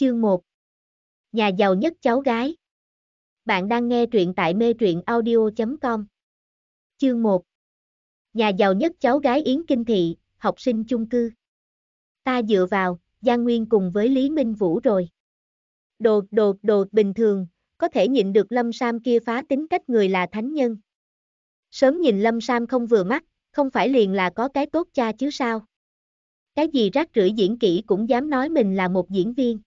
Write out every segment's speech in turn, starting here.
Chương 1 Nhà giàu nhất cháu gái Bạn đang nghe truyện tại mê truyện audio.com Chương 1 Nhà giàu nhất cháu gái Yến Kinh Thị, học sinh chung cư Ta dựa vào, Giang Nguyên cùng với Lý Minh Vũ rồi Đột đột đột bình thường, có thể nhịn được Lâm Sam kia phá tính cách người là thánh nhân Sớm nhìn Lâm Sam không vừa mắt, không phải liền là có cái tốt cha chứ sao cái gì rác rưởi diễn kỹ cũng dám nói mình là một diễn viên.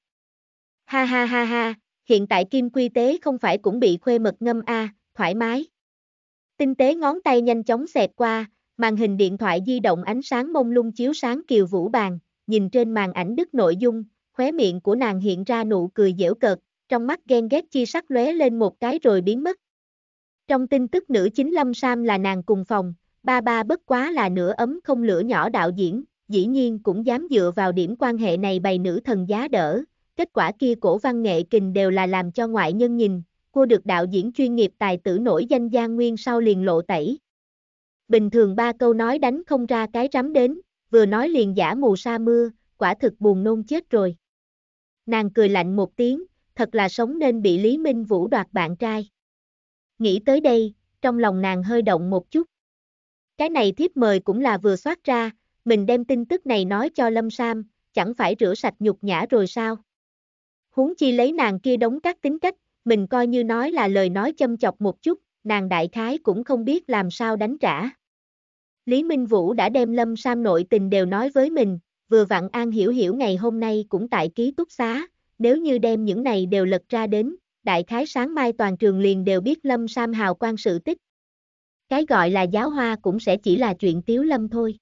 Ha ha ha ha, hiện tại kim quy tế không phải cũng bị khuê mật ngâm a, à, thoải mái. Tinh tế ngón tay nhanh chóng xẹt qua, màn hình điện thoại di động ánh sáng mông lung chiếu sáng kiều vũ bàn, nhìn trên màn ảnh đức nội dung, khóe miệng của nàng hiện ra nụ cười dễu cợt, trong mắt ghen ghét chi sắc lóe lên một cái rồi biến mất. Trong tin tức nữ chính Lâm Sam là nàng cùng phòng, ba ba bất quá là nửa ấm không lửa nhỏ đạo diễn, dĩ nhiên cũng dám dựa vào điểm quan hệ này bày nữ thần giá đỡ, Kết quả kia cổ văn nghệ kình đều là làm cho ngoại nhân nhìn, cô được đạo diễn chuyên nghiệp tài tử nổi danh gia Nguyên sau liền lộ tẩy. Bình thường ba câu nói đánh không ra cái rắm đến, vừa nói liền giả mù sa mưa, quả thực buồn nôn chết rồi. Nàng cười lạnh một tiếng, thật là sống nên bị Lý Minh Vũ đoạt bạn trai. Nghĩ tới đây, trong lòng nàng hơi động một chút. Cái này thiếp mời cũng là vừa soát ra, mình đem tin tức này nói cho Lâm Sam, chẳng phải rửa sạch nhục nhã rồi sao? huống chi lấy nàng kia đóng các tính cách, mình coi như nói là lời nói châm chọc một chút, nàng đại khái cũng không biết làm sao đánh trả. Lý Minh Vũ đã đem Lâm Sam nội tình đều nói với mình, vừa vặn An Hiểu Hiểu ngày hôm nay cũng tại ký túc xá, nếu như đem những này đều lật ra đến, đại khái sáng mai toàn trường liền đều biết Lâm Sam hào quan sự tích. Cái gọi là giáo hoa cũng sẽ chỉ là chuyện tiếu lâm thôi.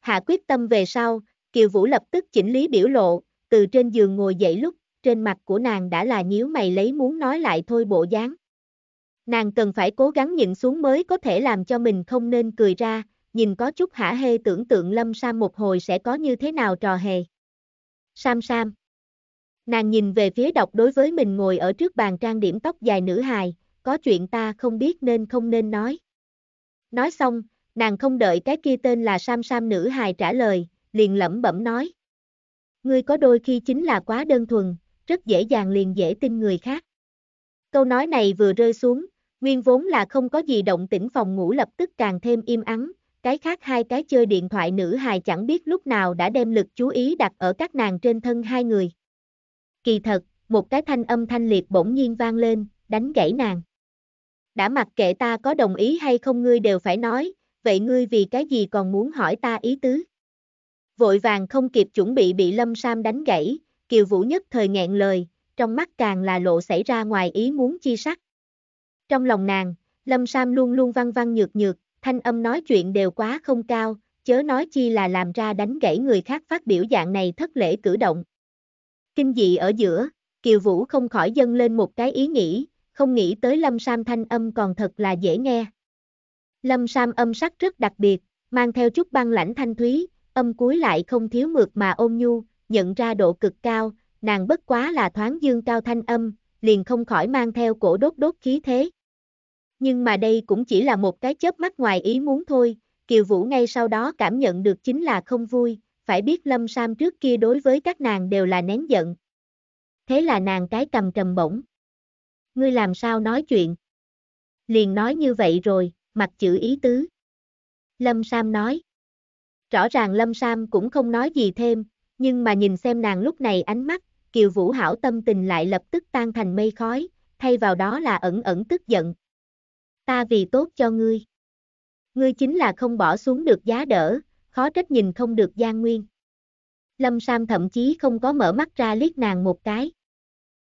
Hạ quyết tâm về sau, Kiều Vũ lập tức chỉnh lý biểu lộ, từ trên giường ngồi dậy lúc, trên mặt của nàng đã là nhíu mày lấy muốn nói lại thôi bộ dáng. Nàng cần phải cố gắng nhịn xuống mới có thể làm cho mình không nên cười ra, nhìn có chút hả hê tưởng tượng Lâm Sam một hồi sẽ có như thế nào trò hề. Sam Sam Nàng nhìn về phía độc đối với mình ngồi ở trước bàn trang điểm tóc dài nữ hài, có chuyện ta không biết nên không nên nói. Nói xong, nàng không đợi cái kia tên là Sam Sam nữ hài trả lời, liền lẩm bẩm nói. Ngươi có đôi khi chính là quá đơn thuần, rất dễ dàng liền dễ tin người khác. Câu nói này vừa rơi xuống, nguyên vốn là không có gì động tĩnh phòng ngủ lập tức càng thêm im ắng, cái khác hai cái chơi điện thoại nữ hài chẳng biết lúc nào đã đem lực chú ý đặt ở các nàng trên thân hai người. Kỳ thật, một cái thanh âm thanh liệt bỗng nhiên vang lên, đánh gãy nàng. Đã mặc kệ ta có đồng ý hay không ngươi đều phải nói, vậy ngươi vì cái gì còn muốn hỏi ta ý tứ? Vội vàng không kịp chuẩn bị bị Lâm Sam đánh gãy, Kiều Vũ nhất thời nghẹn lời, trong mắt càng là lộ xảy ra ngoài ý muốn chi sắc. Trong lòng nàng, Lâm Sam luôn luôn văn văn nhược nhược, thanh âm nói chuyện đều quá không cao, chớ nói chi là làm ra đánh gãy người khác phát biểu dạng này thất lễ cử động. Kinh dị ở giữa, Kiều Vũ không khỏi dâng lên một cái ý nghĩ, không nghĩ tới Lâm Sam thanh âm còn thật là dễ nghe. Lâm Sam âm sắc rất đặc biệt, mang theo chút băng lãnh thanh thúy, âm cuối lại không thiếu mượt mà ôm nhu, nhận ra độ cực cao, nàng bất quá là thoáng dương cao thanh âm, liền không khỏi mang theo cổ đốt đốt khí thế. Nhưng mà đây cũng chỉ là một cái chớp mắt ngoài ý muốn thôi, Kiều Vũ ngay sau đó cảm nhận được chính là không vui, phải biết Lâm Sam trước kia đối với các nàng đều là nén giận. Thế là nàng cái cầm trầm bổng. Ngươi làm sao nói chuyện? Liền nói như vậy rồi, mặt chữ ý tứ. Lâm Sam nói. Rõ ràng Lâm Sam cũng không nói gì thêm, nhưng mà nhìn xem nàng lúc này ánh mắt, Kiều Vũ Hảo tâm tình lại lập tức tan thành mây khói, thay vào đó là ẩn ẩn tức giận. Ta vì tốt cho ngươi. Ngươi chính là không bỏ xuống được giá đỡ, khó trách nhìn không được gian Nguyên. Lâm Sam thậm chí không có mở mắt ra liếc nàng một cái.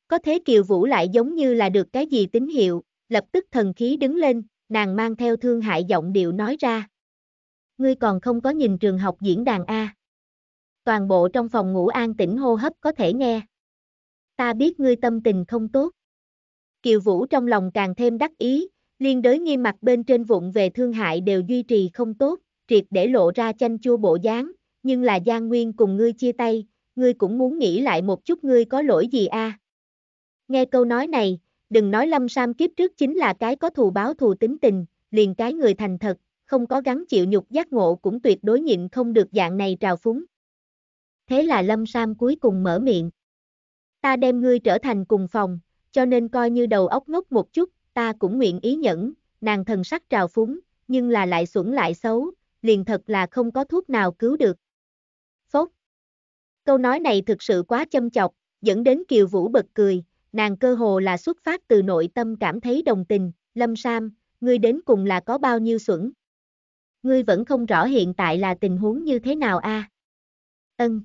Có thế Kiều Vũ lại giống như là được cái gì tín hiệu, lập tức thần khí đứng lên, nàng mang theo thương hại giọng điệu nói ra. Ngươi còn không có nhìn trường học diễn đàn A toàn bộ trong phòng ngủ an tĩnh hô hấp có thể nghe. Ta biết ngươi tâm tình không tốt. Kiều Vũ trong lòng càng thêm đắc ý, liên đới nghi mặt bên trên vụn về thương hại đều duy trì không tốt, triệt để lộ ra chanh chua bộ dáng, nhưng là Giang Nguyên cùng ngươi chia tay, ngươi cũng muốn nghĩ lại một chút ngươi có lỗi gì a? À? Nghe câu nói này, đừng nói Lâm Sam kiếp trước chính là cái có thù báo thù tính tình, liền cái người thành thật, không có gắn chịu nhục giác ngộ cũng tuyệt đối nhịn không được dạng này trào phúng thế là Lâm Sam cuối cùng mở miệng. Ta đem ngươi trở thành cùng phòng, cho nên coi như đầu óc ngốc một chút, ta cũng nguyện ý nhẫn, nàng thần sắc trào phúng, nhưng là lại xuẩn lại xấu, liền thật là không có thuốc nào cứu được. Phốt. Câu nói này thực sự quá châm chọc, dẫn đến Kiều Vũ bật cười, nàng cơ hồ là xuất phát từ nội tâm cảm thấy đồng tình, Lâm Sam, ngươi đến cùng là có bao nhiêu xuẩn. Ngươi vẫn không rõ hiện tại là tình huống như thế nào a? Ân.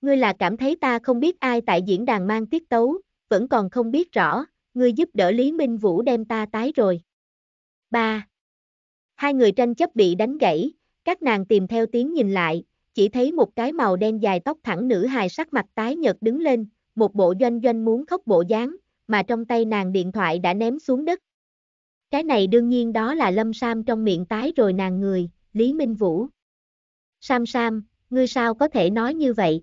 Ngươi là cảm thấy ta không biết ai tại diễn đàn mang tiết tấu, vẫn còn không biết rõ, ngươi giúp đỡ Lý Minh Vũ đem ta tái rồi. 3. Hai người tranh chấp bị đánh gãy, các nàng tìm theo tiếng nhìn lại, chỉ thấy một cái màu đen dài tóc thẳng nữ hài sắc mặt tái nhợt đứng lên, một bộ doanh doanh muốn khóc bộ dáng, mà trong tay nàng điện thoại đã ném xuống đất. Cái này đương nhiên đó là Lâm Sam trong miệng tái rồi nàng người, Lý Minh Vũ. Sam Sam, ngươi sao có thể nói như vậy?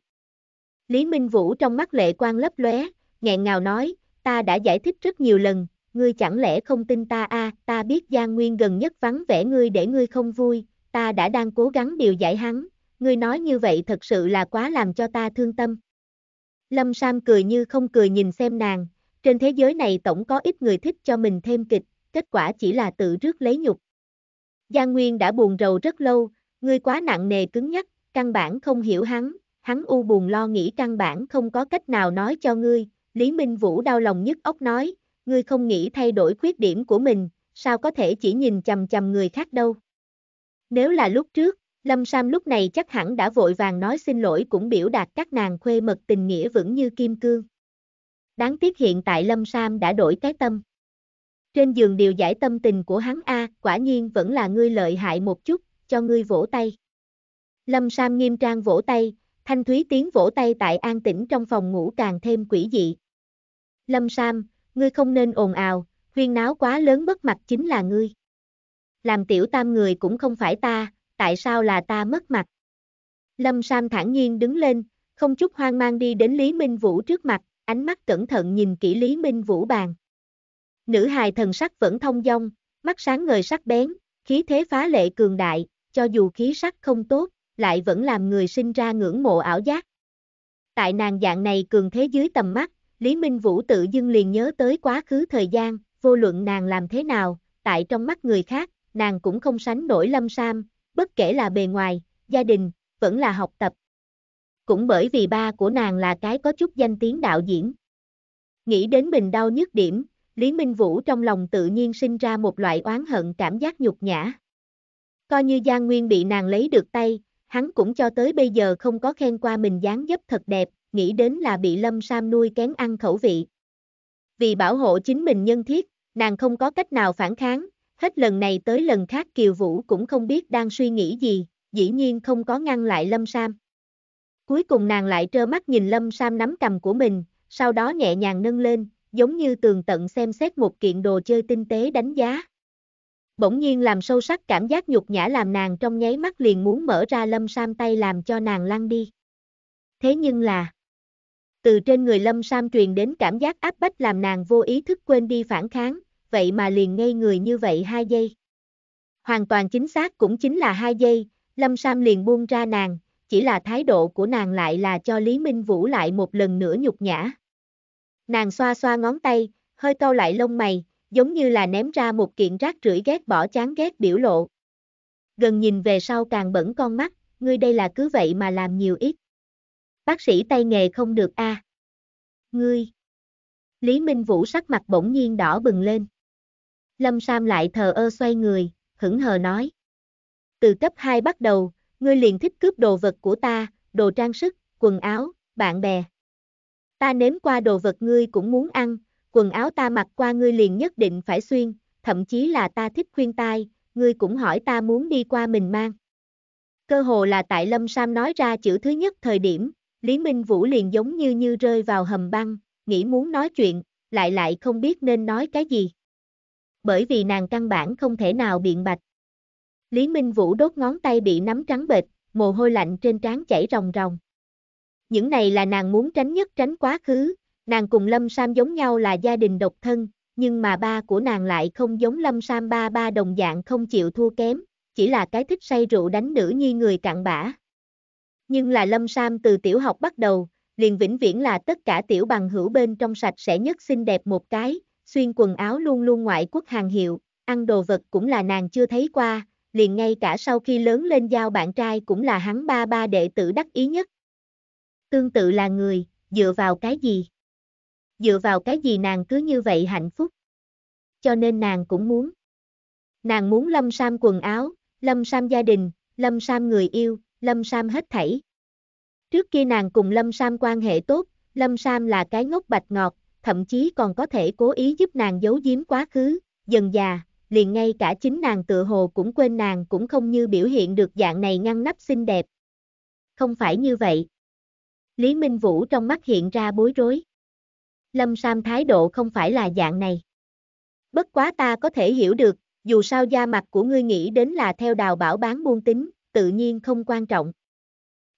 Lý Minh Vũ trong mắt lệ quan lấp lóe, nghẹn ngào nói, ta đã giải thích rất nhiều lần, ngươi chẳng lẽ không tin ta a? ta biết Giang Nguyên gần nhất vắng vẻ ngươi để ngươi không vui, ta đã đang cố gắng điều giải hắn, ngươi nói như vậy thật sự là quá làm cho ta thương tâm. Lâm Sam cười như không cười nhìn xem nàng, trên thế giới này tổng có ít người thích cho mình thêm kịch, kết quả chỉ là tự rước lấy nhục. Giang Nguyên đã buồn rầu rất lâu, ngươi quá nặng nề cứng nhắc, căn bản không hiểu hắn, hắn u buồn lo nghĩ căn bản không có cách nào nói cho ngươi, Lý Minh Vũ đau lòng nhất ốc nói, ngươi không nghĩ thay đổi khuyết điểm của mình, sao có thể chỉ nhìn chầm chầm người khác đâu. Nếu là lúc trước, Lâm Sam lúc này chắc hẳn đã vội vàng nói xin lỗi cũng biểu đạt các nàng khuê mật tình nghĩa vững như kim cương. Đáng tiếc hiện tại Lâm Sam đã đổi cái tâm. Trên giường điều giải tâm tình của hắn A, quả nhiên vẫn là ngươi lợi hại một chút, cho ngươi vỗ tay. Lâm Sam nghiêm trang vỗ tay, Thanh Thúy tiếng vỗ tay tại an tĩnh trong phòng ngủ càng thêm quỷ dị. Lâm Sam, ngươi không nên ồn ào, huyên náo quá lớn mất mặt chính là ngươi. Làm tiểu tam người cũng không phải ta, tại sao là ta mất mặt? Lâm Sam thản nhiên đứng lên, không chút hoang mang đi đến Lý Minh Vũ trước mặt, ánh mắt cẩn thận nhìn kỹ Lý Minh Vũ bàn. Nữ hài thần sắc vẫn thông dong, mắt sáng ngời sắc bén, khí thế phá lệ cường đại, cho dù khí sắc không tốt, lại vẫn làm người sinh ra ngưỡng mộ ảo giác. Tại nàng dạng này cường thế dưới tầm mắt, Lý Minh Vũ tự dưng liền nhớ tới quá khứ thời gian, vô luận nàng làm thế nào, tại trong mắt người khác, nàng cũng không sánh nổi lâm sam, bất kể là bề ngoài, gia đình, vẫn là học tập. Cũng bởi vì ba của nàng là cái có chút danh tiếng đạo diễn. Nghĩ đến mình đau nhất điểm, Lý Minh Vũ trong lòng tự nhiên sinh ra một loại oán hận cảm giác nhục nhã. Coi như Giang Nguyên bị nàng lấy được tay, hắn cũng cho tới bây giờ không có khen qua mình dáng dấp thật đẹp, nghĩ đến là bị Lâm Sam nuôi kén ăn khẩu vị. Vì bảo hộ chính mình nhân thiết, nàng không có cách nào phản kháng, hết lần này tới lần khác Kiều Vũ cũng không biết đang suy nghĩ gì, dĩ nhiên không có ngăn lại Lâm Sam. Cuối cùng nàng lại trơ mắt nhìn Lâm Sam nắm cầm của mình, sau đó nhẹ nhàng nâng lên, giống như tường tận xem xét một kiện đồ chơi tinh tế đánh giá bỗng nhiên làm sâu sắc cảm giác nhục nhã làm nàng trong nháy mắt liền muốn mở ra lâm sam tay làm cho nàng lăn đi. Thế nhưng là, từ trên người lâm sam truyền đến cảm giác áp bách làm nàng vô ý thức quên đi phản kháng, vậy mà liền ngây người như vậy hai giây. Hoàn toàn chính xác cũng chính là hai giây, lâm sam liền buông ra nàng, chỉ là thái độ của nàng lại là cho Lý Minh Vũ lại một lần nữa nhục nhã. Nàng xoa xoa ngón tay, hơi cau lại lông mày, giống như là ném ra một kiện rác rưởi ghét bỏ chán ghét biểu lộ. Gần nhìn về sau càng bẩn con mắt, ngươi đây là cứ vậy mà làm nhiều ít. Bác sĩ tay nghề không được a. À. Ngươi. Lý Minh Vũ sắc mặt bỗng nhiên đỏ bừng lên. Lâm Sam lại thờ ơ xoay người, hững hờ nói. Từ cấp 2 bắt đầu, ngươi liền thích cướp đồ vật của ta, đồ trang sức, quần áo, bạn bè. Ta nếm qua đồ vật ngươi cũng muốn ăn, quần áo ta mặc qua ngươi liền nhất định phải xuyên, thậm chí là ta thích khuyên tai, ngươi cũng hỏi ta muốn đi qua mình mang. Cơ hồ là tại Lâm Sam nói ra chữ thứ nhất thời điểm, Lý Minh Vũ liền giống như như rơi vào hầm băng, nghĩ muốn nói chuyện, lại lại không biết nên nói cái gì. Bởi vì nàng căn bản không thể nào biện bạch. Lý Minh Vũ đốt ngón tay bị nắm trắng bệch, mồ hôi lạnh trên trán chảy ròng ròng. Những này là nàng muốn tránh nhất tránh quá khứ, Nàng cùng Lâm Sam giống nhau là gia đình độc thân, nhưng mà ba của nàng lại không giống Lâm Sam ba ba đồng dạng không chịu thua kém, chỉ là cái thích say rượu đánh nữ nhi người cặn bã. Nhưng là Lâm Sam từ tiểu học bắt đầu, liền vĩnh viễn là tất cả tiểu bằng hữu bên trong sạch sẽ nhất xinh đẹp một cái, xuyên quần áo luôn luôn ngoại quốc hàng hiệu, ăn đồ vật cũng là nàng chưa thấy qua, liền ngay cả sau khi lớn lên giao bạn trai cũng là hắn ba ba đệ tử đắc ý nhất. Tương tự là người, dựa vào cái gì? dựa vào cái gì nàng cứ như vậy hạnh phúc. Cho nên nàng cũng muốn. Nàng muốn Lâm Sam quần áo, Lâm Sam gia đình, Lâm Sam người yêu, Lâm Sam hết thảy. Trước kia nàng cùng Lâm Sam quan hệ tốt, Lâm Sam là cái ngốc bạch ngọt, thậm chí còn có thể cố ý giúp nàng giấu giếm quá khứ, dần già, liền ngay cả chính nàng tự hồ cũng quên nàng cũng không như biểu hiện được dạng này ngăn nắp xinh đẹp. Không phải như vậy. Lý Minh Vũ trong mắt hiện ra bối rối. Lâm Sam thái độ không phải là dạng này. Bất quá ta có thể hiểu được, dù sao da mặt của ngươi nghĩ đến là theo đào bảo bán buôn tính, tự nhiên không quan trọng.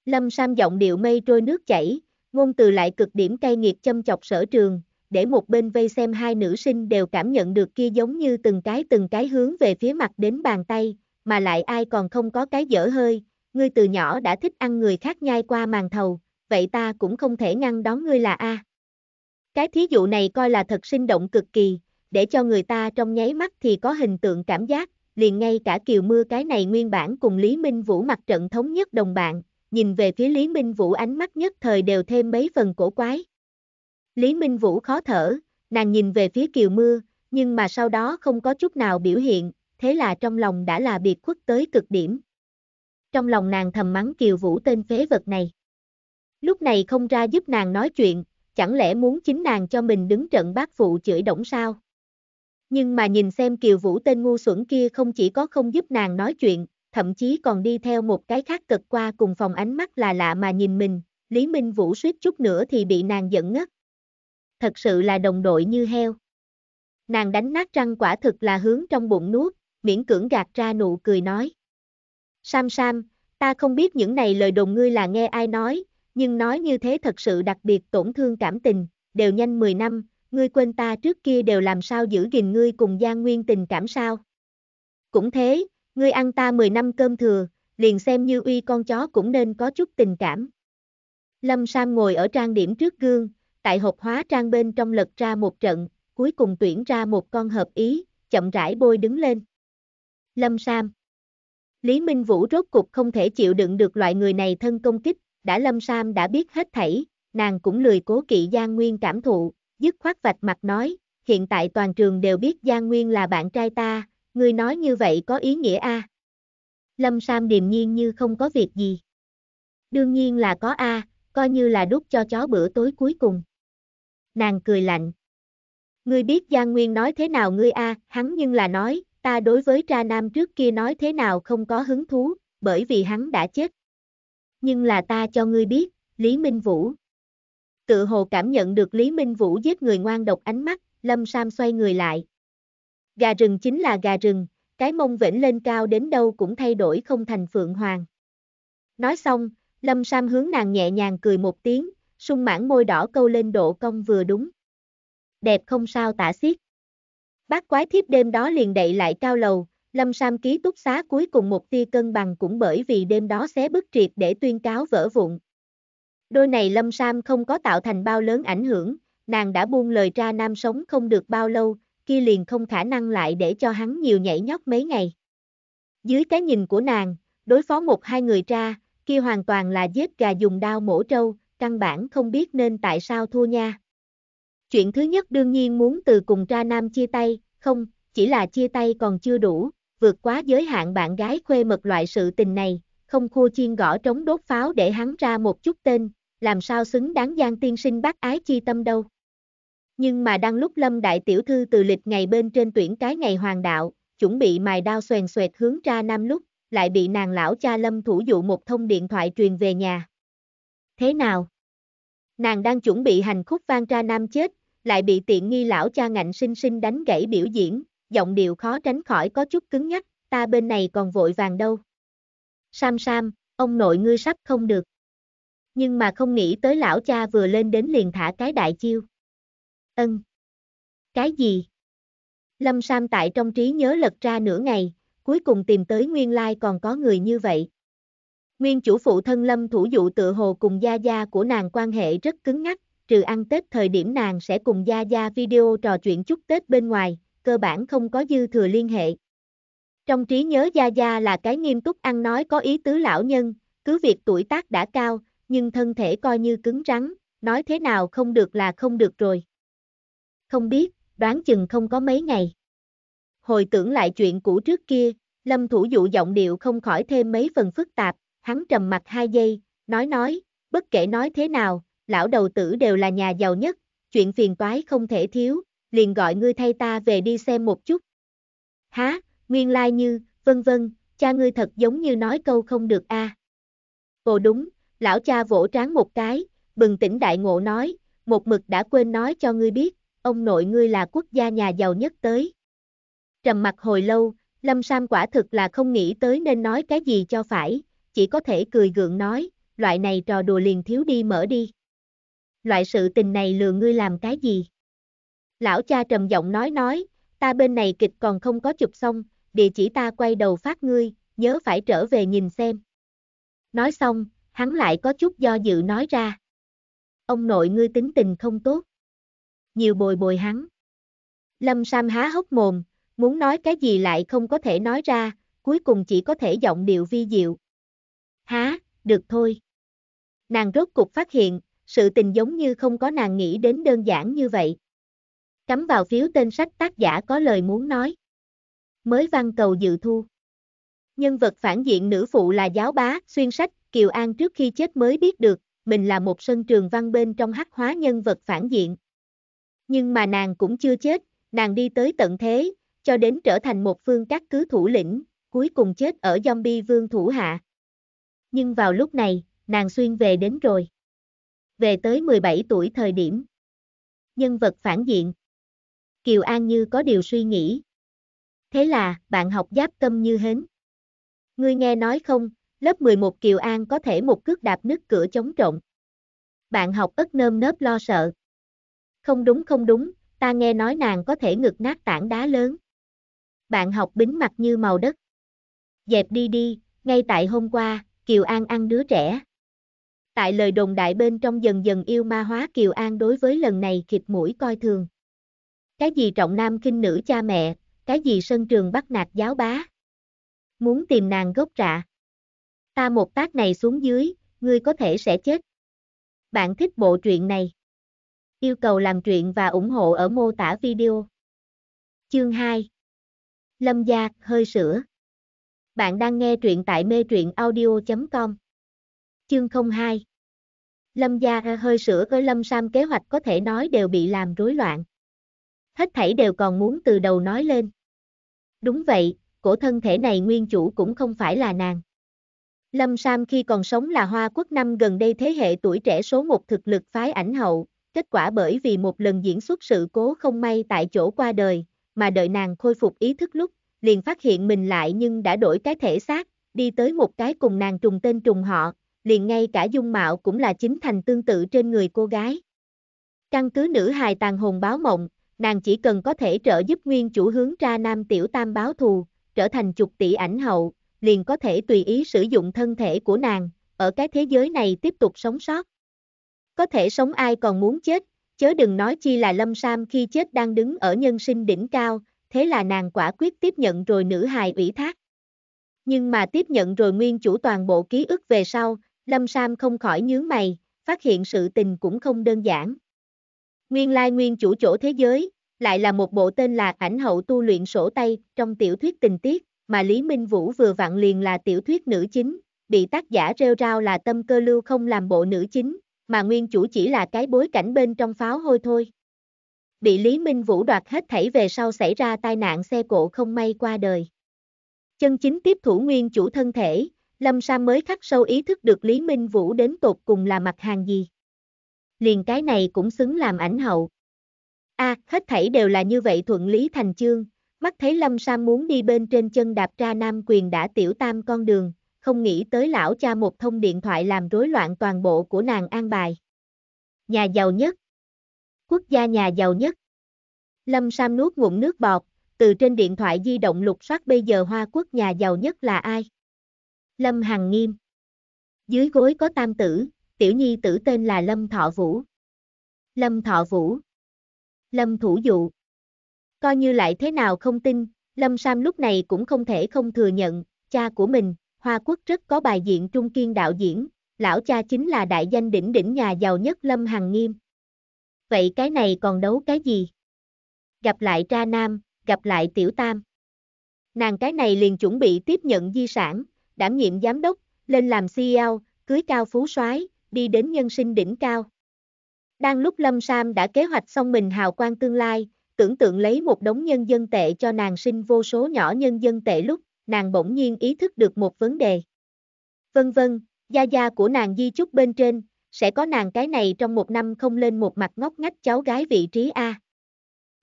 Lâm Sam giọng điệu mây trôi nước chảy, ngôn từ lại cực điểm cay nghiệt châm chọc sở trường, để một bên vây xem hai nữ sinh đều cảm nhận được kia giống như từng cái từng cái hướng về phía mặt đến bàn tay, mà lại ai còn không có cái dở hơi, ngươi từ nhỏ đã thích ăn người khác nhai qua màn thầu, vậy ta cũng không thể ngăn đón ngươi là A. Cái thí dụ này coi là thật sinh động cực kỳ, để cho người ta trong nháy mắt thì có hình tượng cảm giác, liền ngay cả Kiều Mưa cái này nguyên bản cùng Lý Minh Vũ mặt trận thống nhất đồng bạn, nhìn về phía Lý Minh Vũ ánh mắt nhất thời đều thêm mấy phần cổ quái. Lý Minh Vũ khó thở, nàng nhìn về phía Kiều Mưa, nhưng mà sau đó không có chút nào biểu hiện, thế là trong lòng đã là biệt khuất tới cực điểm. Trong lòng nàng thầm mắng Kiều Vũ tên phế vật này. Lúc này không ra giúp nàng nói chuyện, chẳng lẽ muốn chính nàng cho mình đứng trận bác phụ chửi đổng sao? Nhưng mà nhìn xem Kiều Vũ tên ngu xuẩn kia không chỉ có không giúp nàng nói chuyện, thậm chí còn đi theo một cái khác cực qua cùng phòng ánh mắt là lạ mà nhìn mình, Lý Minh Vũ suýt chút nữa thì bị nàng giận ngất. Thật sự là đồng đội như heo. Nàng đánh nát răng quả thực là hướng trong bụng nuốt, miễn cưỡng gạt ra nụ cười nói. Sam Sam, ta không biết những này lời đồn ngươi là nghe ai nói, nhưng nói như thế thật sự đặc biệt tổn thương cảm tình, đều nhanh 10 năm, ngươi quên ta trước kia đều làm sao giữ gìn ngươi cùng Giang Nguyên tình cảm sao. Cũng thế, ngươi ăn ta 10 năm cơm thừa, liền xem như uy con chó cũng nên có chút tình cảm. Lâm Sam ngồi ở trang điểm trước gương, tại hộp hóa trang bên trong lật ra một trận, cuối cùng tuyển ra một con hợp ý, chậm rãi bôi đứng lên. Lâm Sam Lý Minh Vũ rốt cục không thể chịu đựng được loại người này thân công kích, đã Lâm Sam đã biết hết thảy, nàng cũng lười cố kỵ Giang Nguyên cảm thụ, dứt khoát vạch mặt nói, hiện tại toàn trường đều biết Giang Nguyên là bạn trai ta, ngươi nói như vậy có ý nghĩa a? Lâm Sam điềm nhiên như không có việc gì. Đương nhiên là có a, coi như là đút cho chó bữa tối cuối cùng. Nàng cười lạnh. Ngươi biết Giang Nguyên nói thế nào ngươi a, hắn nhưng là nói, ta đối với tra nam trước kia nói thế nào không có hứng thú, bởi vì hắn đã chết nhưng là ta cho ngươi biết, Lý Minh Vũ. Tự hồ cảm nhận được Lý Minh Vũ giết người ngoan độc ánh mắt, Lâm Sam xoay người lại. Gà rừng chính là gà rừng, cái mông vểnh lên cao đến đâu cũng thay đổi không thành phượng hoàng. Nói xong, Lâm Sam hướng nàng nhẹ nhàng cười một tiếng, sung mãn môi đỏ câu lên độ cong vừa đúng. Đẹp không sao tả xiết. Bác quái thiếp đêm đó liền đậy lại cao lầu, Lâm Sam ký túc xá cuối cùng một tia cân bằng cũng bởi vì đêm đó xé bức triệt để tuyên cáo vỡ vụn. Đôi này Lâm Sam không có tạo thành bao lớn ảnh hưởng, nàng đã buông lời ra nam sống không được bao lâu, kia liền không khả năng lại để cho hắn nhiều nhảy nhót mấy ngày. Dưới cái nhìn của nàng, đối phó một hai người ra, kia hoàn toàn là giết gà dùng đao mổ trâu, căn bản không biết nên tại sao thua nha. Chuyện thứ nhất đương nhiên muốn từ cùng ra nam chia tay, không, chỉ là chia tay còn chưa đủ, vượt quá giới hạn bạn gái khuê mật loại sự tình này, không khua chiên gõ trống đốt pháo để hắn ra một chút tên, làm sao xứng đáng gian tiên sinh bác ái chi tâm đâu. Nhưng mà đang lúc lâm đại tiểu thư từ lịch ngày bên trên tuyển cái ngày hoàng đạo, chuẩn bị mài đao xoèn xoẹt hướng ra nam lúc, lại bị nàng lão cha lâm thủ dụ một thông điện thoại truyền về nhà. Thế nào? Nàng đang chuẩn bị hành khúc vang ra nam chết, lại bị tiện nghi lão cha ngạnh sinh sinh đánh gãy biểu diễn, giọng điệu khó tránh khỏi có chút cứng nhắc, ta bên này còn vội vàng đâu. Sam Sam, ông nội ngươi sắp không được. Nhưng mà không nghĩ tới lão cha vừa lên đến liền thả cái đại chiêu. Ân. Cái gì? Lâm Sam tại trong trí nhớ lật ra nửa ngày, cuối cùng tìm tới nguyên lai còn có người như vậy. Nguyên chủ phụ thân Lâm Thủ Dụ tự hồ cùng Gia Gia của nàng quan hệ rất cứng ngắc, trừ ăn Tết thời điểm nàng sẽ cùng Gia Gia video trò chuyện chúc Tết bên ngoài, cơ bản không có dư thừa liên hệ. Trong trí nhớ Gia Gia là cái nghiêm túc ăn nói có ý tứ lão nhân, cứ việc tuổi tác đã cao, nhưng thân thể coi như cứng rắn, nói thế nào không được là không được rồi. Không biết, đoán chừng không có mấy ngày. Hồi tưởng lại chuyện cũ trước kia, Lâm Thủ Dụ giọng điệu không khỏi thêm mấy phần phức tạp, hắn trầm mặt hai giây, nói nói, bất kể nói thế nào, lão đầu tử đều là nhà giàu nhất, chuyện phiền toái không thể thiếu, liền gọi ngươi thay ta về đi xem một chút. Há, nguyên lai như, vân vân, cha ngươi thật giống như nói câu không được a. À. Ồ đúng, lão cha vỗ trán một cái, bừng tỉnh đại ngộ nói, một mực đã quên nói cho ngươi biết, ông nội ngươi là quốc gia nhà giàu nhất tới. Trầm mặt hồi lâu, Lâm Sam quả thực là không nghĩ tới nên nói cái gì cho phải, chỉ có thể cười gượng nói, loại này trò đùa liền thiếu đi mở đi. Loại sự tình này lừa ngươi làm cái gì? Lão cha trầm giọng nói nói, ta bên này kịch còn không có chụp xong, địa chỉ ta quay đầu phát ngươi, nhớ phải trở về nhìn xem. Nói xong, hắn lại có chút do dự nói ra. Ông nội ngươi tính tình không tốt. Nhiều bồi bồi hắn. Lâm Sam há hốc mồm, muốn nói cái gì lại không có thể nói ra, cuối cùng chỉ có thể giọng điệu vi diệu. Há, được thôi. Nàng rốt cục phát hiện, sự tình giống như không có nàng nghĩ đến đơn giản như vậy. Cắm vào phiếu tên sách tác giả có lời muốn nói. Mới văn cầu dự thu. Nhân vật phản diện nữ phụ là giáo bá, xuyên sách, Kiều An trước khi chết mới biết được, mình là một sân trường văn bên trong hắc hóa nhân vật phản diện. Nhưng mà nàng cũng chưa chết, nàng đi tới tận thế, cho đến trở thành một phương các cứ thủ lĩnh, cuối cùng chết ở zombie vương thủ hạ. Nhưng vào lúc này, nàng xuyên về đến rồi. Về tới 17 tuổi thời điểm. Nhân vật phản diện Kiều An như có điều suy nghĩ. Thế là, bạn học giáp tâm như hến. Ngươi nghe nói không, lớp 11 Kiều An có thể một cước đạp nứt cửa chống trộn. Bạn học ất nơm nớp lo sợ. Không đúng không đúng, ta nghe nói nàng có thể ngực nát tảng đá lớn. Bạn học bính mặt như màu đất. Dẹp đi đi, ngay tại hôm qua, Kiều An ăn đứa trẻ. Tại lời đồng đại bên trong dần dần yêu ma hóa Kiều An đối với lần này khịt mũi coi thường. Cái gì trọng nam kinh nữ cha mẹ, cái gì sân trường bắt nạt giáo bá. Muốn tìm nàng gốc rạ. Ta một tác này xuống dưới, ngươi có thể sẽ chết. Bạn thích bộ truyện này. Yêu cầu làm truyện và ủng hộ ở mô tả video. Chương 2 Lâm Gia, hơi sữa. Bạn đang nghe truyện tại mê truyện audio.com. Chương 02 Lâm Gia hơi sữa với Lâm Sam kế hoạch có thể nói đều bị làm rối loạn hết thảy đều còn muốn từ đầu nói lên. Đúng vậy, cổ thân thể này nguyên chủ cũng không phải là nàng. Lâm Sam khi còn sống là Hoa Quốc năm gần đây thế hệ tuổi trẻ số một thực lực phái ảnh hậu, kết quả bởi vì một lần diễn xuất sự cố không may tại chỗ qua đời, mà đợi nàng khôi phục ý thức lúc, liền phát hiện mình lại nhưng đã đổi cái thể xác, đi tới một cái cùng nàng trùng tên trùng họ, liền ngay cả dung mạo cũng là chính thành tương tự trên người cô gái. Căn cứ nữ hài tàn hồn báo mộng, nàng chỉ cần có thể trợ giúp nguyên chủ hướng ra nam tiểu tam báo thù, trở thành chục tỷ ảnh hậu, liền có thể tùy ý sử dụng thân thể của nàng, ở cái thế giới này tiếp tục sống sót. Có thể sống ai còn muốn chết, chớ đừng nói chi là Lâm Sam khi chết đang đứng ở nhân sinh đỉnh cao, thế là nàng quả quyết tiếp nhận rồi nữ hài ủy thác. Nhưng mà tiếp nhận rồi nguyên chủ toàn bộ ký ức về sau, Lâm Sam không khỏi nhướng mày, phát hiện sự tình cũng không đơn giản. Nguyên lai nguyên chủ chỗ thế giới, lại là một bộ tên là ảnh hậu tu luyện sổ tay trong tiểu thuyết tình tiết, mà Lý Minh Vũ vừa vặn liền là tiểu thuyết nữ chính, bị tác giả rêu rao là tâm cơ lưu không làm bộ nữ chính, mà nguyên chủ chỉ là cái bối cảnh bên trong pháo hôi thôi. Bị Lý Minh Vũ đoạt hết thảy về sau xảy ra tai nạn xe cộ không may qua đời. Chân chính tiếp thủ nguyên chủ thân thể, Lâm Sa mới khắc sâu ý thức được Lý Minh Vũ đến tột cùng là mặt hàng gì liền cái này cũng xứng làm ảnh hậu. A, à, hết thảy đều là như vậy thuận lý thành chương, mắt thấy Lâm Sam muốn đi bên trên chân đạp ra nam quyền đã tiểu tam con đường, không nghĩ tới lão cha một thông điện thoại làm rối loạn toàn bộ của nàng an bài. Nhà giàu nhất Quốc gia nhà giàu nhất Lâm Sam nuốt ngụm nước bọt, từ trên điện thoại di động lục soát bây giờ Hoa Quốc nhà giàu nhất là ai? Lâm Hằng Nghiêm Dưới gối có tam tử, tiểu nhi tử tên là Lâm Thọ Vũ. Lâm Thọ Vũ. Lâm Thủ Dụ. Coi như lại thế nào không tin, Lâm Sam lúc này cũng không thể không thừa nhận, cha của mình, Hoa Quốc rất có bài diện trung kiên đạo diễn, lão cha chính là đại danh đỉnh đỉnh nhà giàu nhất Lâm Hằng Nghiêm. Vậy cái này còn đấu cái gì? Gặp lại cha nam, gặp lại tiểu tam. Nàng cái này liền chuẩn bị tiếp nhận di sản, đảm nhiệm giám đốc, lên làm CEO, cưới cao phú soái đi đến nhân sinh đỉnh cao. Đang lúc Lâm Sam đã kế hoạch xong mình hào quang tương lai, tưởng tượng lấy một đống nhân dân tệ cho nàng sinh vô số nhỏ nhân dân tệ lúc, nàng bỗng nhiên ý thức được một vấn đề. Vân vân, gia gia của nàng di chúc bên trên, sẽ có nàng cái này trong một năm không lên một mặt ngóc ngách cháu gái vị trí A.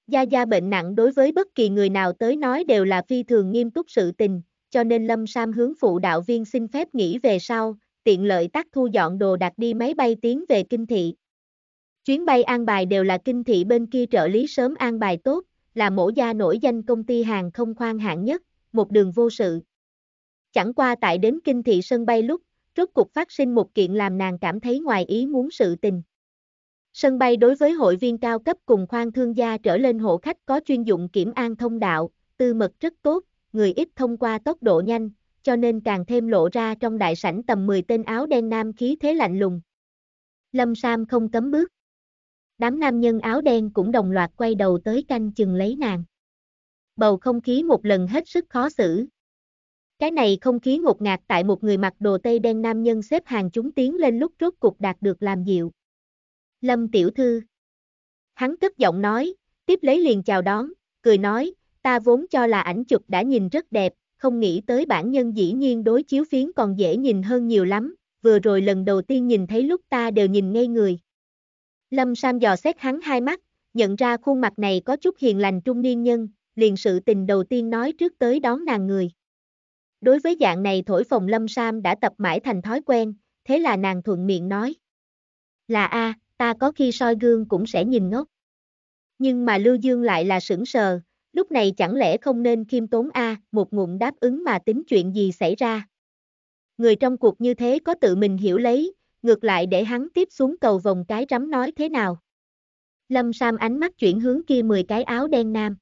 Gia gia bệnh nặng đối với bất kỳ người nào tới nói đều là phi thường nghiêm túc sự tình, cho nên Lâm Sam hướng phụ đạo viên xin phép nghỉ về sau, tiện lợi tắt thu dọn đồ đặt đi máy bay tiến về kinh thị. Chuyến bay an bài đều là kinh thị bên kia trợ lý sớm an bài tốt, là mổ gia nổi danh công ty hàng không khoan hạng nhất, một đường vô sự. Chẳng qua tại đến kinh thị sân bay lúc, rốt cục phát sinh một kiện làm nàng cảm thấy ngoài ý muốn sự tình. Sân bay đối với hội viên cao cấp cùng khoan thương gia trở lên hộ khách có chuyên dụng kiểm an thông đạo, tư mật rất tốt, người ít thông qua tốc độ nhanh, cho nên càng thêm lộ ra trong đại sảnh tầm 10 tên áo đen nam khí thế lạnh lùng. Lâm Sam không cấm bước. Đám nam nhân áo đen cũng đồng loạt quay đầu tới canh chừng lấy nàng. Bầu không khí một lần hết sức khó xử. Cái này không khí ngột ngạt tại một người mặc đồ tây đen nam nhân xếp hàng chúng tiến lên lúc rốt cục đạt được làm dịu. Lâm tiểu thư. Hắn cất giọng nói, tiếp lấy liền chào đón, cười nói, ta vốn cho là ảnh chụp đã nhìn rất đẹp, không nghĩ tới bản nhân dĩ nhiên đối chiếu phiến còn dễ nhìn hơn nhiều lắm, vừa rồi lần đầu tiên nhìn thấy lúc ta đều nhìn ngay người. Lâm Sam dò xét hắn hai mắt, nhận ra khuôn mặt này có chút hiền lành trung niên nhân, liền sự tình đầu tiên nói trước tới đón nàng người. Đối với dạng này thổi phòng Lâm Sam đã tập mãi thành thói quen, thế là nàng thuận miệng nói. Là a, ta có khi soi gương cũng sẽ nhìn ngốc. Nhưng mà Lưu Dương lại là sững sờ, Lúc này chẳng lẽ không nên khiêm tốn a, một ngụm đáp ứng mà tính chuyện gì xảy ra. Người trong cuộc như thế có tự mình hiểu lấy, ngược lại để hắn tiếp xuống cầu vòng cái rắm nói thế nào. Lâm Sam ánh mắt chuyển hướng kia 10 cái áo đen nam.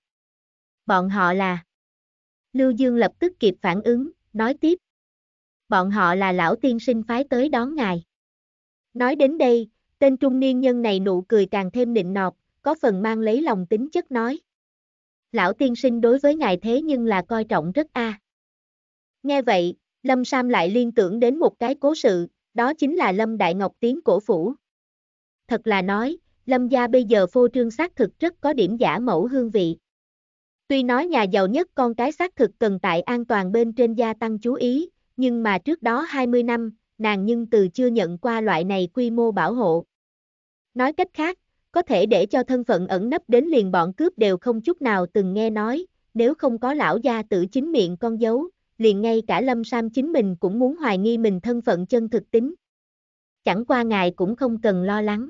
Bọn họ là Lưu Dương lập tức kịp phản ứng, nói tiếp. Bọn họ là lão tiên sinh phái tới đón ngài. Nói đến đây, tên trung niên nhân này nụ cười càng thêm nịnh nọt, có phần mang lấy lòng tính chất nói lão tiên sinh đối với ngài thế nhưng là coi trọng rất a. À. Nghe vậy, Lâm Sam lại liên tưởng đến một cái cố sự, đó chính là Lâm Đại Ngọc tiến cổ phủ. Thật là nói, Lâm gia bây giờ phô trương xác thực rất có điểm giả mẫu hương vị. Tuy nói nhà giàu nhất con cái xác thực cần tại an toàn bên trên gia tăng chú ý, nhưng mà trước đó 20 năm, nàng nhưng từ chưa nhận qua loại này quy mô bảo hộ. Nói cách khác, có thể để cho thân phận ẩn nấp đến liền bọn cướp đều không chút nào từng nghe nói, nếu không có lão gia tự chính miệng con dấu, liền ngay cả Lâm Sam chính mình cũng muốn hoài nghi mình thân phận chân thực tính. Chẳng qua ngài cũng không cần lo lắng.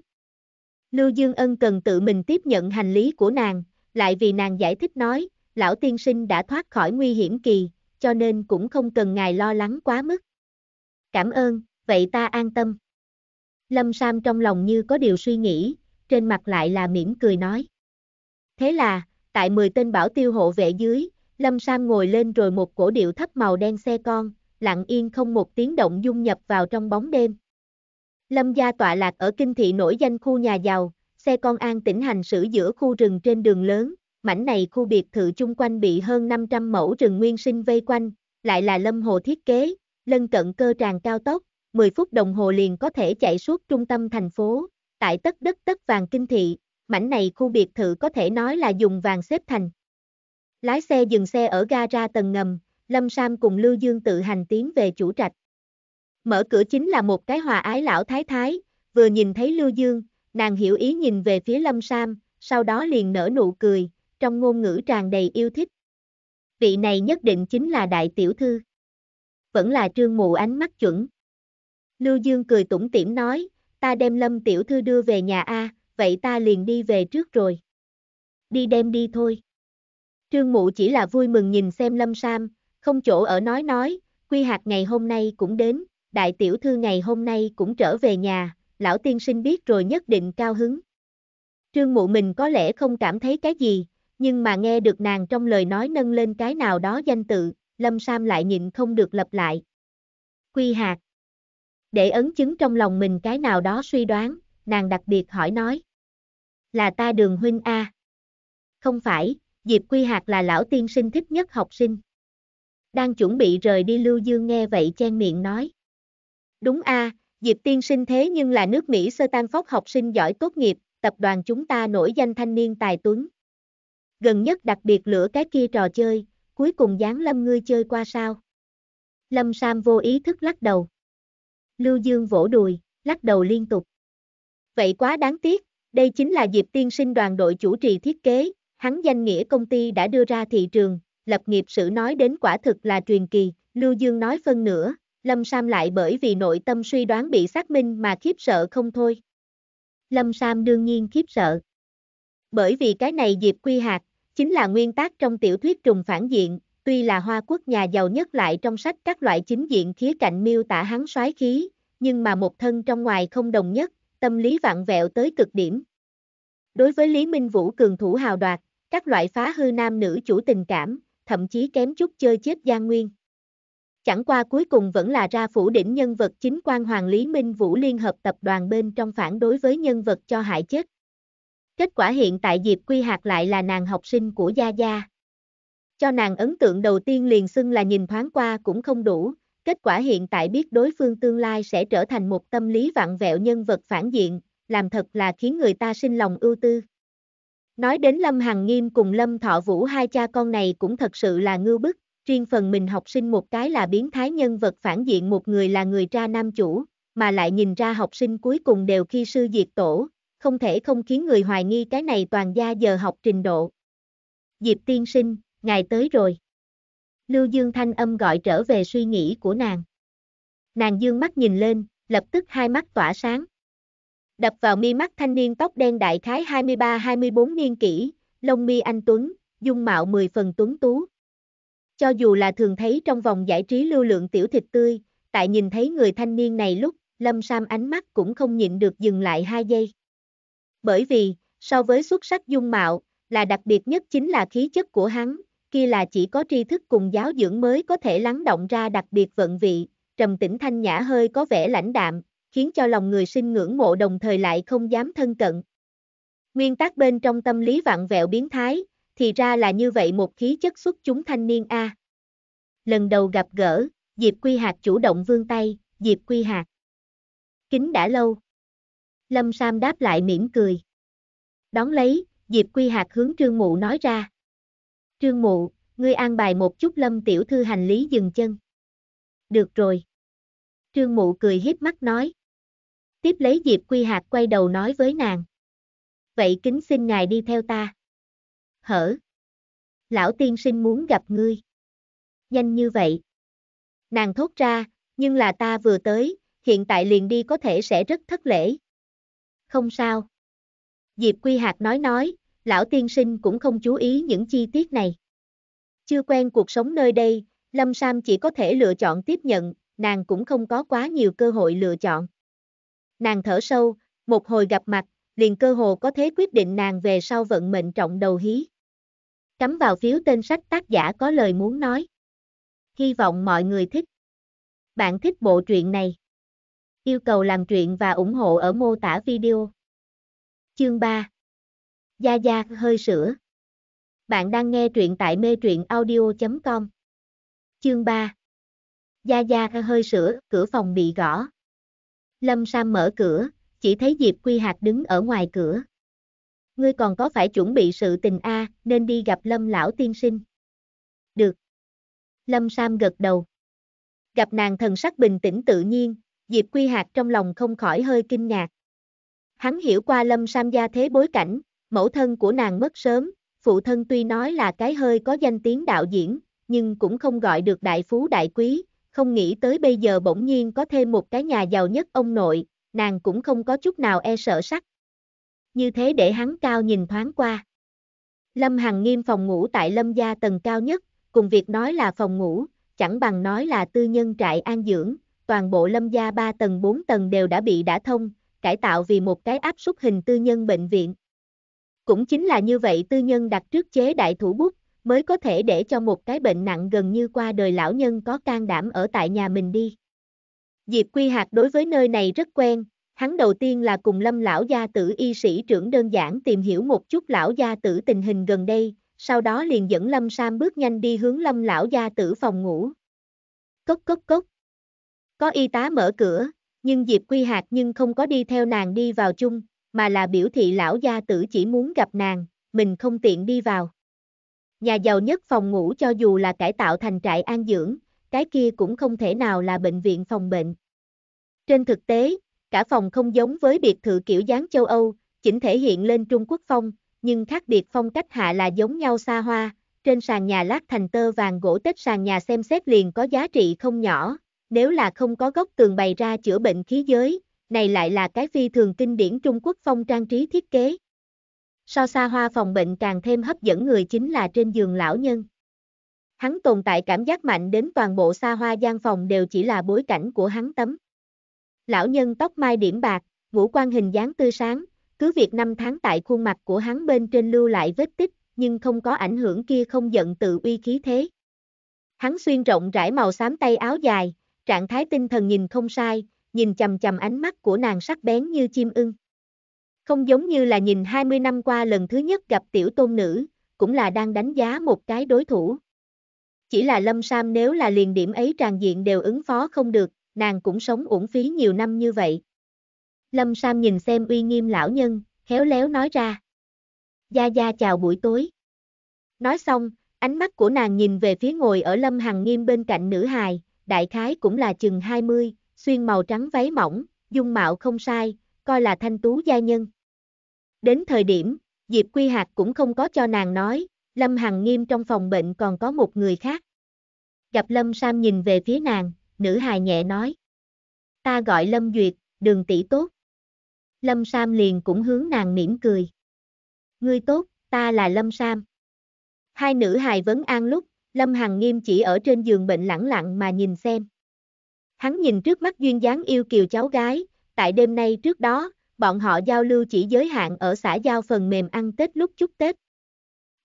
Lưu Dương Ân cần tự mình tiếp nhận hành lý của nàng, lại vì nàng giải thích nói, lão tiên sinh đã thoát khỏi nguy hiểm kỳ, cho nên cũng không cần ngài lo lắng quá mức. Cảm ơn, vậy ta an tâm. Lâm Sam trong lòng như có điều suy nghĩ, trên mặt lại là mỉm cười nói. Thế là, tại 10 tên bảo tiêu hộ vệ dưới, Lâm Sam ngồi lên rồi một cổ điệu thấp màu đen xe con, lặng yên không một tiếng động dung nhập vào trong bóng đêm. Lâm gia tọa lạc ở kinh thị nổi danh khu nhà giàu, xe con an tĩnh hành xử giữa khu rừng trên đường lớn, mảnh này khu biệt thự chung quanh bị hơn 500 mẫu rừng nguyên sinh vây quanh, lại là lâm hồ thiết kế, lân cận cơ tràn cao tốc, 10 phút đồng hồ liền có thể chạy suốt trung tâm thành phố, tại tất đất tất vàng kinh thị, mảnh này khu biệt thự có thể nói là dùng vàng xếp thành. Lái xe dừng xe ở gara tầng ngầm, Lâm Sam cùng Lưu Dương tự hành tiến về chủ trạch. Mở cửa chính là một cái hòa ái lão thái thái, vừa nhìn thấy Lưu Dương, nàng hiểu ý nhìn về phía Lâm Sam, sau đó liền nở nụ cười, trong ngôn ngữ tràn đầy yêu thích. Vị này nhất định chính là đại tiểu thư. Vẫn là trương mù ánh mắt chuẩn. Lưu Dương cười tủm tỉm nói, ta đem lâm tiểu thư đưa về nhà A, vậy ta liền đi về trước rồi. Đi đem đi thôi. Trương Mụ chỉ là vui mừng nhìn xem Lâm Sam, không chỗ ở nói nói, quy hạt ngày hôm nay cũng đến, đại tiểu thư ngày hôm nay cũng trở về nhà, lão tiên sinh biết rồi nhất định cao hứng. Trương Mụ mình có lẽ không cảm thấy cái gì, nhưng mà nghe được nàng trong lời nói nâng lên cái nào đó danh tự, Lâm Sam lại nhịn không được lặp lại. Quy hạt. Để ấn chứng trong lòng mình cái nào đó suy đoán, nàng đặc biệt hỏi nói. Là ta đường huynh A. Không phải, Diệp Quy Hạc là lão tiên sinh thích nhất học sinh. Đang chuẩn bị rời đi Lưu Dương nghe vậy chen miệng nói. Đúng A, Diệp tiên sinh thế nhưng là nước Mỹ sơ tan phóc học sinh giỏi tốt nghiệp, tập đoàn chúng ta nổi danh thanh niên tài tuấn. Gần nhất đặc biệt lửa cái kia trò chơi, cuối cùng dán Lâm ngươi chơi qua sao? Lâm Sam vô ý thức lắc đầu. Lưu Dương vỗ đùi, lắc đầu liên tục. Vậy quá đáng tiếc, đây chính là Diệp Tiên sinh đoàn đội chủ trì thiết kế, hắn danh nghĩa công ty đã đưa ra thị trường, lập nghiệp sử nói đến quả thực là truyền kỳ, Lưu Dương nói phân nửa, Lâm Sam lại bởi vì nội tâm suy đoán bị xác minh mà khiếp sợ không thôi. Lâm Sam đương nhiên khiếp sợ. Bởi vì cái này Diệp Quy Hạt chính là nguyên tắc trong tiểu thuyết trùng phản diện, tuy là Hoa quốc nhà giàu nhất lại trong sách các loại chính diện khía cạnh miêu tả hắn soái khí, nhưng mà một thân trong ngoài không đồng nhất, tâm lý vặn vẹo tới cực điểm. Đối với Lý Minh Vũ cường thủ hào đoạt, các loại phá hư nam nữ chủ tình cảm, thậm chí kém chút chơi chết Giang Nguyên. Chẳng qua cuối cùng vẫn là ra phủ đỉnh nhân vật chính quan Hoàng Lý Minh Vũ Liên Hợp Tập đoàn bên trong phản đối với nhân vật cho hại chết. Kết quả hiện tại Diệp Quy Hạc lại là nàng học sinh của Gia Gia, cho nàng ấn tượng đầu tiên liền xưng là nhìn thoáng qua cũng không đủ, kết quả hiện tại biết đối phương tương lai sẽ trở thành một tâm lý vặn vẹo nhân vật phản diện, làm thật là khiến người ta sinh lòng ưu tư. Nói đến Lâm Hằng Nghiêm cùng Lâm Thọ Vũ hai cha con này cũng thật sự là ngưu bức, riêng phần mình học sinh một cái là biến thái nhân vật phản diện một người là người cha nam chủ, mà lại nhìn ra học sinh cuối cùng đều khi sư diệt tổ, không thể không khiến người hoài nghi cái này toàn gia giờ học trình độ. Diệp tiên sinh, ngài tới rồi. Lưu Dương thanh âm gọi trở về suy nghĩ của nàng. Nàng dương mắt nhìn lên, lập tức hai mắt tỏa sáng. Đập vào mi mắt thanh niên tóc đen đại khái 23-24 niên kỷ, lông mi anh Tuấn, dung mạo 10 phần tuấn tú. Cho dù là thường thấy trong vòng giải trí lưu lượng tiểu thịt tươi, tại nhìn thấy người thanh niên này lúc, Lâm Sam ánh mắt cũng không nhịn được dừng lại 2 giây. Bởi vì, so với xuất sắc dung mạo, là đặc biệt nhất chính là khí chất của hắn, kia là chỉ có tri thức cùng giáo dưỡng mới có thể lắng động ra đặc biệt vận vị, trầm tĩnh thanh nhã hơi có vẻ lãnh đạm, khiến cho lòng người sinh ngưỡng mộ đồng thời lại không dám thân cận. Nguyên tắc bên trong tâm lý vặn vẹo biến thái, thì ra là như vậy một khí chất xuất chúng thanh niên A. Lần đầu gặp gỡ, Diệp Quy Hạc chủ động vươn tay, Diệp Quy Hạc. Kính đã lâu. Lâm Sam đáp lại mỉm cười. Đón lấy, Diệp Quy Hạc hướng Trương Mụ nói ra. Trương Mụ, ngươi an bài một chút lâm tiểu thư hành lý dừng chân. Được rồi. Trương Mụ cười hiếp mắt nói. Tiếp lấy Diệp Quy Hạc quay đầu nói với nàng. Vậy kính xin ngài đi theo ta. Hở. Lão tiên sinh muốn gặp ngươi. Nhanh như vậy. Nàng thốt ra, nhưng là ta vừa tới, hiện tại liền đi có thể sẽ rất thất lễ. Không sao. Diệp Quy Hạc nói nói, lão tiên sinh cũng không chú ý những chi tiết này. Chưa quen cuộc sống nơi đây, Lâm Sam chỉ có thể lựa chọn tiếp nhận, nàng cũng không có quá nhiều cơ hội lựa chọn. Nàng thở sâu, một hồi gặp mặt, liền cơ hồ có thế quyết định nàng về sau vận mệnh trọng đầu hí. Cắm vào phiếu tên sách tác giả có lời muốn nói. Hy vọng mọi người thích. Bạn thích bộ truyện này. Yêu cầu làm truyện và ủng hộ ở mô tả video. Chương 3 Gia Gia hơi sữa. Bạn đang nghe truyện tại mê truyện audio.com. Chương 3 Gia Gia hơi sữa, cửa phòng bị gõ. Lâm Sam mở cửa, chỉ thấy Diệp Quy Hạc đứng ở ngoài cửa. Ngươi còn có phải chuẩn bị sự tình A, nên đi gặp Lâm Lão Tiên Sinh. Được. Lâm Sam gật đầu. Gặp nàng thần sắc bình tĩnh tự nhiên, Diệp Quy Hạc trong lòng không khỏi hơi kinh ngạc. Hắn hiểu qua Lâm Sam gia thế bối cảnh, Mẫu thân của nàng mất sớm, phụ thân tuy nói là cái hơi có danh tiếng đạo diễn, nhưng cũng không gọi được đại phú đại quý, không nghĩ tới bây giờ bỗng nhiên có thêm một cái nhà giàu nhất ông nội, nàng cũng không có chút nào e sợ sắc. Như thế để hắn cao nhìn thoáng qua. Lâm Hằng nghiêm phòng ngủ tại Lâm gia tầng cao nhất, cùng việc nói là phòng ngủ, chẳng bằng nói là tư nhân trại an dưỡng, toàn bộ Lâm gia 3 tầng 4 tầng đều đã bị đã thông, cải tạo vì một cái áp suất hình tư nhân bệnh viện. Cũng chính là như vậy tư nhân đặt trước chế đại thủ bút, mới có thể để cho một cái bệnh nặng gần như qua đời lão nhân có can đảm ở tại nhà mình đi. Diệp Quy Hạc đối với nơi này rất quen, hắn đầu tiên là cùng lâm lão gia tử y sĩ trưởng đơn giản tìm hiểu một chút lão gia tử tình hình gần đây, sau đó liền dẫn lâm sam bước nhanh đi hướng lâm lão gia tử phòng ngủ. Cốc cốc cốc. Có y tá mở cửa, nhưng Diệp Quy Hạc nhưng không có đi theo nàng đi vào chung, mà là biểu thị lão gia tử chỉ muốn gặp nàng, mình không tiện đi vào. Nhà giàu nhất phòng ngủ cho dù là cải tạo thành trại an dưỡng, cái kia cũng không thể nào là bệnh viện phòng bệnh. Trên thực tế, cả phòng không giống với biệt thự kiểu dáng châu Âu, chỉnh thể hiện lên Trung Quốc phong, nhưng khác biệt phong cách hạ là giống nhau xa hoa, trên sàn nhà lát thành tơ vàng gỗ tết sàn nhà xem xét liền có giá trị không nhỏ, nếu là không có góc tường bày ra chữa bệnh khí giới, này lại là cái phi thường kinh điển Trung Quốc phong trang trí thiết kế. So xa hoa phòng bệnh càng thêm hấp dẫn người chính là trên giường lão nhân. Hắn tồn tại cảm giác mạnh đến toàn bộ xa hoa gian phòng đều chỉ là bối cảnh của hắn tấm. Lão nhân tóc mai điểm bạc, ngũ quan hình dáng tươi sáng, cứ việc năm tháng tại khuôn mặt của hắn bên trên lưu lại vết tích, nhưng không có ảnh hưởng kia không giận tự uy khí thế. Hắn xuyên rộng rãi màu xám tay áo dài, trạng thái tinh thần nhìn không sai, nhìn chầm chầm ánh mắt của nàng sắc bén như chim ưng. Không giống như là nhìn 20 năm qua lần thứ nhất gặp tiểu tôn nữ, cũng là đang đánh giá một cái đối thủ. Chỉ là Lâm Sam nếu là liền điểm ấy tràn diện đều ứng phó không được, nàng cũng sống uổng phí nhiều năm như vậy. Lâm Sam nhìn xem uy nghiêm lão nhân, khéo léo nói ra. Gia Gia chào buổi tối. Nói xong, ánh mắt của nàng nhìn về phía ngồi ở Lâm Hằng Nghiêm bên cạnh nữ hài, đại khái cũng là chừng 20, xuyên màu trắng váy mỏng, dung mạo không sai, coi là thanh tú gia nhân. Đến thời điểm, Diệp Quy Hạc cũng không có cho nàng nói, Lâm Hằng Nghiêm trong phòng bệnh còn có một người khác. Gặp Lâm Sam nhìn về phía nàng, nữ hài nhẹ nói. Ta gọi Lâm Duyệt, đường tỷ tốt. Lâm Sam liền cũng hướng nàng mỉm cười. Ngươi tốt, ta là Lâm Sam. Hai nữ hài vấn an lúc, Lâm Hằng Nghiêm chỉ ở trên giường bệnh lẳng lặng mà nhìn xem. Hắn nhìn trước mắt duyên dáng yêu kiều cháu gái, tại đêm nay trước đó, bọn họ giao lưu chỉ giới hạn ở xã giao phần mềm ăn Tết lúc chúc Tết.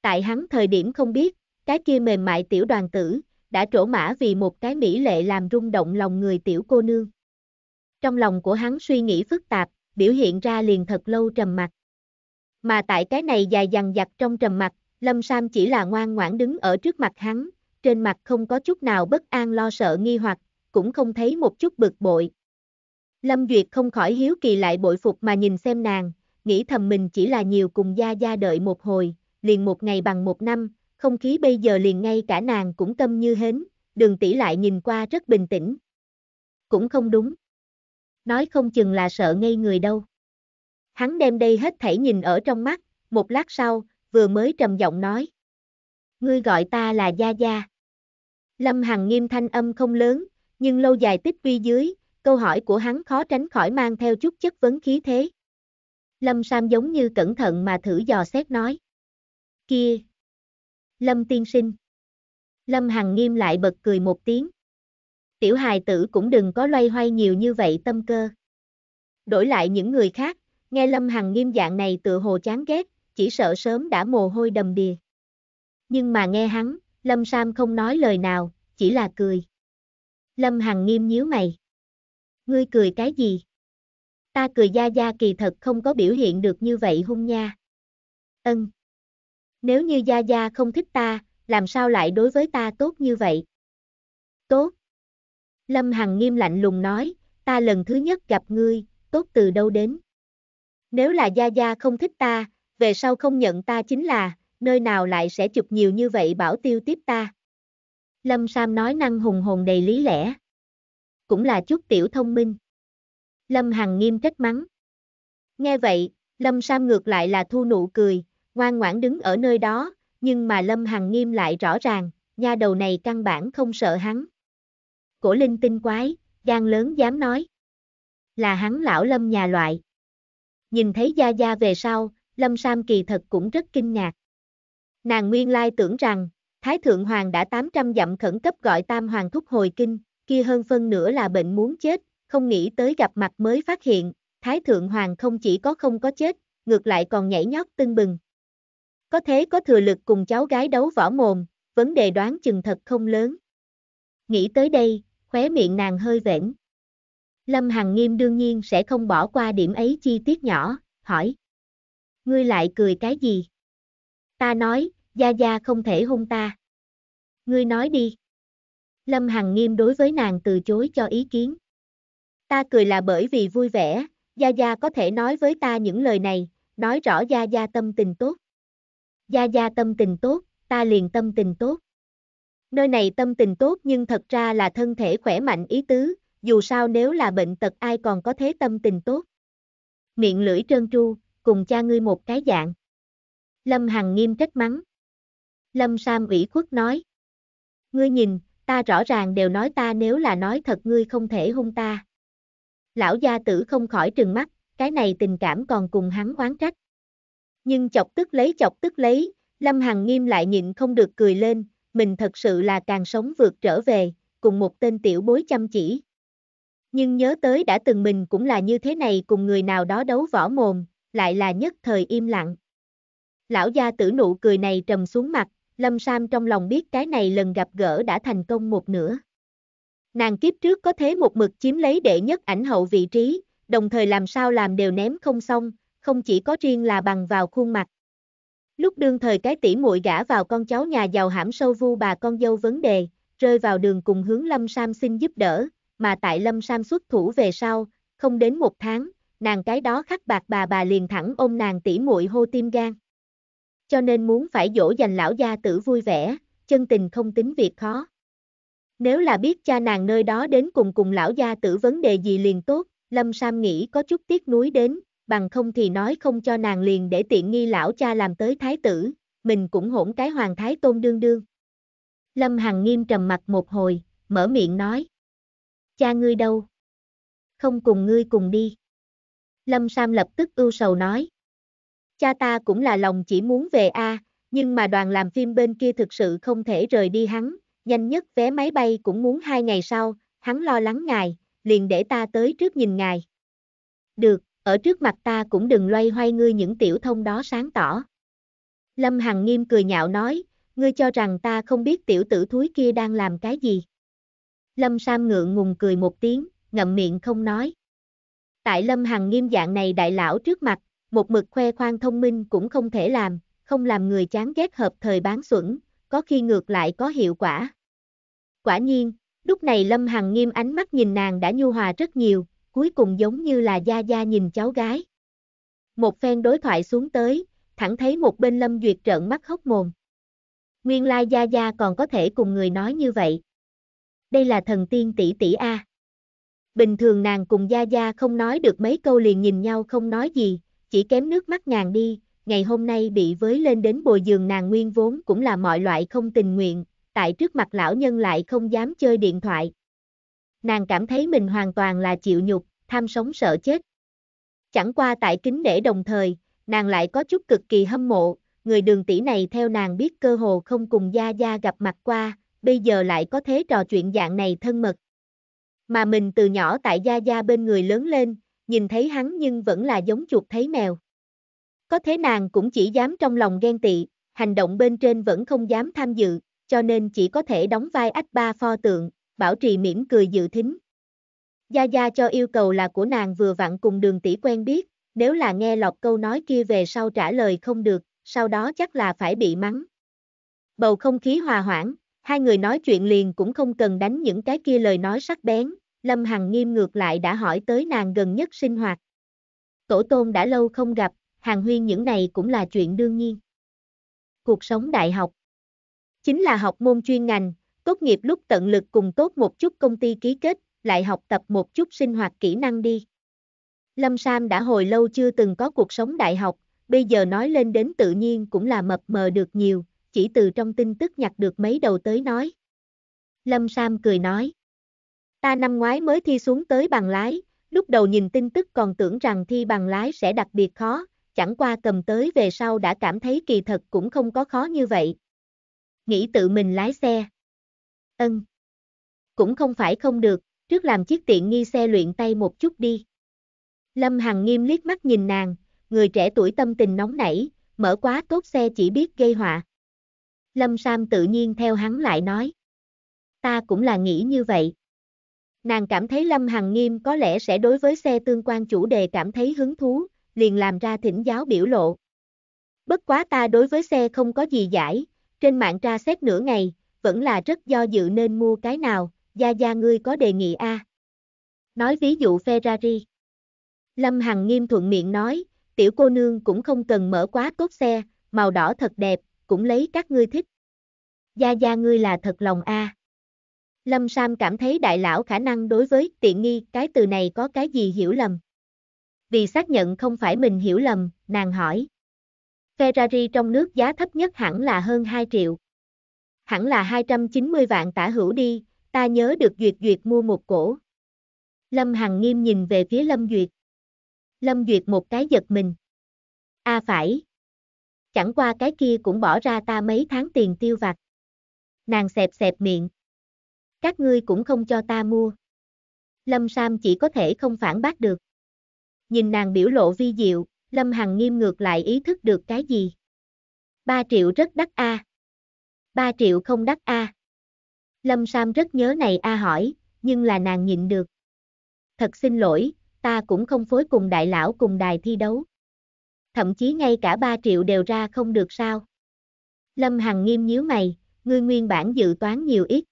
Tại hắn thời điểm không biết, cái kia mềm mại tiểu đoàn tử, đã trổ mã vì một cái mỹ lệ làm rung động lòng người tiểu cô nương. Trong lòng của hắn suy nghĩ phức tạp, biểu hiện ra liền thật lâu trầm mặt. Mà tại cái này dài dằng dặc trong trầm mặt, Lâm Sam chỉ là ngoan ngoãn đứng ở trước mặt hắn, trên mặt không có chút nào bất an lo sợ nghi hoặc cũng không thấy một chút bực bội. Lâm Duyệt không khỏi hiếu kỳ lại bội phục mà nhìn xem nàng, nghĩ thầm mình chỉ là nhiều cùng gia gia đợi một hồi, liền một ngày bằng một năm, không khí bây giờ liền ngay cả nàng cũng tâm như hến, đường tỷ lại nhìn qua rất bình tĩnh. Cũng không đúng. Nói không chừng là sợ ngây người đâu. Hắn đem đây hết thảy nhìn ở trong mắt, một lát sau, vừa mới trầm giọng nói. Ngươi gọi ta là Gia Gia. Lâm Hằng nghiêm thanh âm không lớn, nhưng lâu dài tích vi dưới, câu hỏi của hắn khó tránh khỏi mang theo chút chất vấn khí thế. Lâm Sam giống như cẩn thận mà thử dò xét nói. Kia! Lâm tiên sinh! Lâm Hằng nghiêm lại bật cười một tiếng. Tiểu hài tử cũng đừng có loay hoay nhiều như vậy tâm cơ. Đổi lại những người khác, nghe Lâm Hằng nghiêm dạng này tự hồ chán ghét, chỉ sợ sớm đã mồ hôi đầm đìa. Nhưng mà nghe hắn, Lâm Sam không nói lời nào, chỉ là cười. Lâm Hằng nghiêm nhíu mày. Ngươi cười cái gì? Ta cười Gia Gia kỳ thật không có biểu hiện được như vậy hung nha. Ân. Nếu như Gia Gia không thích ta, làm sao lại đối với ta tốt như vậy? Tốt. Lâm Hằng nghiêm lạnh lùng nói, ta lần thứ nhất gặp ngươi, tốt từ đâu đến? Nếu là Gia Gia không thích ta, về sau không nhận ta chính là, nơi nào lại sẽ chụp nhiều như vậy bảo tiêu tiếp ta? Lâm Sam nói năng hùng hồn đầy lý lẽ. Cũng là chút tiểu thông minh. Lâm Hằng nghiêm trách mắng. Nghe vậy, Lâm Sam ngược lại là thu nụ cười, ngoan ngoãn đứng ở nơi đó, nhưng mà Lâm Hằng nghiêm lại rõ ràng, nha đầu này căn bản không sợ hắn. Cổ linh tinh quái, gan lớn dám nói. Là hắn lão Lâm nhà loại. Nhìn thấy Gia Gia về sau, Lâm Sam kỳ thật cũng rất kinh ngạc. Nàng nguyên lai tưởng rằng, Thái Thượng Hoàng đã 800 dặm khẩn cấp gọi Tam Hoàng thúc hồi kinh, kia hơn phân nửa là bệnh muốn chết, không nghĩ tới gặp mặt mới phát hiện, Thái Thượng Hoàng không chỉ có không có chết, ngược lại còn nhảy nhót tưng bừng. Có thế có thừa lực cùng cháu gái đấu võ mồm, vấn đề đoán chừng thật không lớn. Nghĩ tới đây, khóe miệng nàng hơi vểnh. Lâm Hằng Nghiêm đương nhiên sẽ không bỏ qua điểm ấy chi tiết nhỏ, hỏi. Ngươi lại cười cái gì? Ta nói, Gia Gia không thể hôn ta. Ngươi nói đi. Lâm Hằng nghiêm đối với nàng từ chối cho ý kiến. Ta cười là bởi vì vui vẻ, Gia Gia có thể nói với ta những lời này, nói rõ Gia Gia tâm tình tốt. Gia Gia tâm tình tốt, ta liền tâm tình tốt. Nơi này tâm tình tốt nhưng thật ra là thân thể khỏe mạnh ý tứ, dù sao nếu là bệnh tật ai còn có thế tâm tình tốt. Miệng lưỡi trơn tru, cùng cha ngươi một cái dạng. Lâm Hằng nghiêm trách mắng. Lâm Sam ủy khuất nói. Ngươi nhìn, ta rõ ràng đều nói ta nếu là nói thật ngươi không thể hung ta. Lão gia tử không khỏi trừng mắt, cái này tình cảm còn cùng hắn oán trách. Nhưng chọc tức lấy chọc tức lấy, Lâm Hằng nghiêm lại nhịn không được cười lên, mình thật sự là càng sống vượt trở về, cùng một tên tiểu bối chăm chỉ. Nhưng nhớ tới đã từng mình cũng là như thế này cùng người nào đó đấu võ mồm, lại là nhất thời im lặng. Lão gia tử nụ cười này trầm xuống mặt, Lâm Sam trong lòng biết cái này lần gặp gỡ đã thành công một nửa. Nàng kiếp trước có thế một mực chiếm lấy đệ nhất ảnh hậu vị trí, đồng thời làm sao làm đều ném không xong, không chỉ có riêng là bằng vào khuôn mặt. Lúc đương thời cái tỷ muội gả vào con cháu nhà giàu hãm sâu vu bà con dâu vấn đề, rơi vào đường cùng hướng Lâm Sam xin giúp đỡ, mà tại Lâm Sam xuất thủ về sau, không đến một tháng, nàng cái đó khắc bạc bà bà liền thẳng ôm nàng tỷ muội hô tim gan cho nên muốn phải dỗ dành lão gia tử vui vẻ, chân tình không tính việc khó. Nếu là biết cha nàng nơi đó đến cùng cùng lão gia tử vấn đề gì liền tốt, Lâm Sam nghĩ có chút tiếc nuối đến, bằng không thì nói không cho nàng liền để tiện nghi lão cha làm tới thái tử, mình cũng hỗn cái hoàng thái tôn đương đương. Lâm Hằng nghiêm trầm mặt một hồi, mở miệng nói. Cha ngươi đâu? Không cùng ngươi cùng đi. Lâm Sam lập tức ưu sầu nói cha ta cũng là lòng chỉ muốn về A, nhưng mà đoàn làm phim bên kia thực sự không thể rời đi hắn, nhanh nhất vé máy bay cũng muốn hai ngày sau, hắn lo lắng ngài, liền để ta tới trước nhìn ngài. Được, ở trước mặt ta cũng đừng loay hoay ngươi những tiểu thông đó sáng tỏ. Lâm Hằng nghiêm cười nhạo nói, ngươi cho rằng ta không biết tiểu tử thúi kia đang làm cái gì. Lâm Sam ngượng ngùng cười một tiếng, ngậm miệng không nói. Tại Lâm Hằng nghiêm dạng này đại lão trước mặt, một mực khoe khoang thông minh cũng không thể làm, không làm người chán ghét hợp thời bán xuẩn, có khi ngược lại có hiệu quả. Quả nhiên, lúc này Lâm Hằng nghiêm ánh mắt nhìn nàng đã nhu hòa rất nhiều, cuối cùng giống như là Gia Gia nhìn cháu gái. Một phen đối thoại xuống tới, thẳng thấy một bên Lâm Duyệt trợn mắt hốc mồm. Nguyên lai Gia Gia còn có thể cùng người nói như vậy. Đây là thần tiên tỷ tỷ A. Bình thường nàng cùng Gia Gia không nói được mấy câu liền nhìn nhau không nói gì, chỉ kém nước mắt nàng đi, ngày hôm nay bị với lên đến bồi giường nàng nguyên vốn cũng là mọi loại không tình nguyện, tại trước mặt lão nhân lại không dám chơi điện thoại. Nàng cảm thấy mình hoàn toàn là chịu nhục, tham sống sợ chết. Chẳng qua tại kính nể đồng thời, nàng lại có chút cực kỳ hâm mộ, người đường tỷ này theo nàng biết cơ hồ không cùng Gia Gia gặp mặt qua, bây giờ lại có thế trò chuyện dạng này thân mật. Mà mình từ nhỏ tại Gia Gia bên người lớn lên, nhìn thấy hắn nhưng vẫn là giống chuột thấy mèo. Có thế nàng cũng chỉ dám trong lòng ghen tị, hành động bên trên vẫn không dám tham dự, cho nên chỉ có thể đóng vai ách ba pho tượng, bảo trì mỉm cười dự thính. Gia Gia cho yêu cầu là của nàng vừa vặn cùng đường tỷ quen biết, nếu là nghe lọc câu nói kia về sau trả lời không được, sau đó chắc là phải bị mắng. Bầu không khí hòa hoãn, hai người nói chuyện liền cũng không cần đánh những cái kia lời nói sắc bén, Lâm Hằng nghiêm ngược lại đã hỏi tới nàng gần nhất sinh hoạt. Tổ tôn đã lâu không gặp, Hằng huyên những này cũng là chuyện đương nhiên. Cuộc sống đại học Chính là học môn chuyên ngành, tốt nghiệp lúc tận lực cùng tốt một chút công ty ký kết, lại học tập một chút sinh hoạt kỹ năng đi. Lâm Sam đã hồi lâu chưa từng có cuộc sống đại học, bây giờ nói lên đến tự nhiên cũng là mập mờ được nhiều, chỉ từ trong tin tức nhặt được mấy đầu tới nói. Lâm Sam cười nói ta năm ngoái mới thi xuống tới bằng lái, lúc đầu nhìn tin tức còn tưởng rằng thi bằng lái sẽ đặc biệt khó, chẳng qua cầm tới về sau đã cảm thấy kỳ thật cũng không có khó như vậy. Nghĩ tự mình lái xe. Ân. Cũng không phải không được, trước làm chiếc tiện nghi xe luyện tay một chút đi. Lâm Hằng nghiêm liếc mắt nhìn nàng, người trẻ tuổi tâm tình nóng nảy, mở quá tốt xe chỉ biết gây họa. Lâm Sam tự nhiên theo hắn lại nói. Ta cũng là nghĩ như vậy. Nàng cảm thấy Lâm Hằng Nghiêm có lẽ sẽ đối với xe tương quan chủ đề cảm thấy hứng thú, liền làm ra thỉnh giáo biểu lộ. Bất quá ta đối với xe không có gì giải, trên mạng tra xét nửa ngày, vẫn là rất do dự nên mua cái nào, gia gia ngươi có đề nghị a? Nói ví dụ Ferrari. Lâm Hằng Nghiêm thuận miệng nói, tiểu cô nương cũng không cần mở quá cốt xe, màu đỏ thật đẹp, cũng lấy các ngươi thích. Gia gia ngươi là thật lòng a. À. Lâm Sam cảm thấy đại lão khả năng đối với tiện nghi cái từ này có cái gì hiểu lầm. Vì xác nhận không phải mình hiểu lầm, nàng hỏi. Ferrari trong nước giá thấp nhất hẳn là hơn 2 triệu. Hẳn là 290 vạn tả hữu đi, ta nhớ được Duyệt Duyệt mua một cổ. Lâm Hằng nghiêm nhìn về phía Lâm Duyệt. Lâm Duyệt một cái giật mình. A à phải. Chẳng qua cái kia cũng bỏ ra ta mấy tháng tiền tiêu vặt. Nàng xẹp xẹp miệng. Các ngươi cũng không cho ta mua. Lâm Sam chỉ có thể không phản bác được. Nhìn nàng biểu lộ vi diệu, Lâm Hằng nghiêm ngược lại ý thức được cái gì. 3 triệu rất đắt a. À. 3 triệu không đắt a. Lâm Sam rất nhớ này a hỏi, nhưng là nàng nhịn được. Thật xin lỗi, ta cũng không phối cùng đại lão cùng đài thi đấu. Thậm chí ngay cả 3 triệu đều ra không được sao. Lâm Hằng nghiêm nhíu mày, ngươi nguyên bản dự toán nhiều ít.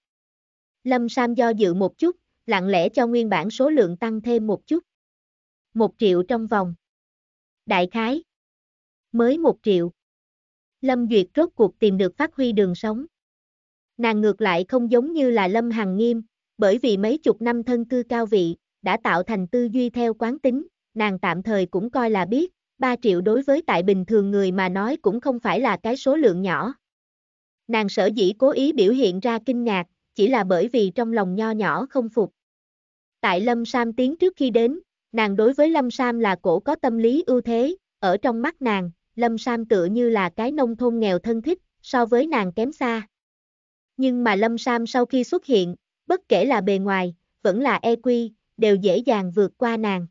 Lâm Sam do dự một chút, lặng lẽ cho nguyên bản số lượng tăng thêm một chút. Một triệu trong vòng. Đại khái. Mới một triệu. Lâm Duyệt rốt cuộc tìm được phát huy đường sống. Nàng ngược lại không giống như là Lâm Hằng Nghiêm, bởi vì mấy chục năm thân cư cao vị, đã tạo thành tư duy theo quán tính, nàng tạm thời cũng coi là biết, 3 triệu đối với tại bình thường người mà nói cũng không phải là cái số lượng nhỏ. Nàng sở dĩ cố ý biểu hiện ra kinh ngạc, chỉ là bởi vì trong lòng nho nhỏ không phục. Tại Lâm Sam tiến trước khi đến, nàng đối với Lâm Sam là cổ có tâm lý ưu thế, ở trong mắt nàng, Lâm Sam tựa như là cái nông thôn nghèo thân thích, so với nàng kém xa. Nhưng mà Lâm Sam sau khi xuất hiện, bất kể là bề ngoài, vẫn là EQ, đều dễ dàng vượt qua nàng.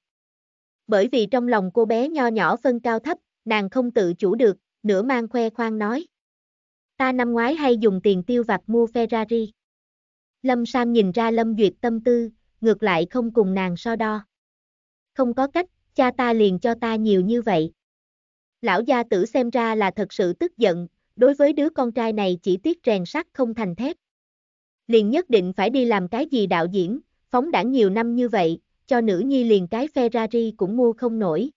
Bởi vì trong lòng cô bé nho nhỏ phân cao thấp, nàng không tự chủ được, nửa mang khoe khoang nói. Ta năm ngoái hay dùng tiền tiêu vặt mua Ferrari. Lâm Sam nhìn ra Lâm Duyệt tâm tư, ngược lại không cùng nàng so đo. Không có cách, cha ta liền cho ta nhiều như vậy. Lão gia tử xem ra là thật sự tức giận, đối với đứa con trai này chỉ tiếc rèn sắt không thành thép. Liền nhất định phải đi làm cái gì đạo diễn, phóng đảng nhiều năm như vậy, cho nữ nhi liền cái Ferrari cũng mua không nổi.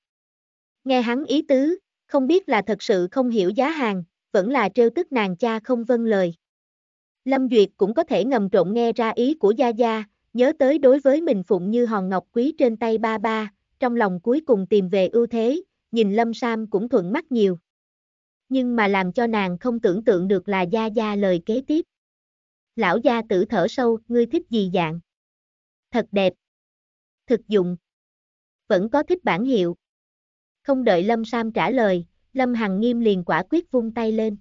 Nghe hắn ý tứ, không biết là thật sự không hiểu giá hàng, vẫn là trêu tức nàng cha không vâng lời. Lâm Duyệt cũng có thể ngầm trộn nghe ra ý của Gia Gia, nhớ tới đối với mình phụng như hòn ngọc quý trên tay ba ba, trong lòng cuối cùng tìm về ưu thế, nhìn Lâm Sam cũng thuận mắt nhiều. Nhưng mà làm cho nàng không tưởng tượng được là Gia Gia lời kế tiếp. Lão Gia tử thở sâu, ngươi thích gì dạng? Thật đẹp. Thực dụng. Vẫn có thích bản hiệu. Không đợi Lâm Sam trả lời, Lâm Hằng Nghiêm liền quả quyết vung tay lên.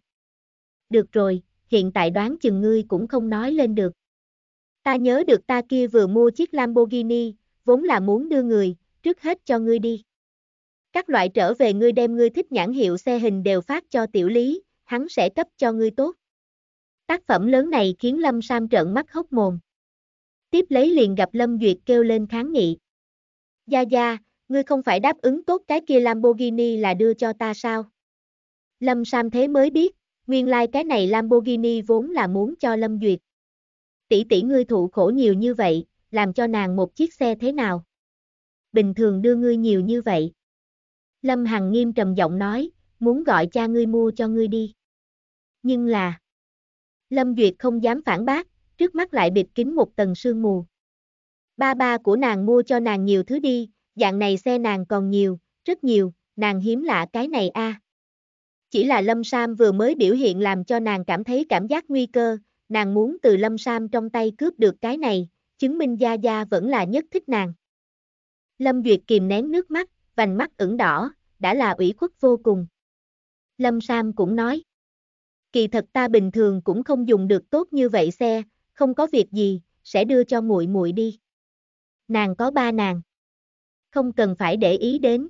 Được rồi, hiện tại đoán chừng ngươi cũng không nói lên được. Ta nhớ được ta kia vừa mua chiếc Lamborghini, vốn là muốn đưa người, trước hết cho ngươi đi. Các loại trở về ngươi đem ngươi thích nhãn hiệu xe hình đều phát cho tiểu lý, hắn sẽ cấp cho ngươi tốt. Tác phẩm lớn này khiến Lâm Sam trợn mắt hốc mồm. Tiếp lấy liền gặp Lâm Duyệt kêu lên kháng nghị. Gia Gia, ngươi không phải đáp ứng tốt cái kia Lamborghini là đưa cho ta sao? Lâm Sam thế mới biết, Nguyên lai like cái này Lamborghini vốn là muốn cho Lâm Duyệt. Tỷ tỷ ngươi thụ khổ nhiều như vậy, làm cho nàng một chiếc xe thế nào? Bình thường đưa ngươi nhiều như vậy. Lâm Hằng nghiêm trầm giọng nói, muốn gọi cha ngươi mua cho ngươi đi. Nhưng là... Lâm Duyệt không dám phản bác, trước mắt lại bịt kín một tầng sương mù. Ba ba của nàng mua cho nàng nhiều thứ đi, dạng này xe nàng còn nhiều, rất nhiều, nàng hiếm lạ cái này a. À. Chỉ là Lâm Sam vừa mới biểu hiện làm cho nàng cảm thấy cảm giác nguy cơ, nàng muốn từ Lâm Sam trong tay cướp được cái này, chứng minh Gia Gia vẫn là nhất thích nàng. Lâm Duyệt kìm nén nước mắt, vành mắt ửng đỏ, đã là ủy khuất vô cùng. Lâm Sam cũng nói, kỳ thật ta bình thường cũng không dùng được tốt như vậy xe, không có việc gì, sẽ đưa cho muội muội đi. Nàng có ba nàng, không cần phải để ý đến.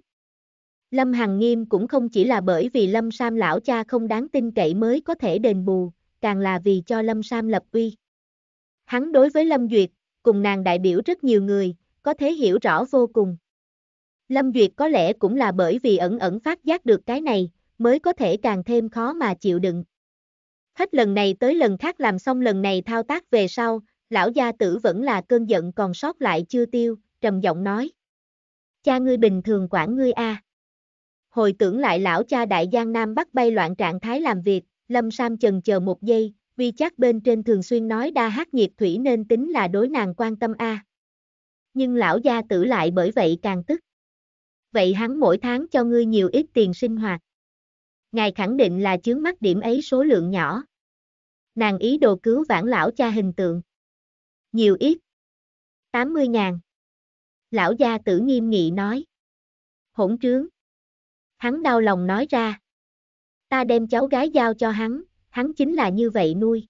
Lâm Hằng Nghiêm cũng không chỉ là bởi vì Lâm Sam lão cha không đáng tin cậy mới có thể đền bù, càng là vì cho Lâm Sam lập uy. Hắn đối với Lâm Duyệt, cùng nàng đại biểu rất nhiều người, có thể hiểu rõ vô cùng. Lâm Duyệt có lẽ cũng là bởi vì ẩn ẩn phát giác được cái này, mới có thể càng thêm khó mà chịu đựng. Hết lần này tới lần khác làm xong lần này thao tác về sau, lão gia tử vẫn là cơn giận còn sót lại chưa tiêu, trầm giọng nói. Cha ngươi bình thường quản ngươi a. À hồi tưởng lại lão cha đại giang nam bắc bay loạn trạng thái làm việc, lâm sam chần chờ một giây, vi chắc bên trên thường xuyên nói đa hát nhiệt thủy nên tính là đối nàng quan tâm a. À. Nhưng lão gia tử lại bởi vậy càng tức. Vậy hắn mỗi tháng cho ngươi nhiều ít tiền sinh hoạt. Ngài khẳng định là chướng mắt điểm ấy số lượng nhỏ. Nàng ý đồ cứu vãn lão cha hình tượng. Nhiều ít. 80 ngàn. Lão gia tử nghiêm nghị nói. Hỗn trướng. Hắn đau lòng nói ra. Ta đem cháu gái giao cho hắn, hắn chính là như vậy nuôi.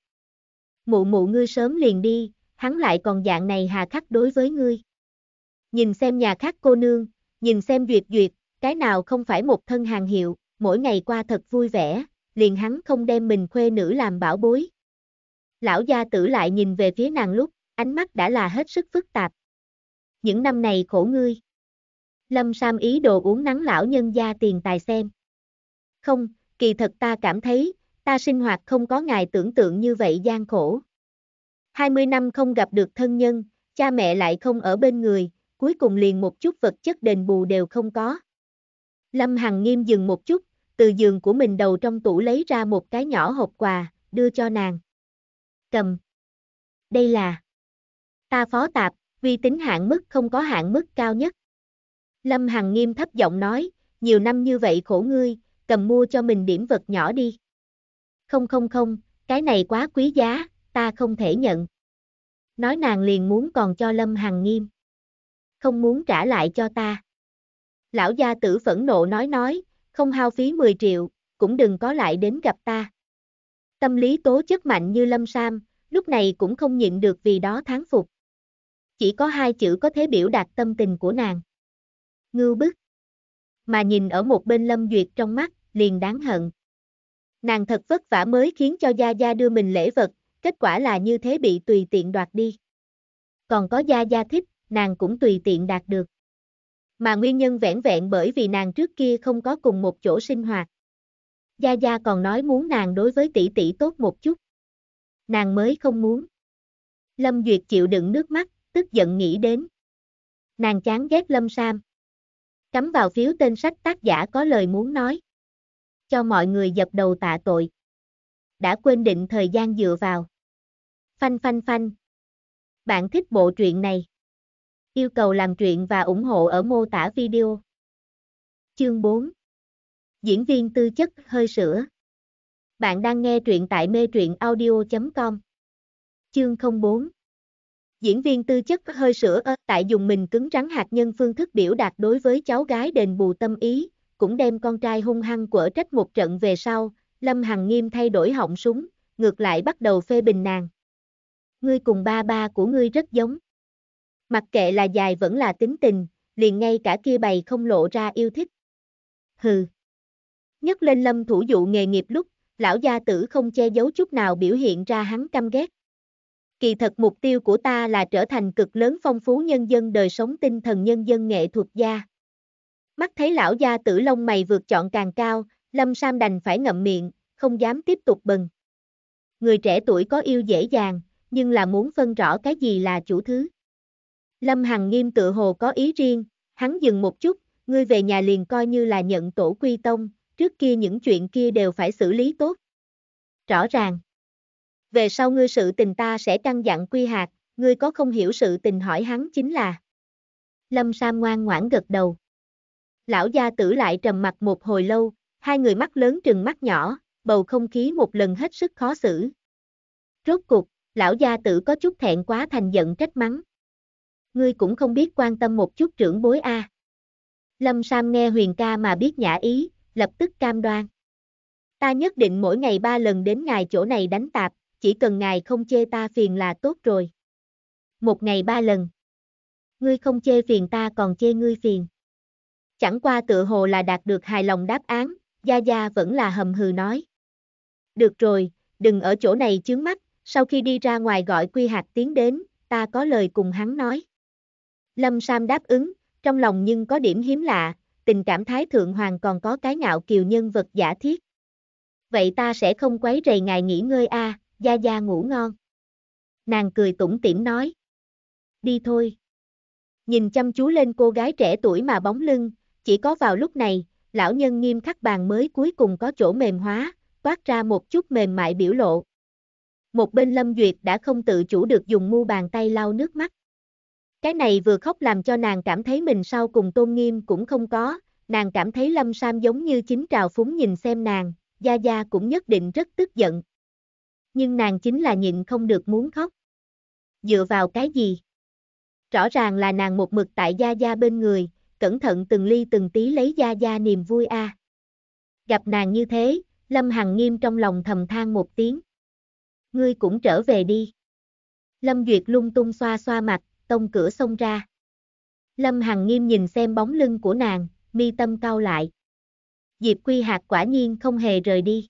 Mụ mụ ngươi sớm liền đi, hắn lại còn dạng này hà khắc đối với ngươi. Nhìn xem nhà khác cô nương, nhìn xem duyệt duyệt, cái nào không phải một thân hàng hiệu, mỗi ngày qua thật vui vẻ, liền hắn không đem mình khuê nữ làm bảo bối. Lão gia tử lại nhìn về phía nàng lúc, ánh mắt đã là hết sức phức tạp. Những năm này khổ ngươi. Lâm Sam ý đồ uống nắng lão nhân gia tiền tài xem. Không, kỳ thật ta cảm thấy, ta sinh hoạt không có ngài tưởng tượng như vậy gian khổ. 20 năm không gặp được thân nhân, cha mẹ lại không ở bên người, cuối cùng liền một chút vật chất đền bù đều không có. Lâm Hằng nghiêm dừng một chút, từ giường của mình đầu trong tủ lấy ra một cái nhỏ hộp quà, đưa cho nàng. Cầm. Đây là ta phó tạp, vi tính hạn mức không có hạn mức cao nhất. Lâm Hằng nghiêm thấp giọng nói, nhiều năm như vậy khổ ngươi, cầm mua cho mình điểm vật nhỏ đi. Không không không, cái này quá quý giá, ta không thể nhận. Nói nàng liền muốn còn cho Lâm Hằng nghiêm. Không muốn trả lại cho ta. Lão gia tử phẫn nộ nói nói, không hao phí 10 triệu, cũng đừng có lại đến gặp ta. Tâm lý tố chất mạnh như Lâm Sam, lúc này cũng không nhịn được vì đó tháng phục. Chỉ có hai chữ có thể biểu đạt tâm tình của nàng ngưu bức. Mà nhìn ở một bên Lâm Duyệt trong mắt, liền đáng hận. Nàng thật vất vả mới khiến cho Gia Gia đưa mình lễ vật, kết quả là như thế bị tùy tiện đoạt đi. Còn có Gia Gia thích, nàng cũng tùy tiện đạt được. Mà nguyên nhân vẻn vẹn bởi vì nàng trước kia không có cùng một chỗ sinh hoạt. Gia Gia còn nói muốn nàng đối với tỷ tỷ tốt một chút. Nàng mới không muốn. Lâm Duyệt chịu đựng nước mắt, tức giận nghĩ đến. Nàng chán ghét Lâm Sam. Cắm vào phiếu tên sách tác giả có lời muốn nói. Cho mọi người dập đầu tạ tội. Đã quên định thời gian dựa vào. Phanh phanh phanh. Bạn thích bộ truyện này? Yêu cầu làm truyện và ủng hộ ở mô tả video. Chương 4 Diễn viên tư chất hơi sữa Bạn đang nghe truyện tại mê truyện audio.com Chương 04 Diễn viên tư chất hơi sữa ớt tại dùng mình cứng rắn hạt nhân phương thức biểu đạt đối với cháu gái đền bù tâm ý, cũng đem con trai hung hăng quở trách một trận về sau, Lâm Hằng nghiêm thay đổi họng súng, ngược lại bắt đầu phê bình nàng. Ngươi cùng ba ba của ngươi rất giống. Mặc kệ là dài vẫn là tính tình, liền ngay cả kia bày không lộ ra yêu thích. Hừ. Nhất lên lâm thủ dụ nghề nghiệp lúc, lão gia tử không che giấu chút nào biểu hiện ra hắn căm ghét. Kỳ thật mục tiêu của ta là trở thành cực lớn phong phú nhân dân đời sống tinh thần nhân dân nghệ thuật gia. Mắt thấy lão gia tử lông mày vượt chọn càng cao, Lâm Sam đành phải ngậm miệng, không dám tiếp tục bần. Người trẻ tuổi có yêu dễ dàng, nhưng là muốn phân rõ cái gì là chủ thứ. Lâm Hằng nghiêm tự hồ có ý riêng, hắn dừng một chút, ngươi về nhà liền coi như là nhận tổ quy tông, trước kia những chuyện kia đều phải xử lý tốt. Rõ ràng. Về sau ngươi sự tình ta sẽ căn dặn quy hạt, ngươi có không hiểu sự tình hỏi hắn chính là. Lâm Sam ngoan ngoãn gật đầu. Lão gia tử lại trầm mặt một hồi lâu, hai người mắt lớn trừng mắt nhỏ, bầu không khí một lần hết sức khó xử. Rốt cục, lão gia tử có chút thẹn quá thành giận trách mắng. Ngươi cũng không biết quan tâm một chút trưởng bối a. Lâm Sam nghe huyền ca mà biết nhã ý, lập tức cam đoan. Ta nhất định mỗi ngày ba lần đến ngài chỗ này đánh tạp, chỉ cần ngài không chê ta phiền là tốt rồi. Một ngày ba lần. Ngươi không chê phiền ta còn chê ngươi phiền. Chẳng qua tựa hồ là đạt được hài lòng đáp án, Gia Gia vẫn là hầm hừ nói. Được rồi, đừng ở chỗ này chướng mắt, sau khi đi ra ngoài gọi quy hạt tiến đến, ta có lời cùng hắn nói. Lâm Sam đáp ứng, trong lòng nhưng có điểm hiếm lạ, tình cảm thái thượng hoàng còn có cái ngạo kiều nhân vật giả thiết. Vậy ta sẽ không quấy rầy ngài nghỉ ngơi a, à, Gia Gia ngủ ngon. Nàng cười tủm tỉm nói. Đi thôi. Nhìn chăm chú lên cô gái trẻ tuổi mà bóng lưng, chỉ có vào lúc này, lão nhân nghiêm khắc bàn mới cuối cùng có chỗ mềm hóa, toát ra một chút mềm mại biểu lộ. Một bên Lâm Duyệt đã không tự chủ được dùng mu bàn tay lau nước mắt. Cái này vừa khóc làm cho nàng cảm thấy mình sau cùng tôn nghiêm cũng không có, nàng cảm thấy Lâm Sam giống như chính trào phúng nhìn xem nàng, Gia Gia cũng nhất định rất tức giận nhưng nàng chính là nhịn không được muốn khóc. Dựa vào cái gì? Rõ ràng là nàng một mực tại Gia Gia bên người, cẩn thận từng ly từng tí lấy Gia Gia niềm vui a. À. Gặp nàng như thế, Lâm Hằng nghiêm trong lòng thầm than một tiếng. Ngươi cũng trở về đi. Lâm Duyệt lung tung xoa xoa mặt, tông cửa xông ra. Lâm Hằng nghiêm nhìn xem bóng lưng của nàng, mi tâm cau lại. Diệp Quy Hạc quả nhiên không hề rời đi.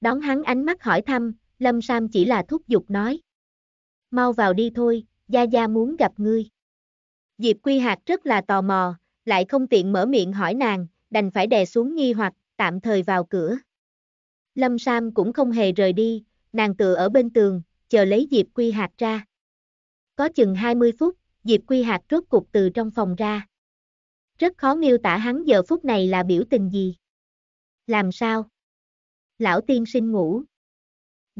Đón hắn ánh mắt hỏi thăm, Lâm Sam chỉ là thúc giục nói. Mau vào đi thôi, Gia Gia muốn gặp ngươi. Diệp Quy Hạc rất là tò mò, lại không tiện mở miệng hỏi nàng, đành phải đè xuống nghi hoặc, tạm thời vào cửa. Lâm Sam cũng không hề rời đi, nàng tựa ở bên tường, chờ lấy Diệp Quy Hạc ra. Có chừng 20 phút, Diệp Quy Hạc rốt cục từ trong phòng ra. Rất khó miêu tả hắn giờ phút này là biểu tình gì. Làm sao? Lão tiên sinh ngủ,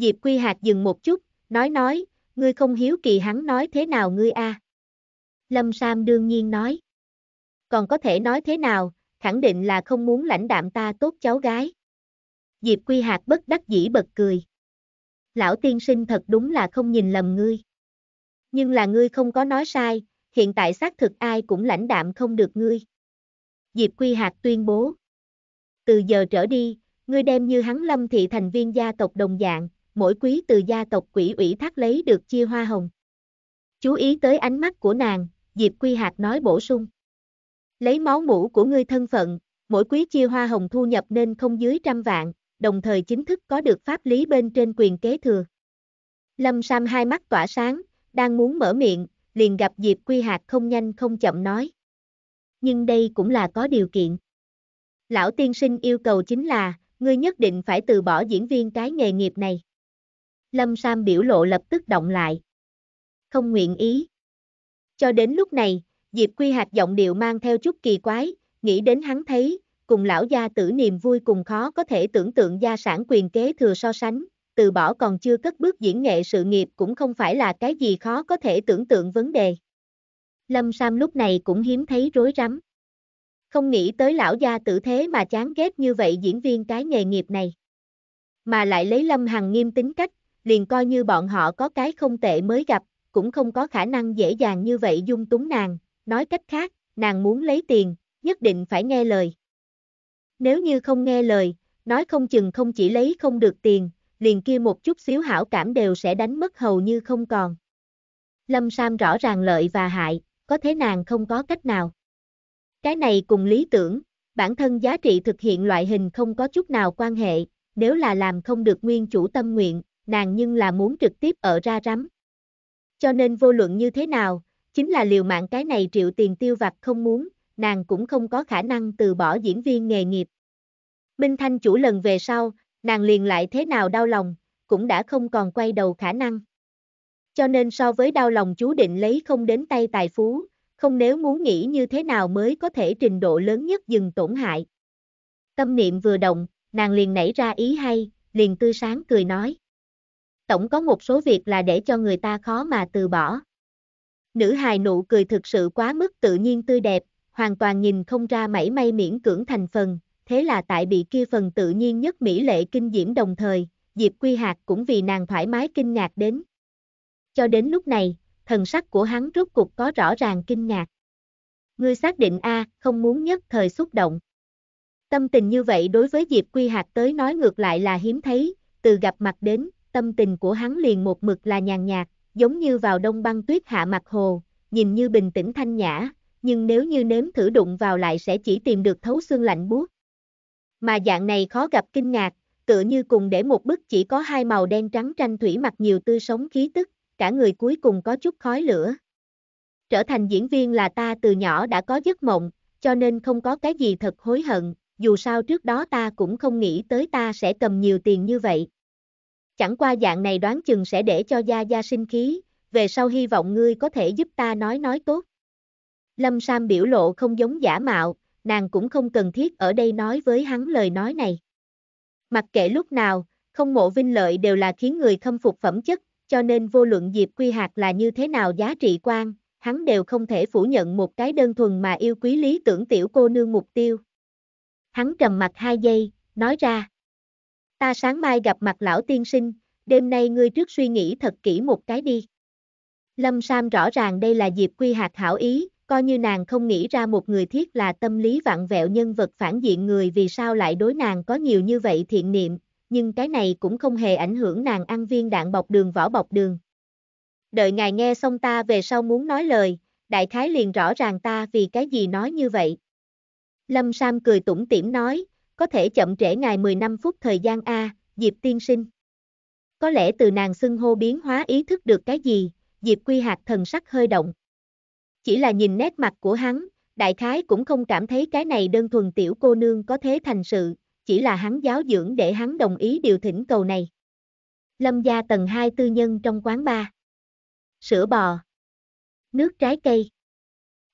Diệp Quy Hạc dừng một chút, nói nói, ngươi không hiếu kỳ hắn nói thế nào ngươi a? Lâm Sam đương nhiên nói. Còn có thể nói thế nào, khẳng định là không muốn lãnh đạm ta tốt cháu gái. Diệp Quy Hạc bất đắc dĩ bật cười. Lão tiên sinh thật đúng là không nhìn lầm ngươi. Nhưng là ngươi không có nói sai, hiện tại xác thực ai cũng lãnh đạm không được ngươi. Diệp Quy Hạc tuyên bố. Từ giờ trở đi, ngươi đem như hắn lâm thị thành viên gia tộc đồng dạng, mỗi quý từ gia tộc quỷ ủy thác lấy được chia hoa hồng. Chú ý tới ánh mắt của nàng, Diệp Quy Hạc nói bổ sung. Lấy máu mũ của ngươi thân phận, mỗi quý chia hoa hồng thu nhập nên không dưới trăm vạn, đồng thời chính thức có được pháp lý bên trên quyền kế thừa. Lâm Sam hai mắt tỏa sáng, đang muốn mở miệng, liền gặp Diệp Quy Hạc không nhanh không chậm nói. Nhưng đây cũng là có điều kiện. Lão tiên sinh yêu cầu chính là, ngươi nhất định phải từ bỏ diễn viên cái nghề nghiệp này. Lâm Sam biểu lộ lập tức động lại. Không nguyện ý. Cho đến lúc này, Diệp Quy Hạc giọng điệu mang theo chút kỳ quái, nghĩ đến hắn thấy, cùng lão gia tử niềm vui cùng khó có thể tưởng tượng gia sản quyền kế thừa so sánh, từ bỏ còn chưa cất bước diễn nghệ sự nghiệp cũng không phải là cái gì khó có thể tưởng tượng vấn đề. Lâm Sam lúc này cũng hiếm thấy rối rắm. Không nghĩ tới lão gia tử thế mà chán ghét như vậy diễn viên cái nghề nghiệp này. Mà lại lấy Lâm Hằng nghiêm tính cách, liền coi như bọn họ có cái không tệ mới gặp, cũng không có khả năng dễ dàng như vậy dung túng nàng, nói cách khác, nàng muốn lấy tiền, nhất định phải nghe lời. Nếu như không nghe lời, nói không chừng không chỉ lấy không được tiền, liền kia một chút xíu hảo cảm đều sẽ đánh mất hầu như không còn. Lâm Sam rõ ràng lợi và hại, có thế nàng không có cách nào. Cái này cùng lý tưởng, bản thân giá trị thực hiện loại hình không có chút nào quan hệ, nếu là làm không được nguyên chủ tâm nguyện, nàng nhưng là muốn trực tiếp ở ra rắm. Cho nên vô luận như thế nào, chính là liều mạng cái này triệu tiền tiêu vặt không muốn, nàng cũng không có khả năng từ bỏ diễn viên nghề nghiệp. Minh Thanh chủ lần về sau, nàng liền lại thế nào đau lòng, cũng đã không còn quay đầu khả năng. Cho nên so với đau lòng chú định lấy không đến tay tài phú, không nếu muốn nghĩ như thế nào mới có thể trình độ lớn nhất dừng tổn hại. Tâm niệm vừa động, nàng liền nảy ra ý hay, liền tươi sáng cười nói tổng có một số việc là để cho người ta khó mà từ bỏ. Nữ hài nụ cười thực sự quá mức tự nhiên tươi đẹp, hoàn toàn nhìn không ra mảy may miễn cưỡng thành phần, thế là tại bị kia phần tự nhiên nhất mỹ lệ kinh diễm đồng thời, Diệp Quy Hạc cũng vì nàng thoải mái kinh ngạc đến. Cho đến lúc này, thần sắc của hắn rốt cục có rõ ràng kinh ngạc. Ngươi xác định A, không muốn nhất thời xúc động. Tâm tình như vậy đối với Diệp Quy Hạc tới nói ngược lại là hiếm thấy, từ gặp mặt đến, tâm tình của hắn liền một mực là nhàn nhạt, giống như vào đông băng tuyết hạ mặt hồ, nhìn như bình tĩnh thanh nhã, nhưng nếu như nếm thử đụng vào lại sẽ chỉ tìm được thấu xương lạnh buốt. Mà dạng này khó gặp kinh ngạc, tựa như cùng để một bức chỉ có hai màu đen trắng tranh thủy mặc nhiều tươi sống khí tức, cả người cuối cùng có chút khói lửa. Trở thành diễn viên là ta từ nhỏ đã có giấc mộng, cho nên không có cái gì thật hối hận, dù sao trước đó ta cũng không nghĩ tới ta sẽ cầm nhiều tiền như vậy chẳng qua dạng này đoán chừng sẽ để cho Gia Gia sinh khí, về sau hy vọng ngươi có thể giúp ta nói nói tốt. Lâm Sam biểu lộ không giống giả mạo, nàng cũng không cần thiết ở đây nói với hắn lời nói này. Mặc kệ lúc nào, không mộ vinh lợi đều là khiến người khâm phục phẩm chất, cho nên vô luận Diệp Quy Hạc là như thế nào giá trị quan, hắn đều không thể phủ nhận một cái đơn thuần mà yêu quý lý tưởng tiểu cô nương mục tiêu. Hắn trầm mặt hai giây, nói ra. Ta sáng mai gặp mặt lão tiên sinh, đêm nay ngươi trước suy nghĩ thật kỹ một cái đi. Lâm Sam rõ ràng đây là dịp quy hạt hảo ý, coi như nàng không nghĩ ra một người thiết là tâm lý vặn vẹo nhân vật phản diện người vì sao lại đối nàng có nhiều như vậy thiện niệm, nhưng cái này cũng không hề ảnh hưởng nàng ăn viên đạn bọc đường vỏ bọc đường. Đợi ngài nghe xong ta về sau muốn nói lời, đại khái liền rõ ràng ta vì cái gì nói như vậy. Lâm Sam cười tủm tỉm nói, có thể chậm trễ ngài 15 phút thời gian A, Diệp tiên sinh. Có lẽ từ nàng xưng hô biến hóa ý thức được cái gì, Diệp Quy hạt thần sắc hơi động. Chỉ là nhìn nét mặt của hắn, đại khái cũng không cảm thấy cái này đơn thuần tiểu cô nương có thế thành sự, chỉ là hắn giáo dưỡng để hắn đồng ý điều thỉnh cầu này. Lâm gia tầng 2 tư nhân trong quán ba Sữa bò. Nước trái cây.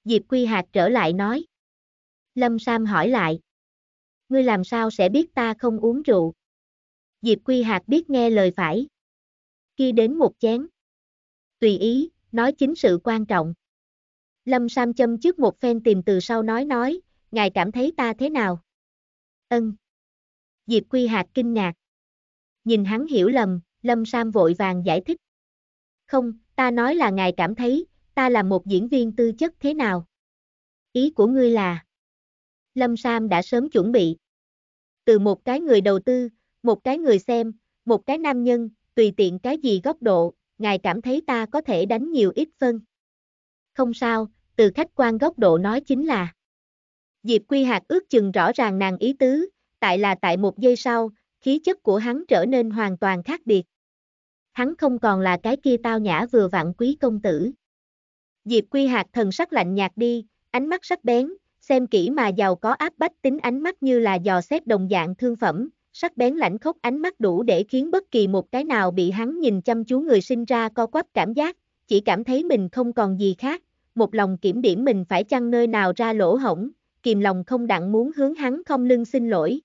Diệp Quy hạt trở lại nói. Lâm Sam hỏi lại ngươi làm sao sẽ biết ta không uống rượu? Diệp Quy Hạc biết nghe lời phải. Khi đến một chén. Tùy ý, nói chính sự quan trọng. Lâm Sam châm trước một phen tìm từ sau nói nói, ngài cảm thấy ta thế nào? Ân. Diệp Quy Hạc kinh ngạc. Nhìn hắn hiểu lầm, Lâm Sam vội vàng giải thích. Không, ta nói là ngài cảm thấy, ta là một diễn viên tư chất thế nào? Ý của ngươi là... Lâm Sam đã sớm chuẩn bị. Từ một cái người đầu tư, một cái người xem, một cái nam nhân, tùy tiện cái gì góc độ, ngài cảm thấy ta có thể đánh nhiều ít phân. Không sao, từ khách quan góc độ nói chính là. Diệp Quy Hạc ước chừng rõ ràng nàng ý tứ, tại là tại một giây sau, khí chất của hắn trở nên hoàn toàn khác biệt. Hắn không còn là cái kia tao nhã vừa vặn quý công tử. Diệp Quy Hạc thần sắc lạnh nhạt đi, ánh mắt sắc bén, xem kỹ mà giàu có áp bách tính ánh mắt như là dò xét đồng dạng thương phẩm, sắc bén lãnh khốc ánh mắt đủ để khiến bất kỳ một cái nào bị hắn nhìn chăm chú người sinh ra co quắp cảm giác, chỉ cảm thấy mình không còn gì khác, một lòng kiểm điểm mình phải chăng nơi nào ra lỗ hổng, kìm lòng không đặng muốn hướng hắn không lưng xin lỗi.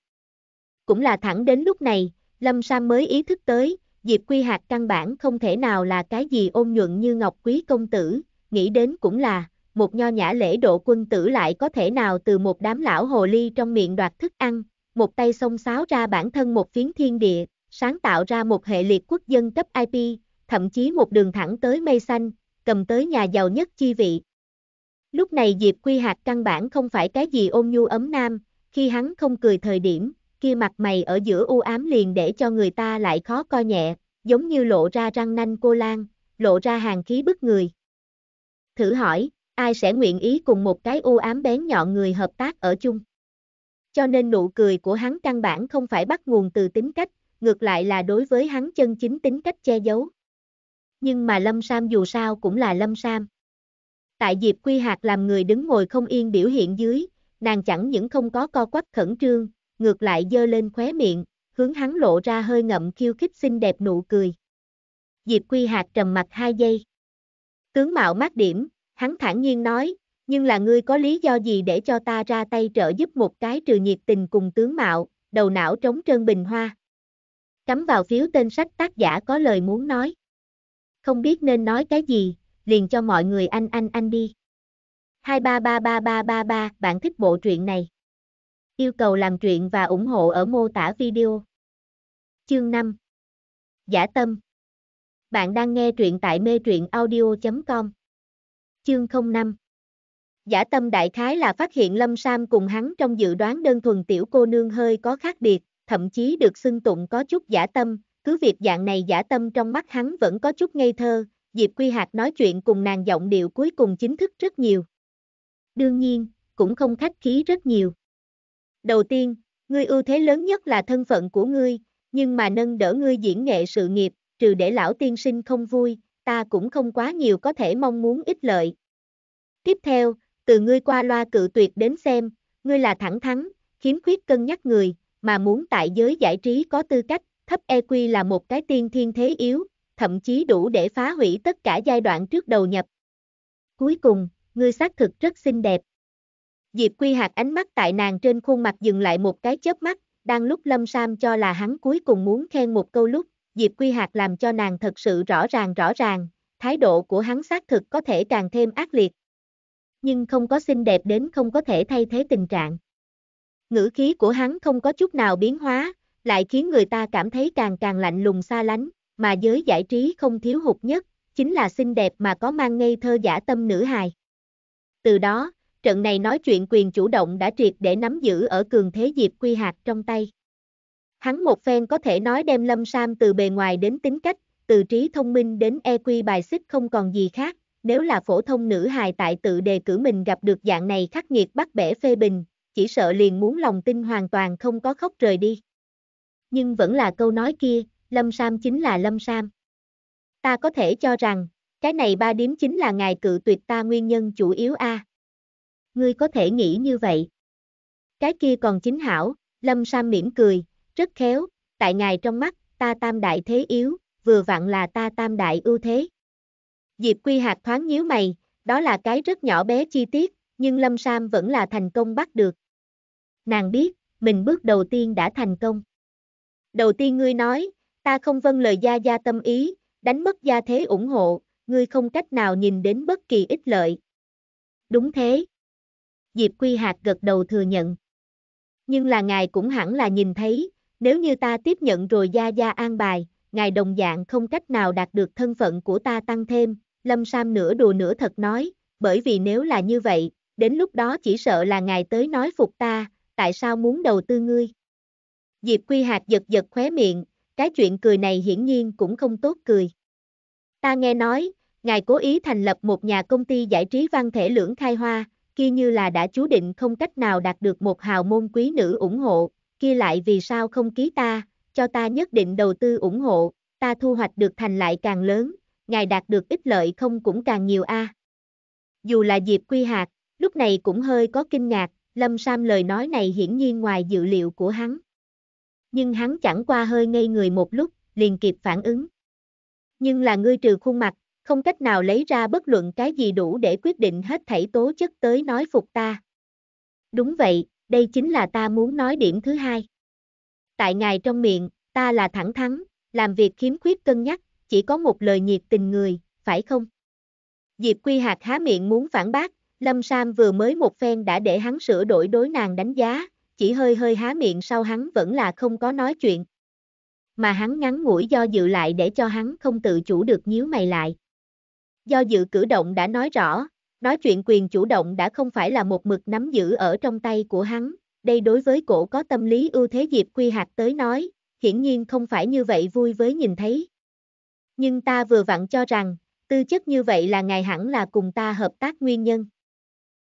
Cũng là thẳng đến lúc này, Lâm Sam mới ý thức tới, Diệp Quy Hạc căn bản không thể nào là cái gì ôn nhuận như Ngọc Quý Công Tử, nghĩ đến cũng là một nho nhã lễ độ quân tử lại có thể nào từ một đám lão hồ ly trong miệng đoạt thức ăn, một tay xông xáo ra bản thân một phiến thiên địa, sáng tạo ra một hệ liệt quốc dân cấp IP, thậm chí một đường thẳng tới mây xanh, cầm tới nhà giàu nhất chi vị. Lúc này Diệp Quy Hạc căn bản không phải cái gì ôm nhu ấm nam, khi hắn không cười thời điểm, kia mặt mày ở giữa u ám liền để cho người ta lại khó coi nhẹ, giống như lộ ra răng nanh cô lan, lộ ra hàng khí bức người. Thử hỏi, ai sẽ nguyện ý cùng một cái u ám bén nhọn người hợp tác ở chung. Cho nên nụ cười của hắn căn bản không phải bắt nguồn từ tính cách, ngược lại là đối với hắn chân chính tính cách che giấu. Nhưng mà Lâm Sam dù sao cũng là Lâm Sam. Tại Diệp Quy Hạc làm người đứng ngồi không yên biểu hiện dưới, nàng chẳng những không có co quắp khẩn trương, ngược lại dơ lên khóe miệng, hướng hắn lộ ra hơi ngậm khiêu khích xinh đẹp nụ cười. Diệp Quy Hạc trầm mặt hai giây. Tướng mạo mát điểm, Hắn thản nhiên nói, nhưng là ngươi có lý do gì để cho ta ra tay trợ giúp một cái trừ nhiệt tình cùng tướng mạo, đầu não trống trơn bình hoa. Cắm vào phiếu tên sách tác giả có lời muốn nói. Không biết nên nói cái gì, liền cho mọi người anh anh anh đi. 2333333 bạn thích bộ truyện này. Yêu cầu làm truyện và ủng hộ ở mô tả video. Chương 5 Giả tâm Bạn đang nghe truyện tại mê truyện audio.com Chương 05 Giả tâm đại khái là phát hiện Lâm Sam cùng hắn trong dự đoán đơn thuần tiểu cô nương hơi có khác biệt, thậm chí được xưng tụng có chút giả tâm, cứ việc dạng này giả tâm trong mắt hắn vẫn có chút ngây thơ, Diệp Quy Hạc nói chuyện cùng nàng giọng điệu cuối cùng chính thức rất nhiều. Đương nhiên, cũng không khách khí rất nhiều. Đầu tiên, ngươi ưu thế lớn nhất là thân phận của ngươi, nhưng mà nâng đỡ ngươi diễn nghệ sự nghiệp, trừ để lão tiên sinh không vui, ta cũng không quá nhiều có thể mong muốn ích lợi. Tiếp theo, từ ngươi qua loa cự tuyệt đến xem, ngươi là thẳng thắn, khiếm khuyết cân nhắc người, mà muốn tại giới giải trí có tư cách, thấp EQ là một cái tiên thiên thế yếu, thậm chí đủ để phá hủy tất cả giai đoạn trước đầu nhập. Cuối cùng, ngươi xác thực rất xinh đẹp. Diệp Quy Hạc ánh mắt tại nàng trên khuôn mặt dừng lại một cái chớp mắt, đang lúc Lâm Sam cho là hắn cuối cùng muốn khen một câu lúc, Diệp Quy Hạc làm cho nàng thật sự rõ ràng rõ ràng, thái độ của hắn xác thực có thể càng thêm ác liệt. Nhưng không có xinh đẹp đến không có thể thay thế tình trạng. Ngữ khí của hắn không có chút nào biến hóa, lại khiến người ta cảm thấy càng càng lạnh lùng xa lánh, mà giới giải trí không thiếu hụt nhất, chính là xinh đẹp mà có mang ngây thơ giả tâm nữ hài. Từ đó, trận này nói chuyện quyền chủ động đã triệt để nắm giữ ở cường thế Diệp Quy Hạc trong tay. Hắn một phen có thể nói đem Lâm Sam từ bề ngoài đến tính cách, từ trí thông minh đến EQ bài xích không còn gì khác, nếu là phổ thông nữ hài tại tự đề cử mình gặp được dạng này khắc nghiệt bắt bẻ phê bình, chỉ sợ liền muốn lòng tin hoàn toàn không có khóc rời đi. Nhưng vẫn là câu nói kia, Lâm Sam chính là Lâm Sam. Ta có thể cho rằng, cái này ba điểm chính là ngài cự tuyệt ta nguyên nhân chủ yếu a. Ngươi có thể nghĩ như vậy. Cái kia còn chính hảo, Lâm Sam mỉm cười, rất khéo, tại ngài trong mắt, ta tam đại thế yếu, vừa vặn là ta tam đại ưu thế. Diệp Quy Hạc thoáng nhíu mày, đó là cái rất nhỏ bé chi tiết, nhưng Lâm Sam vẫn là thành công bắt được. Nàng biết, mình bước đầu tiên đã thành công. Đầu tiên ngươi nói, ta không vâng lời gia gia tâm ý, đánh mất gia thế ủng hộ, ngươi không cách nào nhìn đến bất kỳ ích lợi. Đúng thế. Diệp Quy Hạc gật đầu thừa nhận. Nhưng là ngài cũng hẳn là nhìn thấy, nếu như ta tiếp nhận rồi Gia Gia an bài, ngài đồng dạng không cách nào đạt được thân phận của ta tăng thêm, Lâm Sam nửa đùa nửa thật nói, bởi vì nếu là như vậy, đến lúc đó chỉ sợ là ngài tới nói phục ta, tại sao muốn đầu tư ngươi? Diệp Quy Hạc giật giật khóe miệng, cái chuyện cười này hiển nhiên cũng không tốt cười. Ta nghe nói, ngài cố ý thành lập một nhà công ty giải trí văn thể lưỡng khai hoa, kia như là đã chú định không cách nào đạt được một hào môn quý nữ ủng hộ, kia lại vì sao không ký ta, cho ta nhất định đầu tư ủng hộ, ta thu hoạch được thành lại càng lớn, ngài đạt được ích lợi không cũng càng nhiều a. Dù là Diệp Quy Hạc, lúc này cũng hơi có kinh ngạc, Lâm Sam lời nói này hiển nhiên ngoài dự liệu của hắn. Nhưng hắn chẳng qua hơi ngây người một lúc, liền kịp phản ứng. Nhưng là ngươi trừ khuôn mặt, không cách nào lấy ra bất luận cái gì đủ để quyết định hết thảy tố chất tới nói phục ta. Đúng vậy, đây chính là ta muốn nói điểm thứ hai. Tại ngài trong miệng, ta là thẳng thắn, làm việc khiếm khuyết cân nhắc, chỉ có một lời nhiệt tình người, phải không? Diệp Quy Hạc há miệng muốn phản bác, Lâm Sam vừa mới một phen đã để hắn sửa đổi đối nàng đánh giá, chỉ hơi hơi há miệng sau hắn vẫn là không có nói chuyện. Mà hắn ngắn ngủi do dự lại để cho hắn không tự chủ được nhíu mày lại. Do dự cử động đã nói rõ, Nói chuyện quyền chủ động đã không phải là một mực nắm giữ ở trong tay của hắn, đây đối với cổ có tâm lý ưu thế Diệp Quy Hạc tới nói, hiển nhiên không phải như vậy vui với nhìn thấy. Nhưng ta vừa vặn cho rằng, tư chất như vậy là ngài hẳn là cùng ta hợp tác nguyên nhân.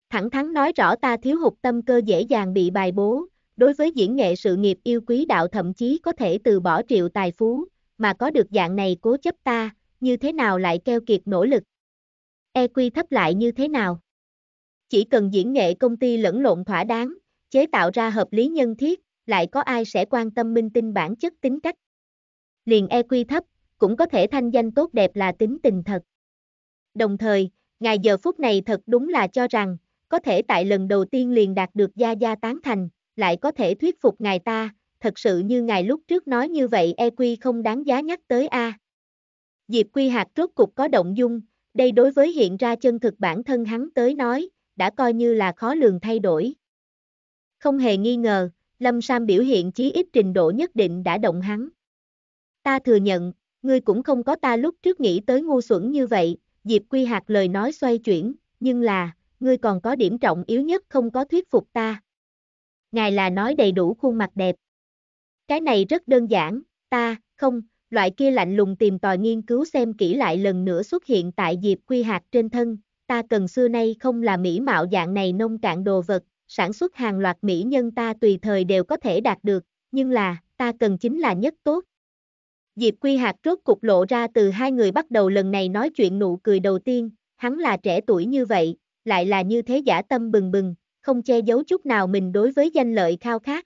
Thẳng thắn nói rõ ta thiếu hụt tâm cơ dễ dàng bị bài bố, đối với diễn nghệ sự nghiệp yêu quý đạo thậm chí có thể từ bỏ triệu tài phú, mà có được dạng này cố chấp ta, như thế nào lại keo kiệt nỗ lực. EQ thấp lại như thế nào. Chỉ cần diễn nghệ công ty lẫn lộn thỏa đáng, chế tạo ra hợp lý nhân thiết, lại có ai sẽ quan tâm minh tinh bản chất tính cách. Liền EQ thấp, cũng có thể thanh danh tốt đẹp là tính tình thật. Đồng thời, ngài giờ phút này thật đúng là cho rằng, có thể tại lần đầu tiên liền đạt được gia gia tán thành, lại có thể thuyết phục ngài ta, thật sự như ngài lúc trước nói như vậy EQ không đáng giá nhắc tới a. Diệp Quy hạt rốt cục có động dung, đây đối với hiện ra chân thực bản thân hắn tới nói, đã coi như là khó lường thay đổi. Không hề nghi ngờ, Lâm Sam biểu hiện chí ít trình độ nhất định đã động hắn. Ta thừa nhận, ngươi cũng không có ta lúc trước nghĩ tới ngu xuẩn như vậy, Diệp Quy Hạc lời nói xoay chuyển, nhưng là, ngươi còn có điểm trọng yếu nhất không có thuyết phục ta. Ngài là nói đầy đủ khuôn mặt đẹp. Cái này rất đơn giản, ta, không, loại kia lạnh lùng tìm tòi nghiên cứu xem kỹ lại lần nữa xuất hiện tại Diệp Quy hạt trên thân, ta cần xưa nay không là mỹ mạo dạng này nông cạn đồ vật, sản xuất hàng loạt mỹ nhân ta tùy thời đều có thể đạt được, nhưng là, ta cần chính là nhất tốt. Diệp Quy hạt rốt cục lộ ra từ hai người bắt đầu lần này nói chuyện nụ cười đầu tiên, hắn là trẻ tuổi như vậy, lại là như thế giả tâm bừng bừng, không che giấu chút nào mình đối với danh lợi khao khát.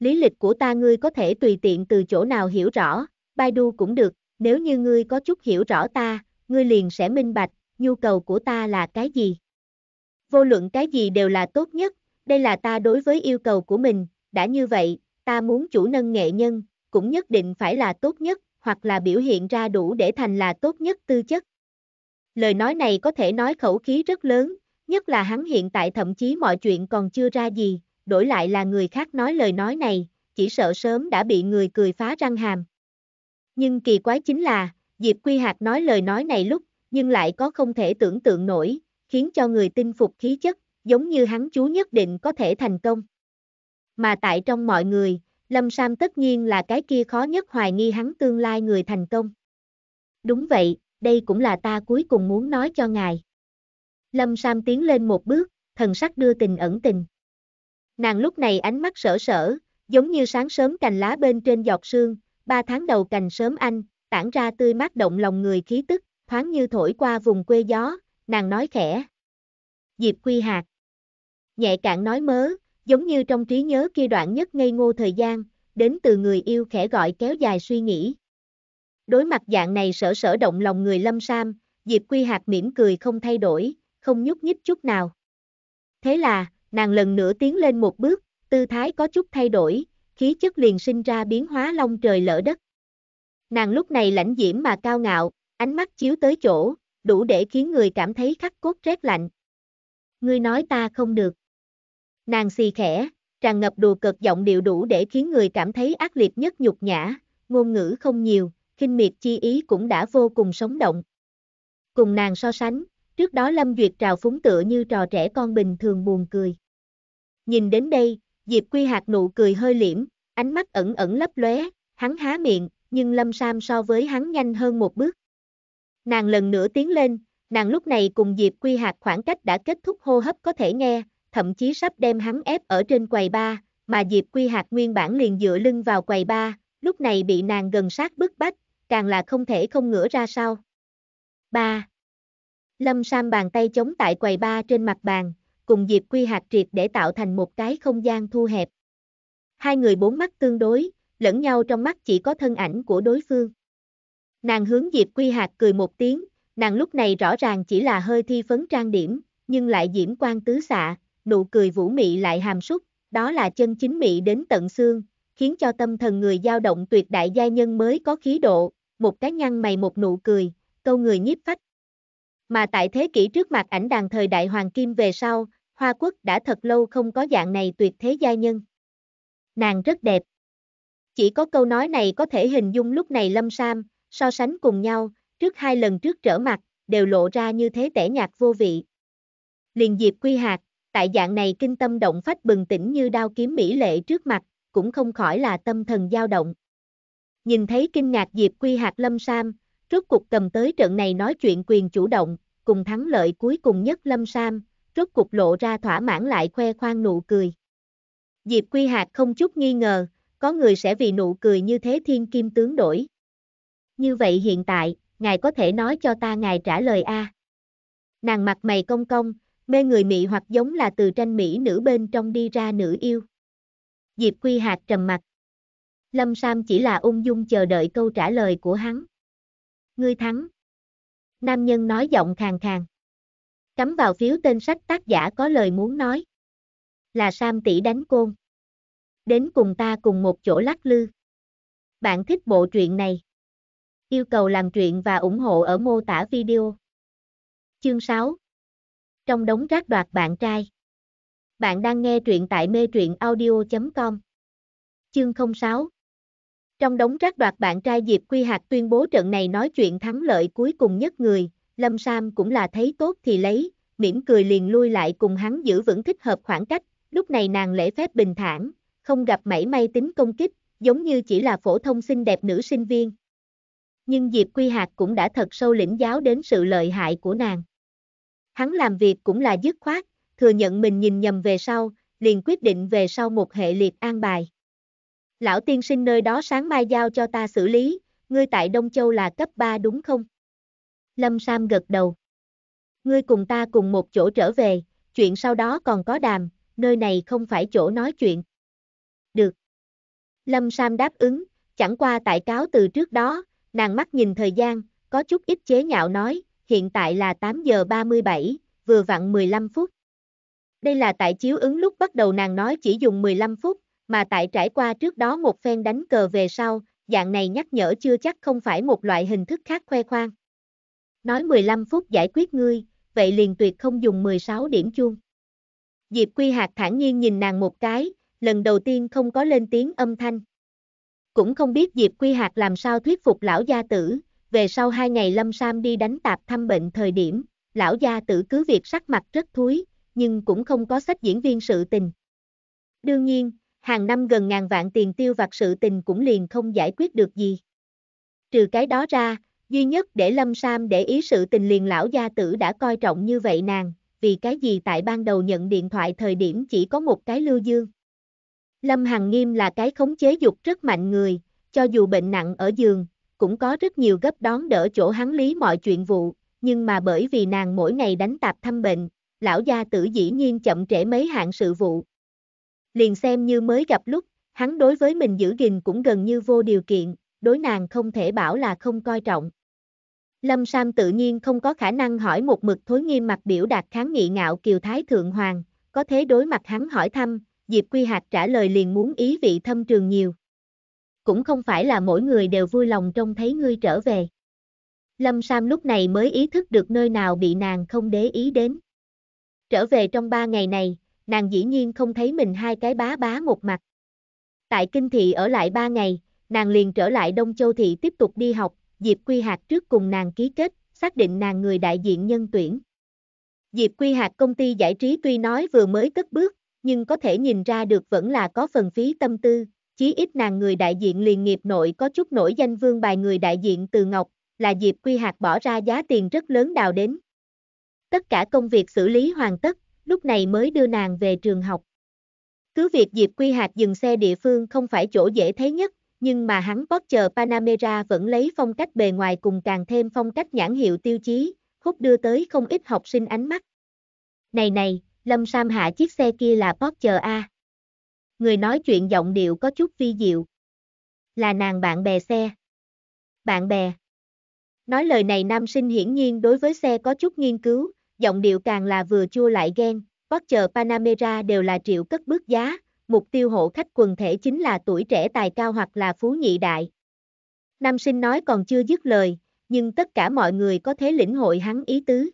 Lý lịch của ta ngươi có thể tùy tiện từ chỗ nào hiểu rõ, Baidu cũng được, nếu như ngươi có chút hiểu rõ ta, ngươi liền sẽ minh bạch, nhu cầu của ta là cái gì. Vô luận cái gì đều là tốt nhất, đây là ta đối với yêu cầu của mình, đã như vậy, ta muốn chủ nâng nghệ nhân, cũng nhất định phải là tốt nhất, hoặc là biểu hiện ra đủ để thành là tốt nhất tư chất. Lời nói này có thể nói khẩu khí rất lớn, nhất là hắn hiện tại thậm chí mọi chuyện còn chưa ra gì, đổi lại là người khác nói lời nói này, chỉ sợ sớm đã bị người cười phá răng hàm. Nhưng kỳ quái chính là, Diệp Quy Hạc nói lời nói này lúc, nhưng lại có không thể tưởng tượng nổi, khiến cho người tin phục khí chất, giống như hắn chú nhất định có thể thành công. Mà tại trong mọi người, Lâm Sam tất nhiên là cái kia khó nhất hoài nghi hắn tương lai người thành công. Đúng vậy, đây cũng là ta cuối cùng muốn nói cho ngài. Lâm Sam tiến lên một bước, thần sắc đưa tình ẩn tình. Nàng lúc này ánh mắt sở sở, giống như sáng sớm cành lá bên trên giọt sương, Ba tháng đầu cành sớm anh, tản ra tươi mát động lòng người khí tức, thoáng như thổi qua vùng quê gió, nàng nói khẽ. Diệp Quy Hạc Nhẹ cạn nói mớ, giống như trong trí nhớ kia đoạn nhất ngây ngô thời gian, đến từ người yêu khẽ gọi kéo dài suy nghĩ. Đối mặt dạng này sở sở động lòng người lâm sam, Diệp Quy Hạc mỉm cười không thay đổi, không nhúc nhích chút nào. Thế là, nàng lần nữa tiến lên một bước, tư thái có chút thay đổi, khí chất liền sinh ra biến hóa long trời lỡ đất. Nàng lúc này lãnh diễm mà cao ngạo, ánh mắt chiếu tới chỗ, đủ để khiến người cảm thấy khắc cốt rét lạnh. Ngươi nói ta không được. Nàng xì khẽ, tràn ngập đùa cợt giọng điệu đủ để khiến người cảm thấy ác liệt nhất nhục nhã, ngôn ngữ không nhiều, khinh miệt chi ý cũng đã vô cùng sống động. Cùng nàng so sánh, trước đó Lâm Duyệt trào phúng tựa như trò trẻ con bình thường buồn cười. Nhìn đến đây, Diệp Quy Hạc nụ cười hơi liễm, ánh mắt ẩn ẩn lấp lóe, hắn há miệng, nhưng Lâm Sam so với hắn nhanh hơn một bước. Nàng lần nữa tiến lên, nàng lúc này cùng Diệp Quy Hạc khoảng cách đã kết thúc hô hấp có thể nghe, thậm chí sắp đem hắn ép ở trên quầy ba, mà Diệp Quy Hạc nguyên bản liền dựa lưng vào quầy ba, lúc này bị nàng gần sát bức bách, càng là không thể không ngửa ra sau. 3. Lâm Sam bàn tay chống tại quầy ba trên mặt bàn, cùng Diệp Quy hạt triệt để tạo thành một cái không gian thu hẹp. Hai người bốn mắt tương đối, lẫn nhau trong mắt chỉ có thân ảnh của đối phương. Nàng hướng Diệp Quy hạt cười một tiếng, nàng lúc này rõ ràng chỉ là hơi thi phấn trang điểm, nhưng lại diễm quan tứ xạ, nụ cười vũ mị lại hàm súc, đó là chân chính mị đến tận xương, khiến cho tâm thần người dao động tuyệt đại gia nhân mới có khí độ, một cái nhăn mày một nụ cười, câu người nhiếp phách. Mà tại thế kỷ trước mặt ảnh đàn thời đại hoàng kim về sau, Hoa Quốc đã thật lâu không có dạng này tuyệt thế gia nhân. Nàng rất đẹp. Chỉ có câu nói này có thể hình dung lúc này Lâm Sam, so sánh cùng nhau, trước hai lần trước trở mặt, đều lộ ra như thế tẻ nhạt vô vị. Liền dịp quy hạt, tại dạng này kinh tâm động phách bừng tỉnh như đao kiếm mỹ lệ trước mặt, cũng không khỏi là tâm thần dao động. Nhìn thấy kinh ngạc dịp quy hạt Lâm Sam, rốt cuộc cầm tới trận này nói chuyện quyền chủ động, cùng thắng lợi cuối cùng nhất Lâm Sam, rốt cục lộ ra thỏa mãn lại khoe khoang nụ cười. Diệp Quy Hạc không chút nghi ngờ, có người sẽ vì nụ cười như thế thiên kim tướng đổi. Như vậy hiện tại, ngài có thể nói cho ta ngài trả lời a. Nàng mặt mày công công, mê người mị hoặc giống là từ tranh mỹ nữ bên trong đi ra nữ yêu. Diệp Quy Hạc trầm mặt. Lâm Sam chỉ là ung dung chờ đợi câu trả lời của hắn. Ngươi thắng. Nam nhân nói giọng khàn khàn. Cắm vào phiếu tên sách tác giả có lời muốn nói. Là Sam tỷ đánh côn. Đến cùng ta cùng một chỗ lắc lư. Bạn thích bộ truyện này. Yêu cầu làm truyện và ủng hộ ở mô tả video. Chương 6 Trong đống rác đoạt bạn trai Bạn đang nghe truyện tại mê truyện audio.com Chương 06 Trong đống rác đoạt bạn trai Diệp Quy Hạc tuyên bố trận này nói chuyện thắng lợi cuối cùng nhất người, Lâm Sam cũng là thấy tốt thì lấy, mỉm cười liền lui lại cùng hắn giữ vững thích hợp khoảng cách, lúc này nàng lễ phép bình thản, không gặp mảy may tính công kích, giống như chỉ là phổ thông xinh đẹp nữ sinh viên. Nhưng Diệp Quy Hạc cũng đã thật sâu lĩnh giáo đến sự lợi hại của nàng. Hắn làm việc cũng là dứt khoát, thừa nhận mình nhìn nhầm về sau, liền quyết định về sau một hệ liệt an bài. Lão tiên sinh nơi đó sáng mai giao cho ta xử lý, ngươi tại Đông Châu là cấp 3 đúng không? Lâm Sam gật đầu. Ngươi cùng ta cùng một chỗ trở về, chuyện sau đó còn có đàm, nơi này không phải chỗ nói chuyện. Được. Lâm Sam đáp ứng, chẳng qua tại cáo từ trước đó, nàng mắt nhìn thời gian, có chút ít chế nhạo nói, hiện tại là 8 giờ 37, vừa vặn 15 phút. Đây là tại chiếu ứng lúc bắt đầu nàng nói chỉ dùng 15 phút, mà tại trải qua trước đó một phen đánh cờ về sau, dạng này nhắc nhở chưa chắc không phải một loại hình thức khác khoe khoang. Nói 15 phút giải quyết ngươi, vậy liền tuyệt không dùng 16 điểm chuông. Diệp Quy Hạc thản nhiên nhìn nàng một cái, lần đầu tiên không có lên tiếng âm thanh. Cũng không biết Diệp Quy Hạc làm sao thuyết phục lão gia tử, về sau hai ngày Lâm Sam đi đánh tạp thăm bệnh thời điểm, lão gia tử cứ việc sắc mặt rất thúi, nhưng cũng không có sách diễn viên sự tình. Đương nhiên, hàng năm gần ngàn vạn tiền tiêu vặt sự tình cũng liền không giải quyết được gì. Trừ cái đó ra, Duy nhất để Lâm Sam để ý sự tình liền lão gia tử đã coi trọng như vậy nàng, vì cái gì tại ban đầu nhận điện thoại thời điểm chỉ có một cái lưu dương. Lâm Hằng Nghiêm là cái khống chế dục rất mạnh người, cho dù bệnh nặng ở giường, cũng có rất nhiều gấp đón đỡ chỗ hắn lý mọi chuyện vụ, nhưng mà bởi vì nàng mỗi ngày đánh tạp thăm bệnh, lão gia tử dĩ nhiên chậm trễ mấy hạng sự vụ. Liền xem như mới gặp lúc, hắn đối với mình giữ gìn cũng gần như vô điều kiện, đối nàng không thể bảo là không coi trọng. Lâm Sam tự nhiên không có khả năng hỏi một mực thối nghiêm mặt biểu đạt kháng nghị ngạo kiều Thái Thượng Hoàng, có thế đối mặt hắn hỏi thăm, Diệp Quy Hạc trả lời liền muốn ý vị thâm trường nhiều. Cũng không phải là mỗi người đều vui lòng trông thấy ngươi trở về. Lâm Sam lúc này mới ý thức được nơi nào bị nàng không để ý đến. Trở về trong ba ngày này, nàng dĩ nhiên không thấy mình hai cái bá bá một mặt. Tại Kinh Thị ở lại ba ngày, nàng liền trở lại Đông Châu Thị tiếp tục đi học, Diệp Quy Hạc trước cùng nàng ký kết, xác định nàng người đại diện nhân tuyển. Diệp Quy Hạc công ty giải trí tuy nói vừa mới cất bước, nhưng có thể nhìn ra được vẫn là có phần phí tâm tư, chí ít nàng người đại diện liền nghiệp nội có chút nổi danh vương bài người đại diện từ Ngọc, là Diệp Quy Hạc bỏ ra giá tiền rất lớn đào đến. Tất cả công việc xử lý hoàn tất, lúc này mới đưa nàng về trường học. Cứ việc Diệp Quy Hạc dừng xe địa phương không phải chỗ dễ thấy nhất, nhưng mà hắn Porsche Panamera vẫn lấy phong cách bề ngoài cùng càng thêm phong cách nhãn hiệu tiêu chí, hút đưa tới không ít học sinh ánh mắt. Này này, Lâm Sam hạ chiếc xe kia là Porsche A. Người nói chuyện giọng điệu có chút vi diệu. Là nàng bạn bè xe. Bạn bè. Nói lời này nam sinh hiển nhiên đối với xe có chút nghiên cứu, giọng điệu càng là vừa chua lại ghen, Porsche Panamera đều là triệu cất bước giá, mục tiêu hộ khách quần thể chính là tuổi trẻ tài cao hoặc là phú nhị đại. Nam sinh nói còn chưa dứt lời, nhưng tất cả mọi người có thể lĩnh hội hắn ý tứ.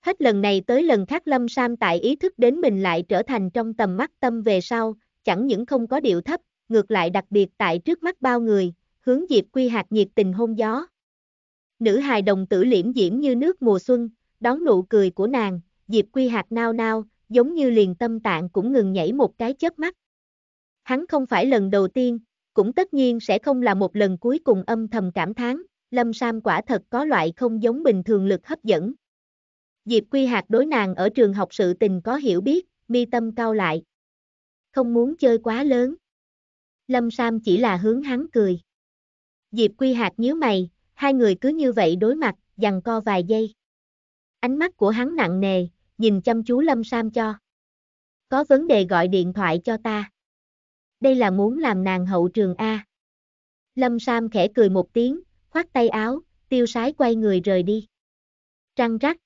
Hết lần này tới lần khác Lâm Sam tại ý thức đến mình lại trở thành trong tầm mắt tâm về sau, chẳng những không có điệu thấp, ngược lại đặc biệt tại trước mắt bao người, hướng Diệp Quy hạt nhiệt tình hôn gió. Nữ hài đồng tử liễm diễm như nước mùa xuân, đón nụ cười của nàng, Diệp Quy hạt nao nao, giống như liền tâm tạng cũng ngừng nhảy một cái chớp mắt. Hắn không phải lần đầu tiên, cũng tất nhiên sẽ không là một lần cuối cùng âm thầm cảm thán, Lâm Sam quả thật có loại không giống bình thường lực hấp dẫn. Diệp Quy Hạc đối nàng ở trường học sự tình có hiểu biết, mi tâm cao lại. Không muốn chơi quá lớn. Lâm Sam chỉ là hướng hắn cười. Diệp Quy Hạc nhíu mày, hai người cứ như vậy đối mặt, dằn co vài giây. Ánh mắt của hắn nặng nề, nhìn chăm chú Lâm Sam cho. Có vấn đề gọi điện thoại cho ta. Đây là muốn làm nàng hậu trường A. Lâm Sam khẽ cười một tiếng, khoát tay áo, tiêu sái quay người rời đi. Trăng rắc.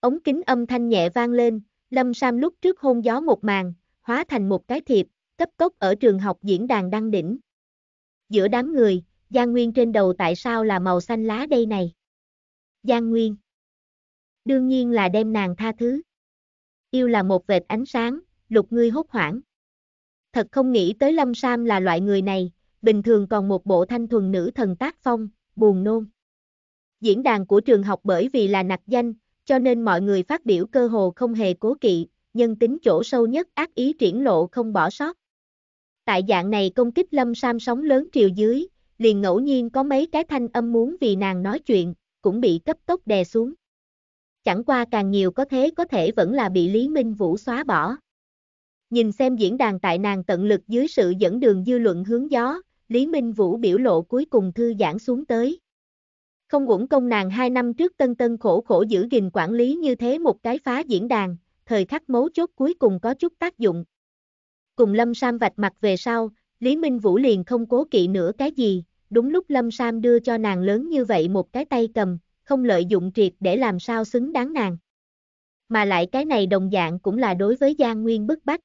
Ống kính âm thanh nhẹ vang lên, Lâm Sam lúc trước hôn gió một màn, hóa thành một cái thiệp, cấp tốc ở trường học diễn đàn đăng đỉnh. Giữa đám người, Giang Nguyên trên đầu tại sao là màu xanh lá đây này? Giang Nguyên đương nhiên là đem nàng tha thứ. Yêu là một vệt ánh sáng, lục ngươi hốt hoảng. Thật không nghĩ tới Lâm Sam là loại người này, bình thường còn một bộ thanh thuần nữ thần tác phong, buồn nôn. Diễn đàn của trường học bởi vì là nặc danh, cho nên mọi người phát biểu cơ hồ không hề cố kỵ, nhân tính chỗ sâu nhất ác ý triển lộ không bỏ sót. Tại dạng này công kích Lâm Sam sóng lớn triều dưới, liền ngẫu nhiên có mấy cái thanh âm muốn vì nàng nói chuyện, cũng bị cấp tốc đè xuống chẳng qua càng nhiều có thế có thể vẫn là bị Lý Minh Vũ xóa bỏ. Nhìn xem diễn đàn tại nàng tận lực dưới sự dẫn đường dư luận hướng gió, Lý Minh Vũ biểu lộ cuối cùng thư giãn xuống tới. Không uổng công nàng hai năm trước tân tân khổ khổ giữ gìn quản lý như thế một cái phá diễn đàn, thời khắc mấu chốt cuối cùng có chút tác dụng. Cùng Lâm Sam vạch mặt về sau, Lý Minh Vũ liền không cố kỵ nữa cái gì, đúng lúc Lâm Sam đưa cho nàng lớn như vậy một cái tay cầm, không lợi dụng triệt để làm sao xứng đáng nàng. Mà lại cái này đồng dạng cũng là đối với Giang Nguyên bức bách.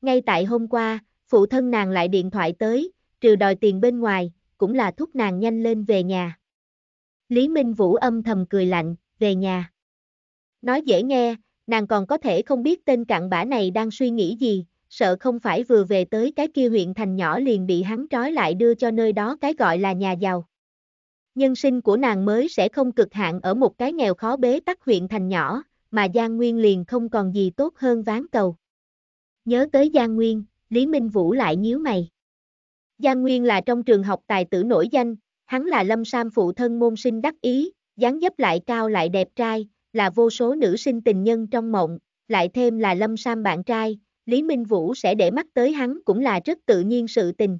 Ngay tại hôm qua, phụ thân nàng lại điện thoại tới, trừ đòi tiền bên ngoài, cũng là thúc nàng nhanh lên về nhà. Lý Minh Vũ âm thầm cười lạnh, về nhà. Nói dễ nghe, nàng còn có thể không biết tên cặn bã này đang suy nghĩ gì, sợ không phải vừa về tới cái kia huyện thành nhỏ liền bị hắn trói lại đưa cho nơi đó cái gọi là nhà giàu. Nhân sinh của nàng mới sẽ không cực hạn ở một cái nghèo khó bế tắc huyện thành nhỏ, mà Giang Nguyên liền không còn gì tốt hơn ván cầu. Nhớ tới Giang Nguyên, Lý Minh Vũ lại nhíu mày. Giang Nguyên là trong trường học tài tử nổi danh, hắn là lâm sam phụ thân môn sinh đắc ý, dáng dấp lại cao lại đẹp trai, là vô số nữ sinh tình nhân trong mộng, lại thêm là lâm sam bạn trai, Lý Minh Vũ sẽ để mắt tới hắn cũng là rất tự nhiên sự tình.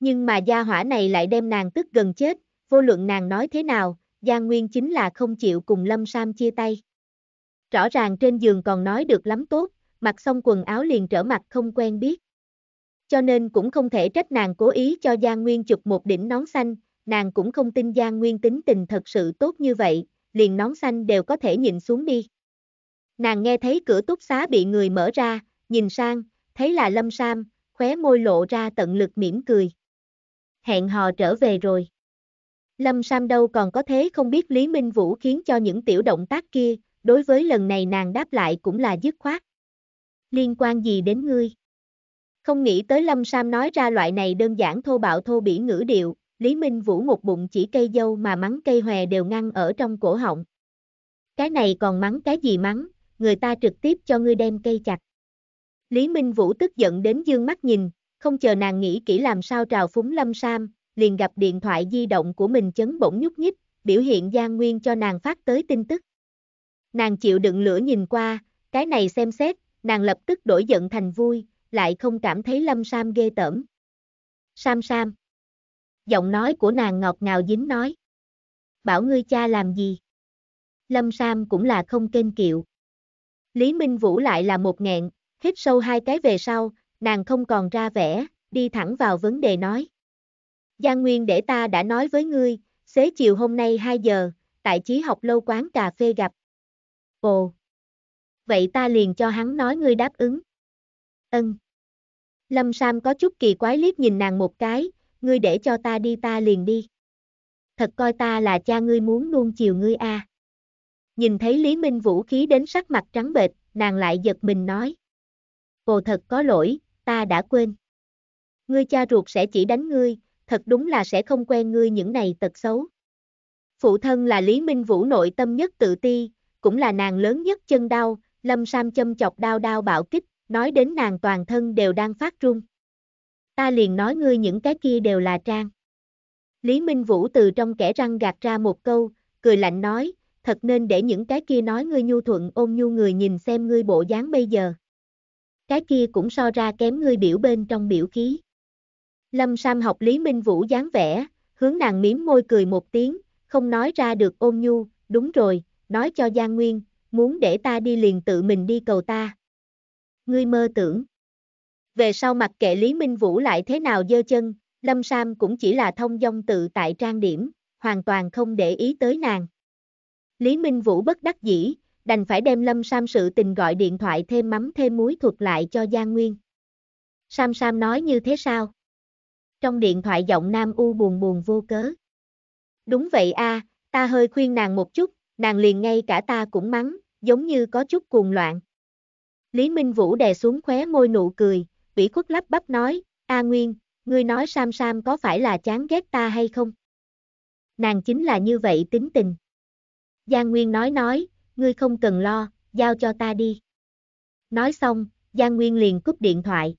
Nhưng mà gia hỏa này lại đem nàng tức gần chết, vô luận nàng nói thế nào, Giang Nguyên chính là không chịu cùng Lâm Sam chia tay. Rõ ràng trên giường còn nói được lắm tốt, mặc xong quần áo liền trở mặt không quen biết. Cho nên cũng không thể trách nàng cố ý cho Giang Nguyên chụp một đỉnh nón xanh, nàng cũng không tin Giang Nguyên tính tình thật sự tốt như vậy, liền nón xanh đều có thể nhìn xuống đi. Nàng nghe thấy cửa túc xá bị người mở ra, nhìn sang, thấy là Lâm Sam, khóe môi lộ ra tận lực mỉm cười. Hẹn hò trở về rồi. Lâm Sam đâu còn có thế không biết Lý Minh Vũ khiến cho những tiểu động tác kia, đối với lần này nàng đáp lại cũng là dứt khoát. Liên quan gì đến ngươi? Không nghĩ tới Lâm Sam nói ra loại này đơn giản thô bạo thô bỉ ngữ điệu, Lý Minh Vũ một bụng chỉ cây dâu mà mắng cây hòe đều ngăn ở trong cổ họng. Cái này còn mắng cái gì mắng, người ta trực tiếp cho ngươi đem cây chặt. Lý Minh Vũ tức giận đến dương mắt nhìn, không chờ nàng nghĩ kỹ làm sao trào phúng Lâm Sam, liền gặp điện thoại di động của mình chấn bỗng nhúc nhích, biểu hiện Giang Nguyên cho nàng phát tới tin tức. Nàng chịu đựng lửa nhìn qua, cái này xem xét, nàng lập tức đổi giận thành vui, lại không cảm thấy Lâm Sam ghê tởm. Sam Sam. Giọng nói của nàng ngọt ngào dính nói. Bảo ngươi cha làm gì? Lâm Sam cũng là không kênh kiệu. Lý Minh Vũ lại là một nghẹn, hít sâu hai cái về sau, nàng không còn ra vẻ, đi thẳng vào vấn đề nói. Gia Nguyên để ta đã nói với ngươi, xế chiều hôm nay 2 giờ, tại chí học lâu quán cà phê gặp. Ồ. Vậy ta liền cho hắn nói ngươi đáp ứng. Ân. Lâm Sam có chút kỳ quái liếc nhìn nàng một cái, ngươi để cho ta đi ta liền đi. Thật coi ta là cha ngươi muốn nuông chiều ngươi a. À. Nhìn thấy Lý Minh Vũ khí đến sắc mặt trắng bệch, nàng lại giật mình nói. Cô thật có lỗi, ta đã quên. Ngươi cha ruột sẽ chỉ đánh ngươi, thật đúng là sẽ không quen ngươi những này tật xấu. Phụ thân là Lý Minh Vũ nội tâm nhất tự ti, cũng là nàng lớn nhất chân đau, Lâm Sam châm chọc đau đau bạo kích, nói đến nàng toàn thân đều đang phát run. Ta liền nói ngươi những cái kia đều là trang. Lý Minh Vũ từ trong kẻ răng gạt ra một câu, cười lạnh nói, thật nên để những cái kia nói ngươi nhu thuận ôm nhu người nhìn xem ngươi bộ dáng bây giờ. Cái kia cũng so ra kém ngươi biểu bên trong biểu khí. Lâm Sam học Lý Minh Vũ dáng vẻ, hướng nàng miếm môi cười một tiếng, không nói ra được ôn nhu, đúng rồi, nói cho Giang Nguyên, muốn để ta đi liền tự mình đi cầu ta. Ngươi mơ tưởng. Về sau mặc kệ Lý Minh Vũ lại thế nào dơ chân, Lâm Sam cũng chỉ là thông dong tự tại trang điểm, hoàn toàn không để ý tới nàng. Lý Minh Vũ bất đắc dĩ, đành phải đem Lâm Sam sự tình gọi điện thoại thêm mắm thêm muối thuật lại cho Giang Nguyên. Sam Sam nói như thế sao? trong điện thoại giọng nam u buồn buồn vô cớ. Đúng vậy a, ta hơi khuyên nàng một chút, nàng liền ngay cả ta cũng mắng, giống như có chút cuồng loạn. Lý Minh Vũ đè xuống khóe môi nụ cười, ủy khuất lắp bắp nói, A Nguyên, ngươi nói Sam Sam có phải là chán ghét ta hay không? Nàng chính là như vậy tính tình. Giang Nguyên nói nói, ngươi không cần lo, giao cho ta đi. Nói xong, Giang Nguyên liền cúp điện thoại,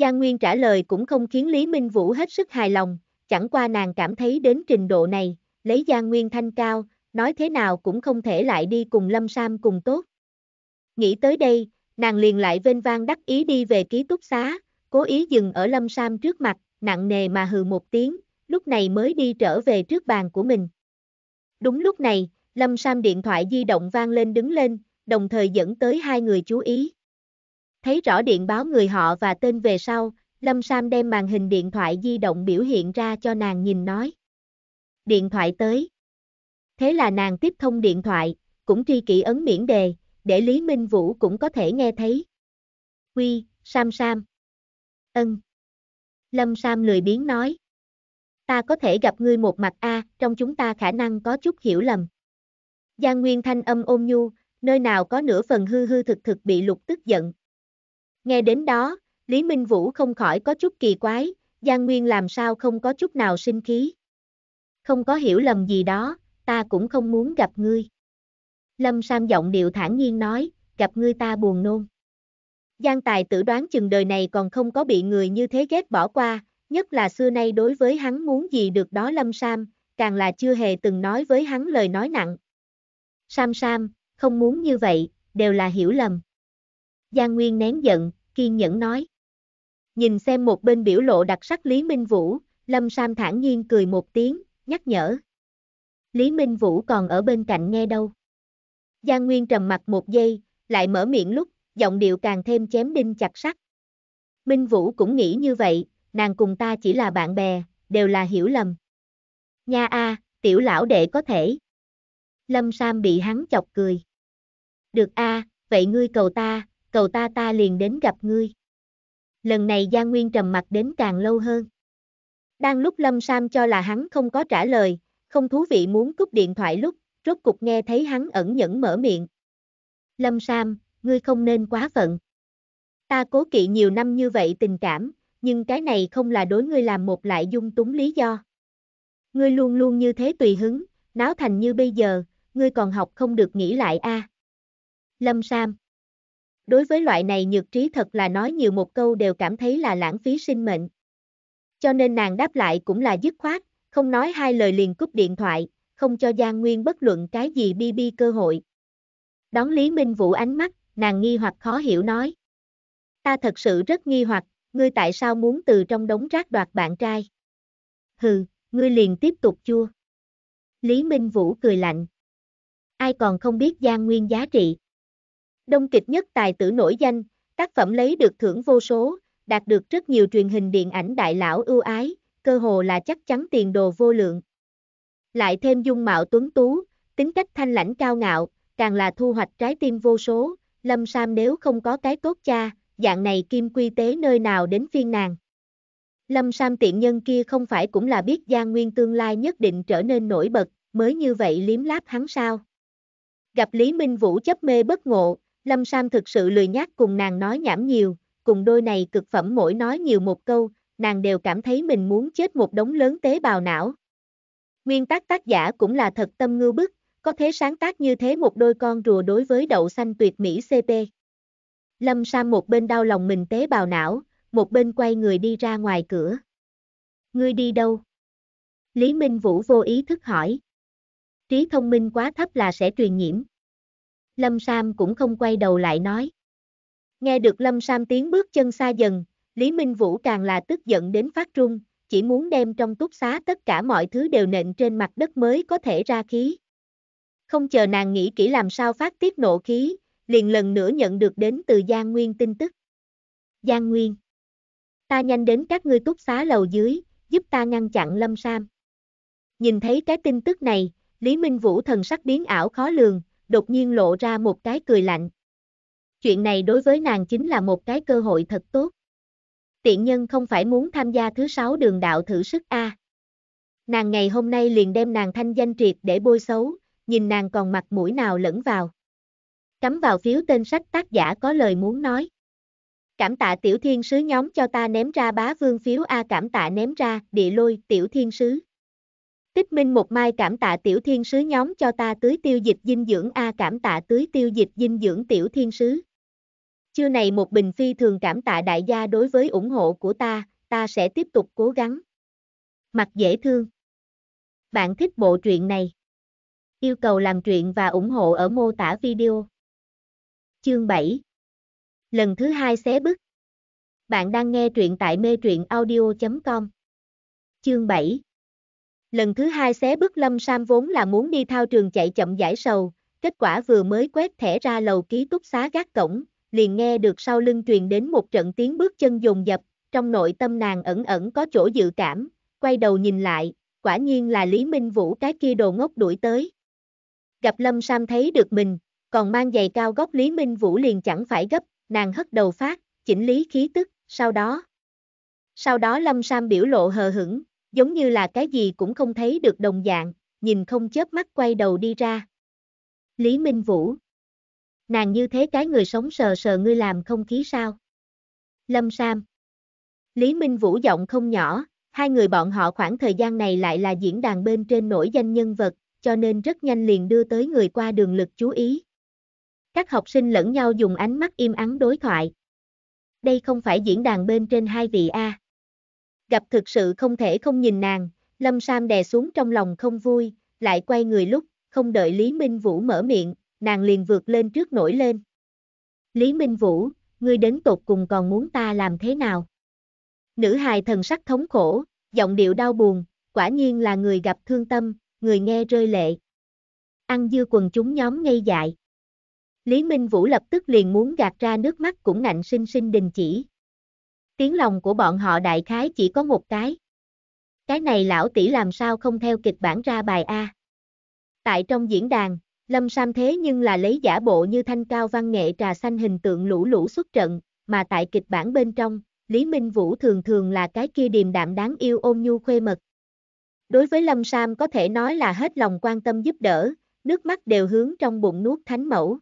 Giang Nguyên trả lời cũng không khiến Lý Minh Vũ hết sức hài lòng, chẳng qua nàng cảm thấy đến trình độ này, lấy Giang Nguyên thanh cao, nói thế nào cũng không thể lại đi cùng Lâm Sam cùng tốt. Nghĩ tới đây, nàng liền lại vênh vang đắc ý đi về ký túc xá, cố ý dừng ở Lâm Sam trước mặt, nặng nề mà hừ một tiếng, lúc này mới đi trở về trước bàn của mình. Đúng lúc này, Lâm Sam điện thoại di động vang lên đứng lên, đồng thời dẫn tới hai người chú ý. Thấy rõ điện báo người họ và tên về sau, Lâm Sam đem màn hình điện thoại di động biểu hiện ra cho nàng nhìn nói. Điện thoại tới. Thế là nàng tiếp thông điện thoại, cũng tri kỷ ấn miễn đề, để Lý Minh Vũ cũng có thể nghe thấy. Quy, Sam Sam. Ân. Lâm Sam lười biếng nói. Ta có thể gặp ngươi một mặt A, trong chúng ta khả năng có chút hiểu lầm. Giang Nguyên Thanh âm ôm nhu, nơi nào có nửa phần hư hư thực thực bị lục tức giận, Nghe đến đó, Lý Minh Vũ không khỏi có chút kỳ quái, Giang Nguyên làm sao không có chút nào sinh khí. Không có hiểu lầm gì đó, ta cũng không muốn gặp ngươi. Lâm Sam giọng điệu thản nhiên nói, gặp ngươi ta buồn nôn. Giang Tài tự đoán chừng đời này còn không có bị người như thế ghét bỏ qua, nhất là xưa nay đối với hắn muốn gì được đó Lâm Sam, càng là chưa hề từng nói với hắn lời nói nặng. Sam Sam, không muốn như vậy, đều là hiểu lầm. Giang Nguyên nén giận, kiên nhẫn nói. Nhìn xem một bên biểu lộ đặc sắc Lý Minh Vũ, Lâm Sam thản nhiên cười một tiếng, nhắc nhở. Lý Minh Vũ còn ở bên cạnh nghe đâu. Giang Nguyên trầm mặt một giây, lại mở miệng lúc, giọng điệu càng thêm chém đinh chặt sắt. Minh Vũ cũng nghĩ như vậy, nàng cùng ta chỉ là bạn bè, đều là hiểu lầm. Nha a, tiểu lão đệ có thể. Lâm Sam bị hắn chọc cười. Được a, vậy ngươi cầu ta, cầu ta ta liền đến gặp ngươi. Lần này Giang Nguyên trầm mặt đến càng lâu hơn. Đang lúc Lâm Sam cho là hắn không có trả lời, không thú vị muốn cúp điện thoại lúc, rốt cục nghe thấy hắn ẩn nhẫn mở miệng. Lâm Sam, ngươi không nên quá phận. Ta cố kỵ nhiều năm như vậy tình cảm, nhưng cái này không là đối ngươi làm một lại dung túng lý do. Ngươi luôn luôn như thế tùy hứng, náo thành như bây giờ, ngươi còn học không được nghĩ lại a. À. Lâm Sam đối với loại này nhược trí thật là nói nhiều một câu đều cảm thấy là lãng phí sinh mệnh. Cho nên nàng đáp lại cũng là dứt khoát, không nói hai lời liền cúp điện thoại, không cho Giang Nguyên bất luận cái gì bi bi cơ hội. Đón Lý Minh Vũ ánh mắt, nàng nghi hoặc khó hiểu nói. Ta thật sự rất nghi hoặc, ngươi tại sao muốn từ trong đống rác đoạt bạn trai? Hừ, ngươi liền tiếp tục chua. Lý Minh Vũ cười lạnh. Ai còn không biết Giang Nguyên giá trị đông kịch nhất tài tử nổi danh, tác phẩm lấy được thưởng vô số, đạt được rất nhiều truyền hình điện ảnh đại lão ưu ái, cơ hồ là chắc chắn tiền đồ vô lượng. Lại thêm dung mạo tuấn tú, tính cách thanh lãnh cao ngạo, càng là thu hoạch trái tim vô số, Lâm Sam nếu không có cái tốt cha, dạng này kim quy tế nơi nào đến phiên nàng. Lâm Sam tiện nhân kia không phải cũng là biết gia Nguyên tương lai nhất định trở nên nổi bật, mới như vậy liếm láp hắn sao. Gặp Lý Minh Vũ chấp mê bất ngộ, Lâm Sam thực sự lười nhác cùng nàng nói nhảm nhiều, cùng đôi này cực phẩm mỗi nói nhiều một câu, nàng đều cảm thấy mình muốn chết một đống lớn tế bào não. Nguyên tác tác giả cũng là thật tâm ngư bức, có thế sáng tác như thế một đôi con rùa đối với đậu xanh tuyệt mỹ CP. Lâm Sam một bên đau lòng mình tế bào não, một bên quay người đi ra ngoài cửa. Ngươi đi đâu? Lý Minh Vũ vô ý thức hỏi. Trí thông minh quá thấp là sẽ truyền nhiễm. Lâm Sam cũng không quay đầu lại nói. Nghe được Lâm Sam tiến bước chân xa dần, Lý Minh Vũ càng là tức giận đến phát trung, chỉ muốn đem trong túc xá tất cả mọi thứ đều nện trên mặt đất mới có thể ra khí. Không chờ nàng nghĩ kỹ làm sao phát tiết nộ khí, liền lần nữa nhận được đến từ Giang Nguyên tin tức. Giang Nguyên, ta nhanh đến các ngươi túc xá lầu dưới, giúp ta ngăn chặn Lâm Sam. Nhìn thấy cái tin tức này, Lý Minh Vũ thần sắc biến ảo khó lường, đột nhiên lộ ra một cái cười lạnh. Chuyện này đối với nàng chính là một cái cơ hội thật tốt. Tiện nhân không phải muốn tham gia thứ sáu đường đạo thử sức A. Nàng ngày hôm nay liền đem nàng thanh danh triệt để bôi xấu, nhìn nàng còn mặt mũi nào lẫn vào. Cắm vào phiếu tên sách tác giả có lời muốn nói. Cảm tạ tiểu thiên sứ nhóm cho ta ném ra bá vương phiếu A cảm tạ ném ra, địa lôi, tiểu thiên sứ. Tích minh một mai cảm tạ tiểu thiên sứ nhóm cho ta tưới tiêu dịch dinh dưỡng A cảm tạ tưới tiêu dịch dinh dưỡng tiểu thiên sứ. Trưa này một bình phi thường cảm tạ đại gia đối với ủng hộ của ta, ta sẽ tiếp tục cố gắng. Mặt dễ thương. Bạn thích bộ truyện này? Yêu cầu làm truyện và ủng hộ ở mô tả video. Chương 7 Lần thứ hai xé bức. Bạn đang nghe truyện tại mê truyện audio.com Chương 7 Lần thứ hai xé bức Lâm Sam vốn là muốn đi thao trường chạy chậm giải sầu, kết quả vừa mới quét thẻ ra lầu ký túc xá gác cổng, liền nghe được sau lưng truyền đến một trận tiếng bước chân dồn dập, trong nội tâm nàng ẩn ẩn có chỗ dự cảm, quay đầu nhìn lại, quả nhiên là Lý Minh Vũ cái kia đồ ngốc đuổi tới. Gặp Lâm Sam thấy được mình, còn mang giày cao góc Lý Minh Vũ liền chẳng phải gấp, nàng hất đầu phát, chỉnh lý khí tức, sau đó. Sau đó Lâm Sam biểu lộ hờ hững, giống như là cái gì cũng không thấy được đồng dạng, nhìn không chớp mắt quay đầu đi ra. Lý Minh Vũ Nàng như thế cái người sống sờ sờ ngươi làm không khí sao? Lâm Sam Lý Minh Vũ giọng không nhỏ, hai người bọn họ khoảng thời gian này lại là diễn đàn bên trên nổi danh nhân vật, cho nên rất nhanh liền đưa tới người qua đường lực chú ý. Các học sinh lẫn nhau dùng ánh mắt im ắng đối thoại. Đây không phải diễn đàn bên trên hai vị A gặp thực sự không thể không nhìn nàng, Lâm Sam đè xuống trong lòng không vui, lại quay người lúc, không đợi Lý Minh Vũ mở miệng, nàng liền vượt lên trước nổi lên. Lý Minh Vũ, ngươi đến tột cùng còn muốn ta làm thế nào? Nữ hài thần sắc thống khổ, giọng điệu đau buồn, quả nhiên là người gặp thương tâm, người nghe rơi lệ. Ăn dư quần chúng nhóm ngây dại. Lý Minh Vũ lập tức liền muốn gạt ra nước mắt cũng ngạnh sinh sinh đình chỉ tiếng lòng của bọn họ đại khái chỉ có một cái. Cái này lão tỷ làm sao không theo kịch bản ra bài A. Tại trong diễn đàn, Lâm Sam thế nhưng là lấy giả bộ như thanh cao văn nghệ trà xanh hình tượng lũ lũ xuất trận, mà tại kịch bản bên trong, Lý Minh Vũ thường thường là cái kia điềm đạm đáng yêu ôm nhu khuê mật. Đối với Lâm Sam có thể nói là hết lòng quan tâm giúp đỡ, nước mắt đều hướng trong bụng nuốt thánh mẫu.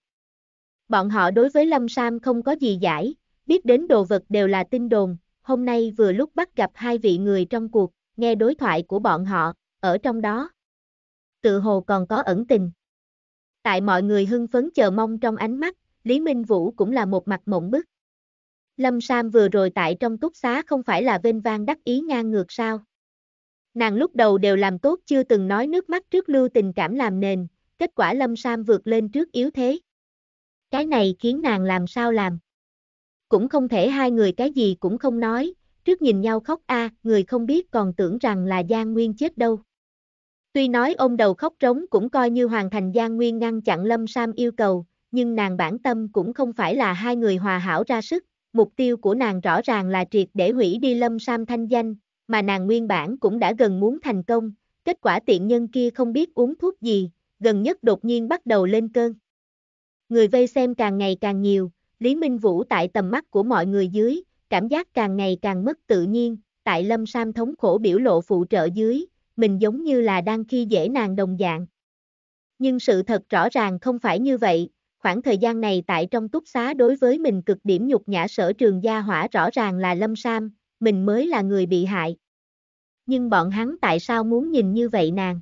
Bọn họ đối với Lâm Sam không có gì giải, biết đến đồ vật đều là tin đồn, hôm nay vừa lúc bắt gặp hai vị người trong cuộc, nghe đối thoại của bọn họ, ở trong đó. Tự hồ còn có ẩn tình. Tại mọi người hưng phấn chờ mong trong ánh mắt, Lý Minh Vũ cũng là một mặt mộng bức. Lâm Sam vừa rồi tại trong túc xá không phải là vênh vang đắc ý ngang ngược sao. Nàng lúc đầu đều làm tốt chưa từng nói nước mắt trước lưu tình cảm làm nền, kết quả Lâm Sam vượt lên trước yếu thế. Cái này khiến nàng làm sao làm cũng không thể hai người cái gì cũng không nói, trước nhìn nhau khóc a, người không biết còn tưởng rằng là Giang Nguyên chết đâu. Tuy nói ôm đầu khóc trống cũng coi như hoàn thành Giang Nguyên ngăn chặn Lâm Sam yêu cầu, nhưng nàng bản tâm cũng không phải là hai người hòa hảo ra sức, mục tiêu của nàng rõ ràng là triệt để hủy đi Lâm Sam thanh danh, mà nàng nguyên bản cũng đã gần muốn thành công, kết quả tiện nhân kia không biết uống thuốc gì, gần nhất đột nhiên bắt đầu lên cơn. Người vây xem càng ngày càng nhiều, Lý Minh Vũ tại tầm mắt của mọi người dưới, cảm giác càng ngày càng mất tự nhiên, tại Lâm Sam thống khổ biểu lộ phụ trợ dưới, mình giống như là đang khi dễ nàng đồng dạng. Nhưng sự thật rõ ràng không phải như vậy, khoảng thời gian này tại trong túc xá đối với mình cực điểm nhục nhã sở trường gia hỏa rõ ràng là Lâm Sam, mình mới là người bị hại. Nhưng bọn hắn tại sao muốn nhìn như vậy nàng?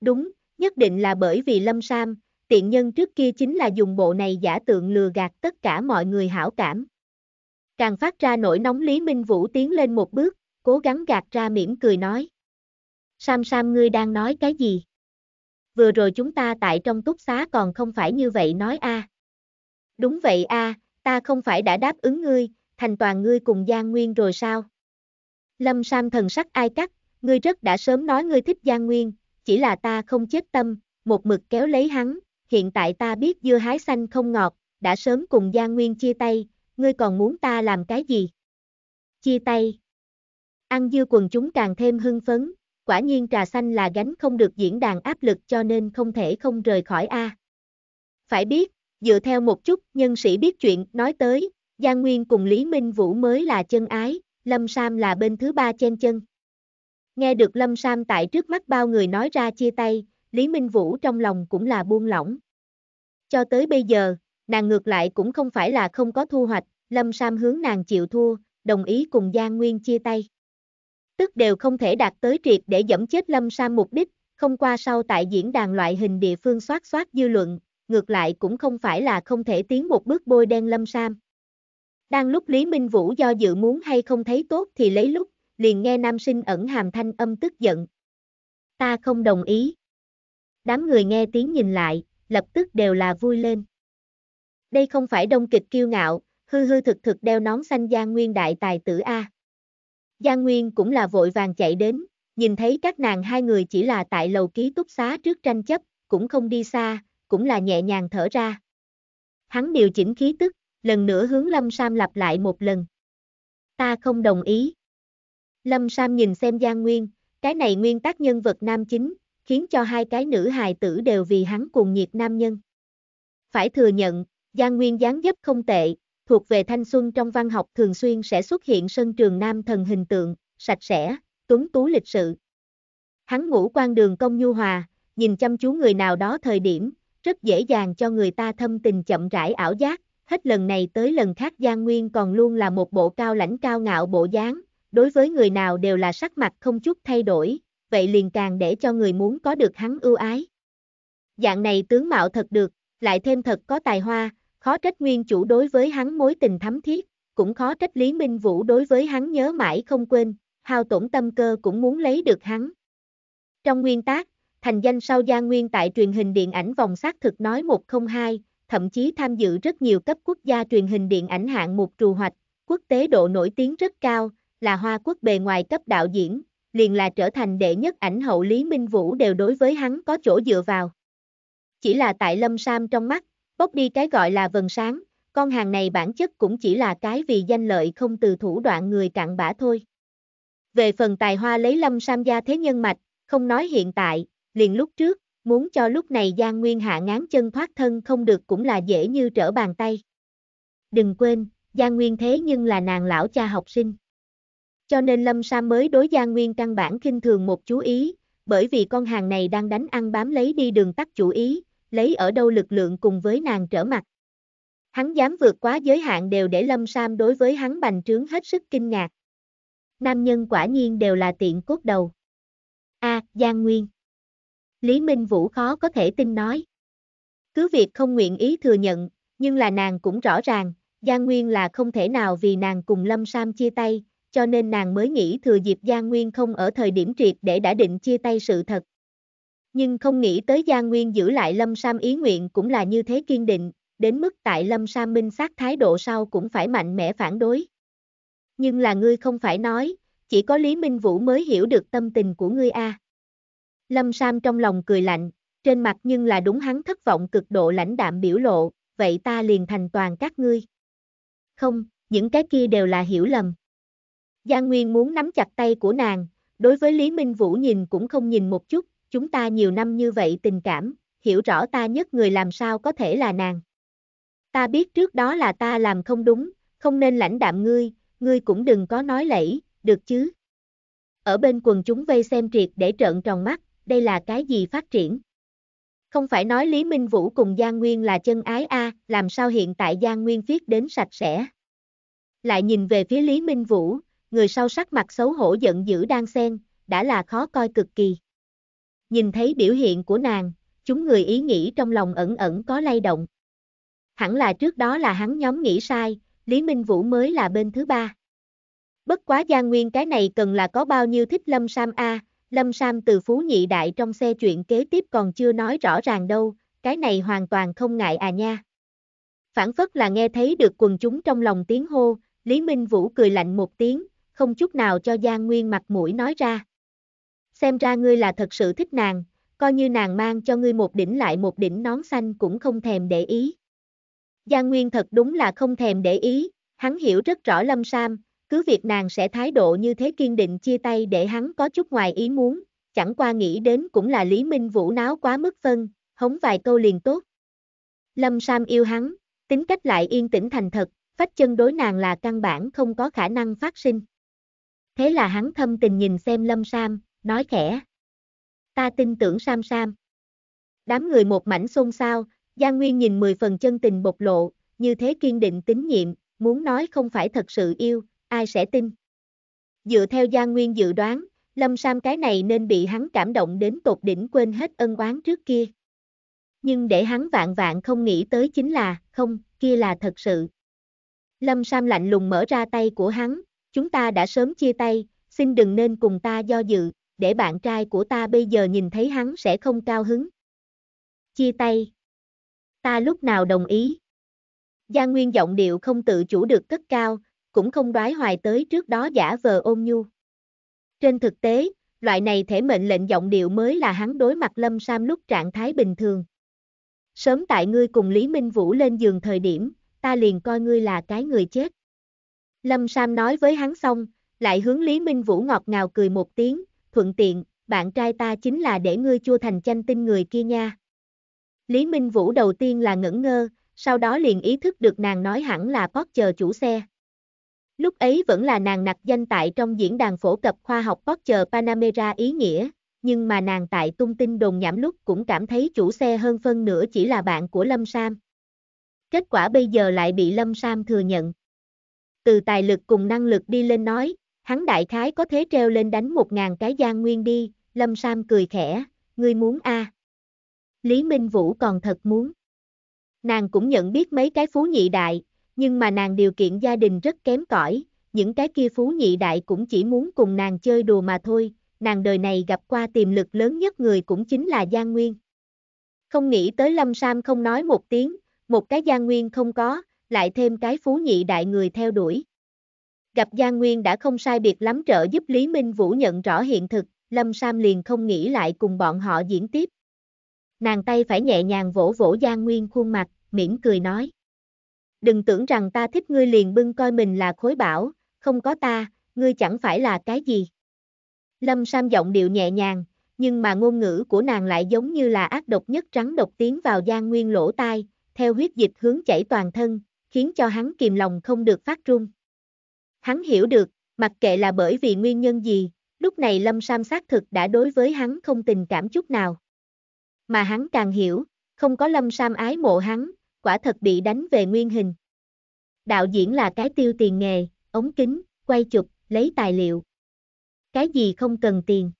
Đúng, nhất định là bởi vì Lâm Sam, tiện nhân trước kia chính là dùng bộ này giả tượng lừa gạt tất cả mọi người hảo cảm. Càng phát ra nỗi nóng Lý Minh Vũ tiến lên một bước, cố gắng gạt ra mỉm cười nói. Sam Sam ngươi đang nói cái gì? Vừa rồi chúng ta tại trong túc xá còn không phải như vậy nói a. À. Đúng vậy a, à, ta không phải đã đáp ứng ngươi, thành toàn ngươi cùng Giang Nguyên rồi sao? Lâm Sam thần sắc ai cắt, ngươi rất đã sớm nói ngươi thích Giang Nguyên, chỉ là ta không chết tâm, một mực kéo lấy hắn, hiện tại ta biết dưa hái xanh không ngọt, đã sớm cùng Giang Nguyên chia tay, ngươi còn muốn ta làm cái gì? Chia tay. Ăn dưa quần chúng càng thêm hưng phấn, quả nhiên trà xanh là gánh không được diễn đàn áp lực cho nên không thể không rời khỏi A. Phải biết, dựa theo một chút nhân sĩ biết chuyện nói tới, Giang Nguyên cùng Lý Minh Vũ mới là chân ái, Lâm Sam là bên thứ ba chen chân. Nghe được Lâm Sam tại trước mắt bao người nói ra chia tay, Lý Minh Vũ trong lòng cũng là buông lỏng. Cho tới bây giờ, nàng ngược lại cũng không phải là không có thu hoạch, Lâm Sam hướng nàng chịu thua, đồng ý cùng Giang Nguyên chia tay. Tức đều không thể đạt tới triệt để dẫm chết Lâm Sam mục đích, không qua sau tại diễn đàn loại hình địa phương soát soát dư luận, ngược lại cũng không phải là không thể tiến một bước bôi đen Lâm Sam. Đang lúc Lý Minh Vũ do dự muốn hay không thấy tốt thì lấy lúc, liền nghe nam sinh ẩn hàm thanh âm tức giận. Ta không đồng ý đám người nghe tiếng nhìn lại, lập tức đều là vui lên. Đây không phải đông kịch kiêu ngạo, hư hư thực thực đeo nón xanh Giang Nguyên đại tài tử A. Giang Nguyên cũng là vội vàng chạy đến, nhìn thấy các nàng hai người chỉ là tại lầu ký túc xá trước tranh chấp, cũng không đi xa, cũng là nhẹ nhàng thở ra. Hắn điều chỉnh khí tức, lần nữa hướng Lâm Sam lặp lại một lần. Ta không đồng ý. Lâm Sam nhìn xem Giang Nguyên, cái này nguyên tác nhân vật nam chính, khiến cho hai cái nữ hài tử đều vì hắn cuồng nhiệt nam nhân. Phải thừa nhận, Giang Nguyên dáng dấp không tệ, thuộc về thanh xuân trong văn học thường xuyên sẽ xuất hiện sân trường nam thần hình tượng, sạch sẽ, tuấn tú lịch sự. Hắn ngủ quan đường công nhu hòa, nhìn chăm chú người nào đó thời điểm, rất dễ dàng cho người ta thâm tình chậm rãi ảo giác, hết lần này tới lần khác Giang Nguyên còn luôn là một bộ cao lãnh cao ngạo bộ dáng, đối với người nào đều là sắc mặt không chút thay đổi, vậy liền càng để cho người muốn có được hắn ưu ái. Dạng này tướng mạo thật được, lại thêm thật có tài hoa, khó trách nguyên chủ đối với hắn mối tình thắm thiết, cũng khó trách Lý Minh Vũ đối với hắn nhớ mãi không quên, hao tổn tâm cơ cũng muốn lấy được hắn. Trong nguyên tác, thành danh sau gia nguyên tại truyền hình điện ảnh vòng xác thực nói 102, thậm chí tham dự rất nhiều cấp quốc gia truyền hình điện ảnh hạng mục trù hoạch, quốc tế độ nổi tiếng rất cao, là hoa quốc bề ngoài cấp đạo diễn, liền là trở thành đệ nhất ảnh hậu Lý Minh Vũ đều đối với hắn có chỗ dựa vào. Chỉ là tại Lâm Sam trong mắt, bốc đi cái gọi là vần sáng, con hàng này bản chất cũng chỉ là cái vì danh lợi không từ thủ đoạn người cặn bã thôi. Về phần tài hoa lấy Lâm Sam gia thế nhân mạch, không nói hiện tại, liền lúc trước, muốn cho lúc này Giang Nguyên hạ ngán chân thoát thân không được cũng là dễ như trở bàn tay. Đừng quên, Giang Nguyên thế nhưng là nàng lão cha học sinh. Cho nên Lâm Sam mới đối Giang Nguyên căn bản kinh thường một chú ý, bởi vì con hàng này đang đánh ăn bám lấy đi đường tắt chủ ý, lấy ở đâu lực lượng cùng với nàng trở mặt. Hắn dám vượt quá giới hạn đều để Lâm Sam đối với hắn bành trướng hết sức kinh ngạc. Nam nhân quả nhiên đều là tiện cốt đầu. A, à, Giang Nguyên. Lý Minh Vũ khó có thể tin nói. Cứ việc không nguyện ý thừa nhận, nhưng là nàng cũng rõ ràng, Giang Nguyên là không thể nào vì nàng cùng Lâm Sam chia tay, cho nên nàng mới nghĩ thừa dịp Giang Nguyên không ở thời điểm triệt để đã định chia tay sự thật. Nhưng không nghĩ tới Giang Nguyên giữ lại Lâm Sam ý nguyện cũng là như thế kiên định, đến mức tại Lâm Sam minh xác thái độ sau cũng phải mạnh mẽ phản đối. Nhưng là ngươi không phải nói, chỉ có Lý Minh Vũ mới hiểu được tâm tình của ngươi a. À. Lâm Sam trong lòng cười lạnh, trên mặt nhưng là đúng hắn thất vọng cực độ lãnh đạm biểu lộ, vậy ta liền thành toàn các ngươi. Không, những cái kia đều là hiểu lầm. Giang Nguyên muốn nắm chặt tay của nàng, đối với Lý Minh Vũ nhìn cũng không nhìn một chút, chúng ta nhiều năm như vậy tình cảm, hiểu rõ ta nhất người làm sao có thể là nàng. Ta biết trước đó là ta làm không đúng, không nên lãnh đạm ngươi, ngươi cũng đừng có nói lẫy, được chứ. Ở bên quần chúng vây xem triệt để trợn tròn mắt, đây là cái gì phát triển. Không phải nói Lý Minh Vũ cùng Giang Nguyên là chân ái a, làm sao hiện tại Giang Nguyên viết đến sạch sẽ. Lại nhìn về phía Lý Minh Vũ, người sau sắc mặt xấu hổ giận dữ đang xen, đã là khó coi cực kỳ. Nhìn thấy biểu hiện của nàng, chúng người ý nghĩ trong lòng ẩn ẩn có lay động. Hẳn là trước đó là hắn nhóm nghĩ sai, Lý Minh Vũ mới là bên thứ ba. Bất quá gia Nguyên cái này cần là có bao nhiêu thích Lâm Sam A, Lâm Sam từ Phú Nhị Đại trong xe chuyện kế tiếp còn chưa nói rõ ràng đâu, cái này hoàn toàn không ngại à nha. Phản phất là nghe thấy được quần chúng trong lòng tiếng hô, Lý Minh Vũ cười lạnh một tiếng, không chút nào cho Giang Nguyên mặt mũi nói ra. Xem ra ngươi là thật sự thích nàng, coi như nàng mang cho ngươi một đỉnh lại một đỉnh nón xanh cũng không thèm để ý. Giang Nguyên thật đúng là không thèm để ý, hắn hiểu rất rõ Lâm Sam, cứ việc nàng sẽ thái độ như thế kiên định chia tay để hắn có chút ngoài ý muốn, chẳng qua nghĩ đến cũng là Lý Minh Vũ náo quá mức phân, hống vài câu liền tốt. Lâm Sam yêu hắn, tính cách lại yên tĩnh thành thật, phách chân đối nàng là căn bản không có khả năng phát sinh. Thế là hắn thâm tình nhìn xem Lâm Sam, nói khẽ. Ta tin tưởng Sam Sam. Đám người một mảnh xôn xao, Giang Nguyên nhìn mười phần chân tình bộc lộ, như thế kiên định tín nhiệm, muốn nói không phải thật sự yêu, ai sẽ tin. Dựa theo Giang Nguyên dự đoán, Lâm Sam cái này nên bị hắn cảm động đến tột đỉnh quên hết ân oán trước kia. Nhưng để hắn vạn vạn không nghĩ tới chính là, không, kia là thật sự. Lâm Sam lạnh lùng mở ra tay của hắn, Chúng ta đã sớm chia tay, xin đừng nên cùng ta do dự, để bạn trai của ta bây giờ nhìn thấy hắn sẽ không cao hứng. Chia tay. Ta lúc nào đồng ý. Gia Nguyên giọng điệu không tự chủ được cất cao, cũng không đoái hoài tới trước đó giả vờ ôm nhu. Trên thực tế, loại này thể mệnh lệnh giọng điệu mới là hắn đối mặt Lâm Sam lúc trạng thái bình thường. Sớm tại ngươi cùng Lý Minh Vũ lên giường thời điểm, ta liền coi ngươi là cái người chết. Lâm Sam nói với hắn xong, lại hướng Lý Minh Vũ ngọt ngào cười một tiếng, thuận tiện, bạn trai ta chính là để ngươi chua thành chanh tin người kia nha. Lý Minh Vũ đầu tiên là ngẩn ngơ, sau đó liền ý thức được nàng nói hẳn là chờ chủ xe. Lúc ấy vẫn là nàng nặc danh tại trong diễn đàn phổ cập khoa học chờ Panamera ý nghĩa, nhưng mà nàng tại tung tin đồn nhảm lúc cũng cảm thấy chủ xe hơn phân nửa chỉ là bạn của Lâm Sam. Kết quả bây giờ lại bị Lâm Sam thừa nhận từ tài lực cùng năng lực đi lên nói, hắn đại khái có thế treo lên đánh một ngàn cái gian nguyên đi, Lâm Sam cười khẽ, ngươi muốn a à. Lý Minh Vũ còn thật muốn. Nàng cũng nhận biết mấy cái phú nhị đại, nhưng mà nàng điều kiện gia đình rất kém cỏi, những cái kia phú nhị đại cũng chỉ muốn cùng nàng chơi đùa mà thôi, nàng đời này gặp qua tiềm lực lớn nhất người cũng chính là Giang Nguyên. Không nghĩ tới Lâm Sam không nói một tiếng, một cái Giang Nguyên không có, lại thêm cái phú nhị đại người theo đuổi. Gặp Giang Nguyên đã không sai biệt lắm trợ giúp Lý Minh Vũ nhận rõ hiện thực, Lâm Sam liền không nghĩ lại cùng bọn họ diễn tiếp. Nàng tay phải nhẹ nhàng vỗ vỗ Giang Nguyên khuôn mặt, mỉm cười nói. Đừng tưởng rằng ta thích ngươi liền bưng coi mình là khối bảo, không có ta, ngươi chẳng phải là cái gì. Lâm Sam giọng điệu nhẹ nhàng, nhưng mà ngôn ngữ của nàng lại giống như là ác độc nhất trắng độc tiến vào Giang Nguyên lỗ tai, theo huyết dịch hướng chảy toàn thân, khiến cho hắn kìm lòng không được phát run. Hắn hiểu được, mặc kệ là bởi vì nguyên nhân gì, lúc này Lâm Sam xác thực đã đối với hắn không tình cảm chút nào. Mà hắn càng hiểu, không có Lâm Sam ái mộ hắn, quả thật bị đánh về nguyên hình. Đạo diễn là cái tiêu tiền nghề, ống kính, quay chụp, lấy tài liệu. Cái gì không cần tiền.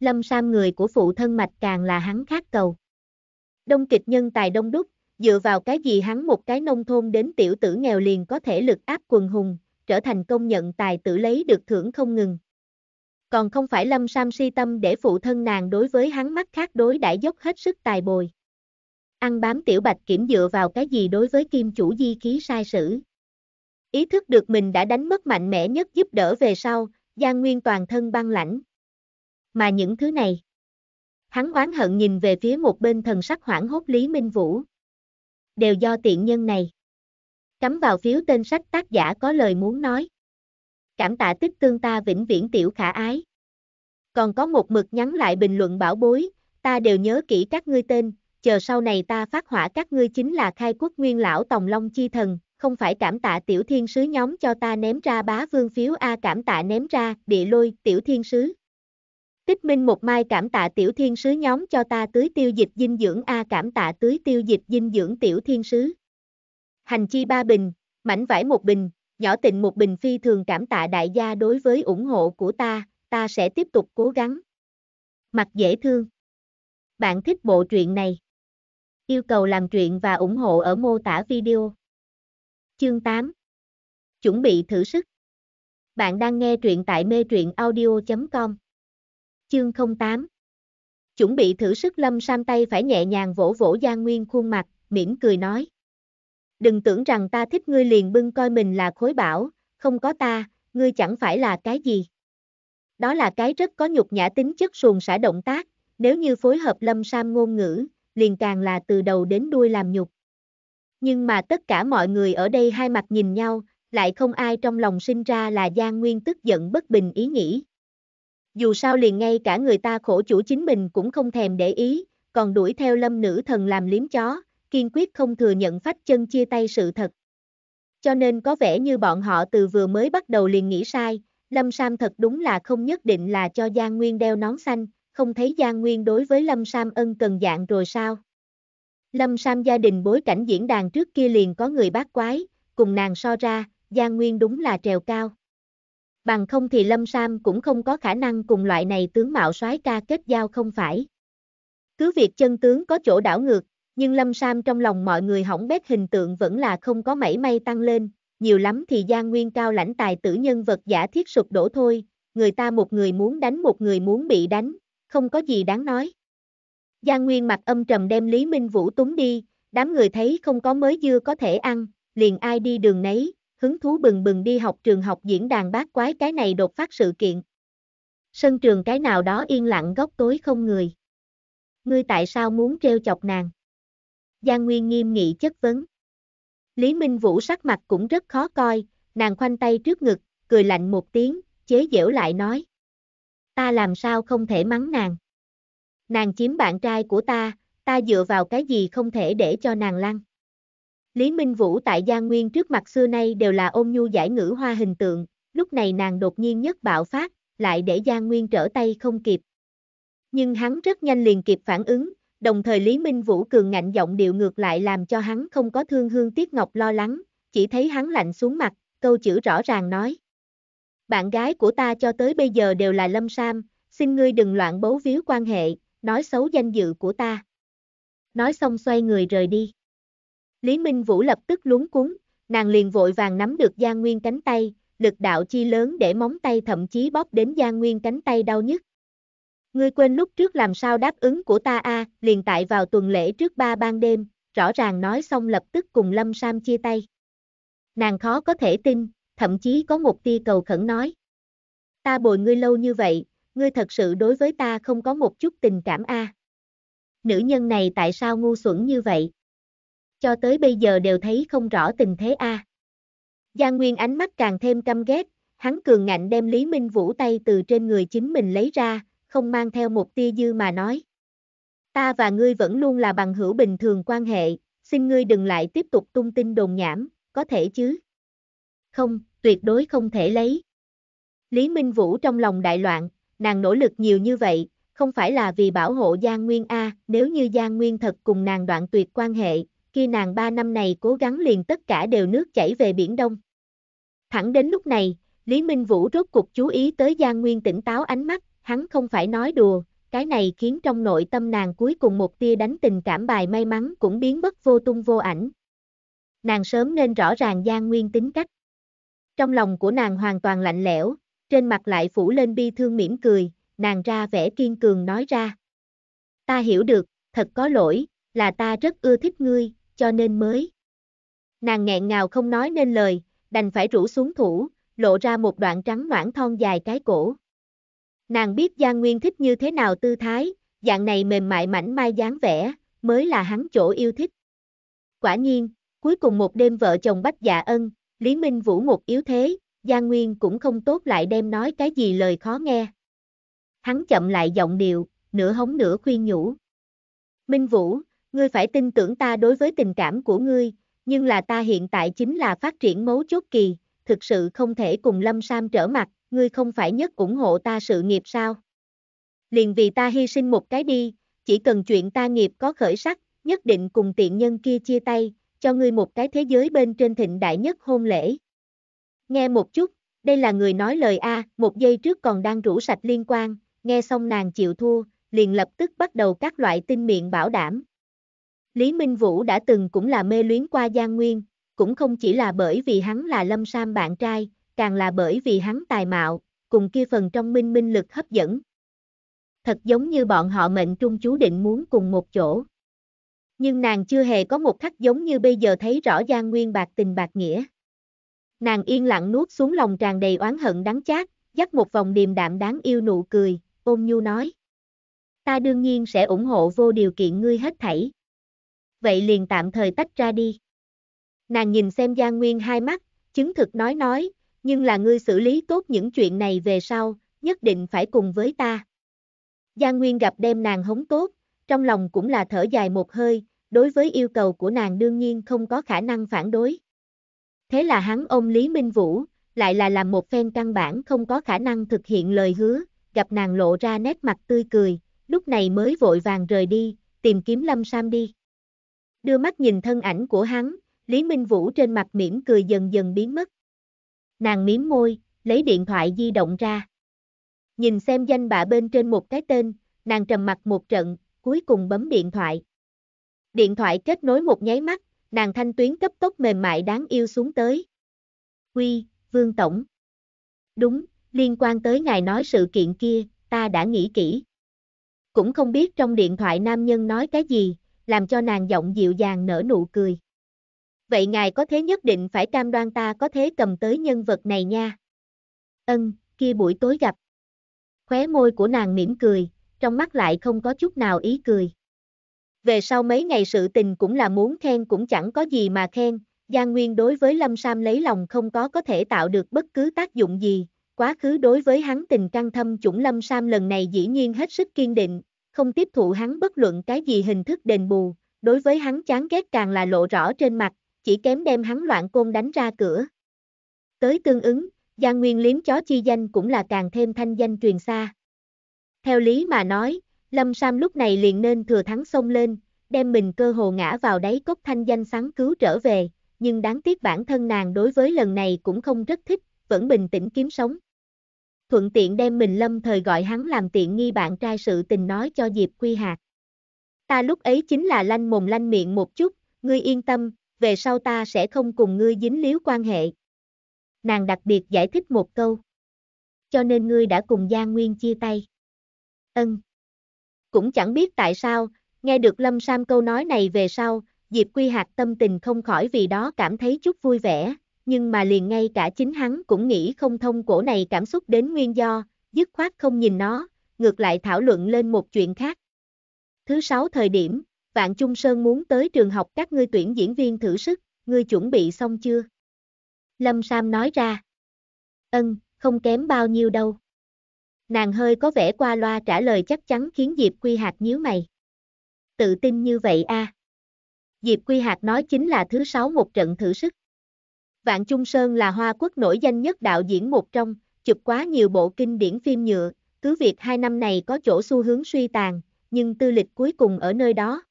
Lâm Sam người của phụ thân mạch càng là hắn khác cầu. Đông kịch nhân tài đông đúc, dựa vào cái gì hắn một cái nông thôn đến tiểu tử nghèo liền có thể lực áp quần hùng, trở thành công nhận tài tử lấy được thưởng không ngừng. Còn không phải lâm sam si tâm để phụ thân nàng đối với hắn mắt khác đối đãi dốc hết sức tài bồi. Ăn bám tiểu bạch kiểm dựa vào cái gì đối với kim chủ di khí sai sử. Ý thức được mình đã đánh mất mạnh mẽ nhất giúp đỡ về sau, Giang Nguyên toàn thân băng lãnh. Mà những thứ này, hắn oán hận nhìn về phía một bên thần sắc hoảng hốt Lý Minh Vũ đều do tiện nhân này. Cắm vào phiếu tên sách tác giả có lời muốn nói. Cảm tạ tích tương ta vĩnh viễn tiểu khả ái. Còn có một mực nhắn lại bình luận bảo bối, ta đều nhớ kỹ các ngươi tên, chờ sau này ta phát hỏa các ngươi chính là khai quốc nguyên lão tòng long chi thần, không phải cảm tạ tiểu thiên sứ nhóm cho ta ném ra bá vương phiếu A cảm tạ ném ra, địa lôi, tiểu thiên sứ. Tích minh một mai cảm tạ tiểu thiên sứ nhóm cho ta tưới tiêu dịch dinh dưỡng A cảm tạ tưới tiêu dịch dinh dưỡng tiểu thiên sứ. Hành chi ba bình, mảnh vải một bình, nhỏ tịnh một bình phi thường cảm tạ đại gia đối với ủng hộ của ta, ta sẽ tiếp tục cố gắng. Mặt dễ thương. Bạn thích bộ truyện này? Yêu cầu làm truyện và ủng hộ ở mô tả video. Chương 8 Chuẩn bị thử sức. Bạn đang nghe truyện tại mê truyện audio.com chương 08. Chuẩn bị thử sức lâm sam tay phải nhẹ nhàng vỗ vỗ Giang Nguyên khuôn mặt, mỉm cười nói. Đừng tưởng rằng ta thích ngươi liền bưng coi mình là khối bảo, không có ta, ngươi chẳng phải là cái gì. Đó là cái rất có nhục nhã tính chất xuồng xả động tác, nếu như phối hợp lâm sam ngôn ngữ, liền càng là từ đầu đến đuôi làm nhục. Nhưng mà tất cả mọi người ở đây hai mặt nhìn nhau, lại không ai trong lòng sinh ra là Giang Nguyên tức giận bất bình ý nghĩ, dù sao liền ngay cả người ta khổ chủ chính mình cũng không thèm để ý, còn đuổi theo lâm nữ thần làm liếm chó, kiên quyết không thừa nhận phách chân chia tay sự thật. Cho nên có vẻ như bọn họ từ vừa mới bắt đầu liền nghĩ sai, Lâm Sam thật đúng là không nhất định là cho Giang Nguyên đeo nón xanh, không thấy Giang Nguyên đối với Lâm Sam ân cần dạng rồi sao? Lâm Sam gia đình bối cảnh diễn đàn trước kia liền có người bác quái, cùng nàng so ra, Giang Nguyên đúng là trèo cao. Bằng không thì Lâm Sam cũng không có khả năng cùng loại này tướng mạo soái ca kết giao không phải. Cứ việc chân tướng có chỗ đảo ngược, nhưng Lâm Sam trong lòng mọi người hỏng bét hình tượng vẫn là không có mảy may tăng lên, nhiều lắm thì Gia Nguyên Cao lãnh tài tử nhân vật giả thiết sụp đổ thôi, người ta một người muốn đánh một người muốn bị đánh, không có gì đáng nói. Gia Nguyên mặt âm trầm đem Lý Minh Vũ túng đi, đám người thấy không có mới dưa có thể ăn, liền ai đi đường nấy, hứng thú bừng bừng đi học trường học diễn đàn bát quái cái này đột phát sự kiện. Sân trường cái nào đó yên lặng góc tối không người. Ngươi tại sao muốn treo chọc nàng? Giang Nguyên nghiêm nghị chất vấn. Lý Minh Vũ sắc mặt cũng rất khó coi, nàng khoanh tay trước ngực, cười lạnh một tiếng, chế giễu lại nói. Ta làm sao không thể mắng nàng? Nàng chiếm bạn trai của ta, ta dựa vào cái gì không thể để cho nàng lăng Lý Minh Vũ tại Giang Nguyên trước mặt xưa nay đều là ôm nhu giải ngữ hoa hình tượng, lúc này nàng đột nhiên nhất bạo phát, lại để Giang Nguyên trở tay không kịp. Nhưng hắn rất nhanh liền kịp phản ứng, đồng thời Lý Minh Vũ cường ngạnh giọng điệu ngược lại làm cho hắn không có thương hương tiếc ngọc lo lắng, chỉ thấy hắn lạnh xuống mặt, câu chữ rõ ràng nói. Bạn gái của ta cho tới bây giờ đều là Lâm Sam, xin ngươi đừng loạn bấu víu quan hệ, nói xấu danh dự của ta. Nói xong xoay người rời đi. Lý Minh Vũ lập tức luống cuốn, nàng liền vội vàng nắm được Giang Nguyên cánh tay, lực đạo chi lớn để móng tay thậm chí bóp đến Giang Nguyên cánh tay đau nhất. Ngươi quên lúc trước làm sao đáp ứng của ta a, à, liền tại vào tuần lễ trước ba ban đêm, rõ ràng nói xong lập tức cùng Lâm Sam chia tay. Nàng khó có thể tin, thậm chí có một tia cầu khẩn nói. Ta bồi ngươi lâu như vậy, ngươi thật sự đối với ta không có một chút tình cảm a. Nữ nhân này tại sao ngu xuẩn như vậy? cho tới bây giờ đều thấy không rõ tình thế a. À. Gia Nguyên ánh mắt càng thêm căm ghét, hắn cường ngạnh đem Lý Minh Vũ tay từ trên người chính mình lấy ra, không mang theo một tia dư mà nói. Ta và ngươi vẫn luôn là bằng hữu bình thường quan hệ, xin ngươi đừng lại tiếp tục tung tin đồn nhảm, có thể chứ? Không, tuyệt đối không thể lấy. Lý Minh Vũ trong lòng đại loạn, nàng nỗ lực nhiều như vậy, không phải là vì bảo hộ Giang Nguyên A, nếu như Giang Nguyên thật cùng nàng đoạn tuyệt quan hệ, khi nàng ba năm này cố gắng liền tất cả đều nước chảy về Biển Đông. Thẳng đến lúc này, Lý Minh Vũ rốt cuộc chú ý tới Giang Nguyên tỉnh táo ánh mắt, hắn không phải nói đùa, cái này khiến trong nội tâm nàng cuối cùng một tia đánh tình cảm bài may mắn cũng biến mất vô tung vô ảnh. Nàng sớm nên rõ ràng Giang Nguyên tính cách. Trong lòng của nàng hoàn toàn lạnh lẽo, trên mặt lại phủ lên bi thương mỉm cười, nàng ra vẻ kiên cường nói ra. Ta hiểu được, thật có lỗi, là ta rất ưa thích ngươi, cho nên mới. Nàng nghẹn ngào không nói nên lời, đành phải rủ xuống thủ, lộ ra một đoạn trắng noãn thon dài cái cổ. Nàng biết Giang Nguyên thích như thế nào tư thái, dạng này mềm mại mảnh mai dáng vẻ, mới là hắn chỗ yêu thích. Quả nhiên, cuối cùng một đêm vợ chồng Bách Dạ Ân, Lý Minh Vũ một yếu thế, Giang Nguyên cũng không tốt lại đem nói cái gì lời khó nghe. Hắn chậm lại giọng điệu, nửa hống nửa khuyên nhủ. Minh Vũ, Ngươi phải tin tưởng ta đối với tình cảm của ngươi, nhưng là ta hiện tại chính là phát triển mấu chốt kỳ, thực sự không thể cùng Lâm Sam trở mặt, ngươi không phải nhất ủng hộ ta sự nghiệp sao? Liền vì ta hy sinh một cái đi, chỉ cần chuyện ta nghiệp có khởi sắc, nhất định cùng tiện nhân kia chia tay, cho ngươi một cái thế giới bên trên thịnh đại nhất hôn lễ. Nghe một chút, đây là người nói lời A, một giây trước còn đang rủ sạch liên quan, nghe xong nàng chịu thua, liền lập tức bắt đầu các loại tin miệng bảo đảm. Lý Minh Vũ đã từng cũng là mê luyến qua Giang Nguyên, cũng không chỉ là bởi vì hắn là Lâm Sam bạn trai, càng là bởi vì hắn tài mạo, cùng kia phần trong minh minh lực hấp dẫn. Thật giống như bọn họ mệnh trung chú định muốn cùng một chỗ. Nhưng nàng chưa hề có một khắc giống như bây giờ thấy rõ Giang Nguyên bạc tình bạc nghĩa. Nàng yên lặng nuốt xuống lòng tràn đầy oán hận đắng chát, dắt một vòng điềm đạm đáng yêu nụ cười, ôm nhu nói. Ta đương nhiên sẽ ủng hộ vô điều kiện ngươi hết thảy vậy liền tạm thời tách ra đi. Nàng nhìn xem Giang Nguyên hai mắt, chứng thực nói nói, nhưng là ngươi xử lý tốt những chuyện này về sau, nhất định phải cùng với ta. Giang Nguyên gặp đem nàng hống tốt, trong lòng cũng là thở dài một hơi, đối với yêu cầu của nàng đương nhiên không có khả năng phản đối. Thế là hắn ôm Lý Minh Vũ, lại là làm một phen căn bản không có khả năng thực hiện lời hứa, gặp nàng lộ ra nét mặt tươi cười, lúc này mới vội vàng rời đi, tìm kiếm Lâm Sam đi đưa mắt nhìn thân ảnh của hắn, Lý Minh Vũ trên mặt mỉm cười dần dần biến mất. Nàng miếm môi, lấy điện thoại di động ra. Nhìn xem danh bạ bên trên một cái tên, nàng trầm mặt một trận, cuối cùng bấm điện thoại. Điện thoại kết nối một nháy mắt, nàng thanh tuyến cấp tốc mềm mại đáng yêu xuống tới. Quy, Vương Tổng. Đúng, liên quan tới ngài nói sự kiện kia, ta đã nghĩ kỹ. Cũng không biết trong điện thoại nam nhân nói cái gì, làm cho nàng giọng dịu dàng nở nụ cười. Vậy ngài có thế nhất định phải cam đoan ta có thế cầm tới nhân vật này nha. Ân, kia buổi tối gặp. Khóe môi của nàng mỉm cười, trong mắt lại không có chút nào ý cười. Về sau mấy ngày sự tình cũng là muốn khen cũng chẳng có gì mà khen, Giang Nguyên đối với Lâm Sam lấy lòng không có có thể tạo được bất cứ tác dụng gì, quá khứ đối với hắn tình căng thâm chủng Lâm Sam lần này dĩ nhiên hết sức kiên định, không tiếp thụ hắn bất luận cái gì hình thức đền bù, đối với hắn chán ghét càng là lộ rõ trên mặt, chỉ kém đem hắn loạn côn đánh ra cửa. Tới tương ứng, Gia Nguyên liếm chó chi danh cũng là càng thêm thanh danh truyền xa. Theo lý mà nói, Lâm Sam lúc này liền nên thừa thắng xông lên, đem mình cơ hồ ngã vào đáy cốc thanh danh sáng cứu trở về, nhưng đáng tiếc bản thân nàng đối với lần này cũng không rất thích, vẫn bình tĩnh kiếm sống thuận tiện đem mình lâm thời gọi hắn làm tiện nghi bạn trai sự tình nói cho Diệp Quy Hạc. Ta lúc ấy chính là lanh mồm lanh miệng một chút, ngươi yên tâm, về sau ta sẽ không cùng ngươi dính líu quan hệ. Nàng đặc biệt giải thích một câu. Cho nên ngươi đã cùng Giang Nguyên chia tay. Ân. Cũng chẳng biết tại sao, nghe được Lâm Sam câu nói này về sau, Diệp Quy Hạc tâm tình không khỏi vì đó cảm thấy chút vui vẻ, nhưng mà liền ngay cả chính hắn cũng nghĩ không thông cổ này cảm xúc đến nguyên do, dứt khoát không nhìn nó, ngược lại thảo luận lên một chuyện khác. Thứ sáu thời điểm, Vạn Trung Sơn muốn tới trường học các ngươi tuyển diễn viên thử sức, ngươi chuẩn bị xong chưa? Lâm Sam nói ra. Ân, không kém bao nhiêu đâu. Nàng hơi có vẻ qua loa trả lời chắc chắn khiến Diệp Quy Hạc nhíu mày. Tự tin như vậy a? À. Diệp Quy Hạc nói chính là thứ sáu một trận thử sức. Vạn Trung Sơn là Hoa Quốc nổi danh nhất đạo diễn một trong, chụp quá nhiều bộ kinh điển phim nhựa, cứ việc hai năm này có chỗ xu hướng suy tàn, nhưng tư lịch cuối cùng ở nơi đó.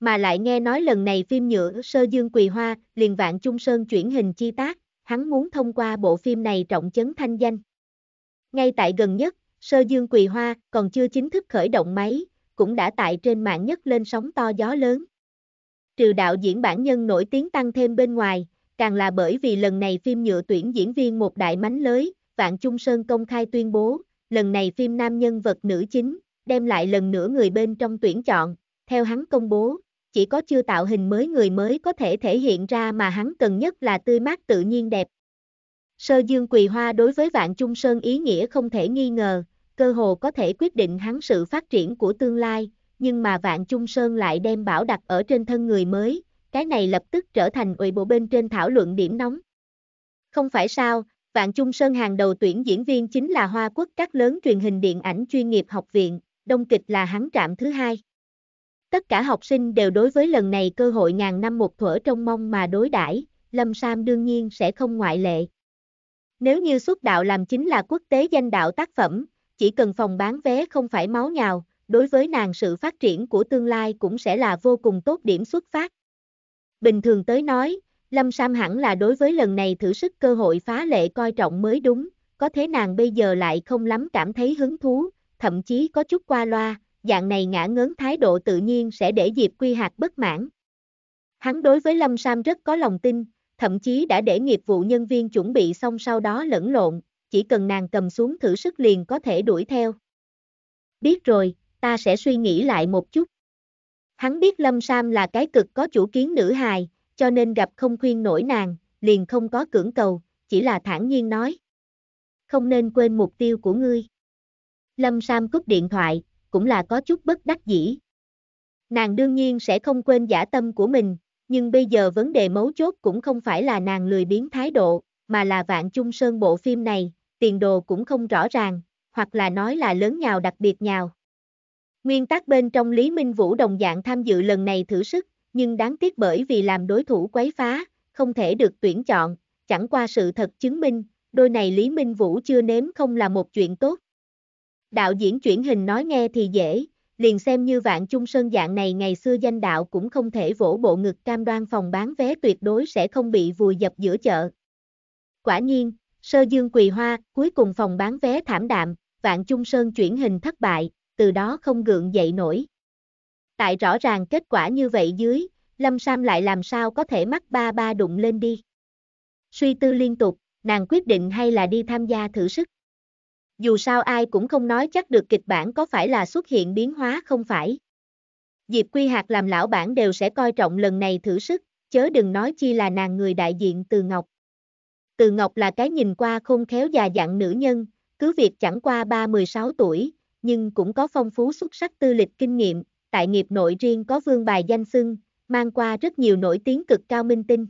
Mà lại nghe nói lần này phim nhựa Sơ Dương Quỳ Hoa, liền Vạn Trung Sơn chuyển hình chi tác, hắn muốn thông qua bộ phim này trọng chấn thanh danh. Ngay tại gần nhất, Sơ Dương Quỳ Hoa còn chưa chính thức khởi động máy, cũng đã tại trên mạng nhất lên sóng to gió lớn. Trừ đạo diễn bản nhân nổi tiếng tăng thêm bên ngoài, càng là bởi vì lần này phim nhựa tuyển diễn viên một đại mánh lưới, Vạn Trung Sơn công khai tuyên bố, lần này phim nam nhân vật nữ chính, đem lại lần nữa người bên trong tuyển chọn, theo hắn công bố, chỉ có chưa tạo hình mới người mới có thể thể hiện ra mà hắn cần nhất là tươi mát tự nhiên đẹp. Sơ Dương Quỳ Hoa đối với Vạn Trung Sơn ý nghĩa không thể nghi ngờ, cơ hồ có thể quyết định hắn sự phát triển của tương lai, nhưng mà Vạn Trung Sơn lại đem bảo đặt ở trên thân người mới, cái này lập tức trở thành ủy bộ bên trên thảo luận điểm nóng. Không phải sao, Vạn Trung Sơn hàng đầu tuyển diễn viên chính là Hoa Quốc các lớn truyền hình điện ảnh chuyên nghiệp học viện, đông kịch là hắn trạm thứ hai. Tất cả học sinh đều đối với lần này cơ hội ngàn năm một thuở trong mong mà đối đãi, Lâm Sam đương nhiên sẽ không ngoại lệ. Nếu như xuất đạo làm chính là quốc tế danh đạo tác phẩm, chỉ cần phòng bán vé không phải máu nhào, đối với nàng sự phát triển của tương lai cũng sẽ là vô cùng tốt điểm xuất phát. Bình thường tới nói, Lâm Sam hẳn là đối với lần này thử sức cơ hội phá lệ coi trọng mới đúng, có thế nàng bây giờ lại không lắm cảm thấy hứng thú, thậm chí có chút qua loa, dạng này ngã ngớn thái độ tự nhiên sẽ để Diệp Quy Hạc bất mãn. Hắn đối với Lâm Sam rất có lòng tin, thậm chí đã để nghiệp vụ nhân viên chuẩn bị xong sau đó lẫn lộn, chỉ cần nàng cầm xuống thử sức liền có thể đuổi theo. Biết rồi, ta sẽ suy nghĩ lại một chút. Hắn biết Lâm Sam là cái cực có chủ kiến nữ hài, cho nên gặp không khuyên nổi nàng, liền không có cưỡng cầu, chỉ là thản nhiên nói. Không nên quên mục tiêu của ngươi. Lâm Sam cúp điện thoại, cũng là có chút bất đắc dĩ. Nàng đương nhiên sẽ không quên giả tâm của mình, nhưng bây giờ vấn đề mấu chốt cũng không phải là nàng lười biến thái độ, mà là vạn chung sơn bộ phim này, tiền đồ cũng không rõ ràng, hoặc là nói là lớn nhào đặc biệt nhào. Nguyên tắc bên trong Lý Minh Vũ đồng dạng tham dự lần này thử sức, nhưng đáng tiếc bởi vì làm đối thủ quấy phá, không thể được tuyển chọn, chẳng qua sự thật chứng minh, đôi này Lý Minh Vũ chưa nếm không là một chuyện tốt. Đạo diễn chuyển hình nói nghe thì dễ, liền xem như vạn chung sơn dạng này ngày xưa danh đạo cũng không thể vỗ bộ ngực cam đoan phòng bán vé tuyệt đối sẽ không bị vùi dập giữa chợ. Quả nhiên, sơ dương quỳ hoa, cuối cùng phòng bán vé thảm đạm, vạn chung sơn chuyển hình thất bại, từ đó không gượng dậy nổi. Tại rõ ràng kết quả như vậy dưới, Lâm Sam lại làm sao có thể mắc ba ba đụng lên đi. Suy tư liên tục, nàng quyết định hay là đi tham gia thử sức. Dù sao ai cũng không nói chắc được kịch bản có phải là xuất hiện biến hóa không phải. Diệp Quy Hạc làm lão bản đều sẽ coi trọng lần này thử sức, chớ đừng nói chi là nàng người đại diện Từ Ngọc. Từ Ngọc là cái nhìn qua không khéo già dặn nữ nhân, cứ việc chẳng qua ba 16 tuổi, nhưng cũng có phong phú xuất sắc tư lịch kinh nghiệm, tại nghiệp nội riêng có vương bài danh xưng, mang qua rất nhiều nổi tiếng cực cao minh tinh.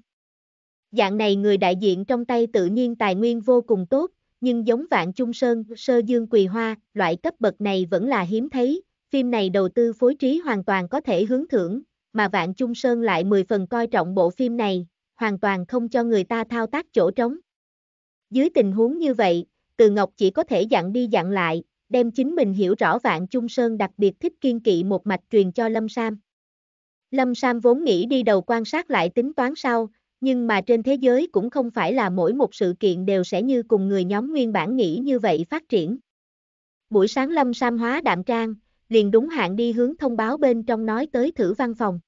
Dạng này người đại diện trong tay tự nhiên tài nguyên vô cùng tốt, nhưng giống Vạn Trung Sơn, Sơ Dương Quỳ Hoa, loại cấp bậc này vẫn là hiếm thấy, phim này đầu tư phối trí hoàn toàn có thể hướng thưởng, mà Vạn Trung Sơn lại 10 phần coi trọng bộ phim này, hoàn toàn không cho người ta thao tác chỗ trống. Dưới tình huống như vậy, Từ Ngọc chỉ có thể dặn đi dặn lại, đem chính mình hiểu rõ Vạn Trung Sơn đặc biệt thích kiên kỵ một mạch truyền cho Lâm Sam. Lâm Sam vốn nghĩ đi đầu quan sát lại tính toán sau, nhưng mà trên thế giới cũng không phải là mỗi một sự kiện đều sẽ như cùng người nhóm nguyên bản nghĩ như vậy phát triển. Buổi sáng Lâm Sam hóa đạm trang, liền đúng hạn đi hướng thông báo bên trong nói tới thử văn phòng.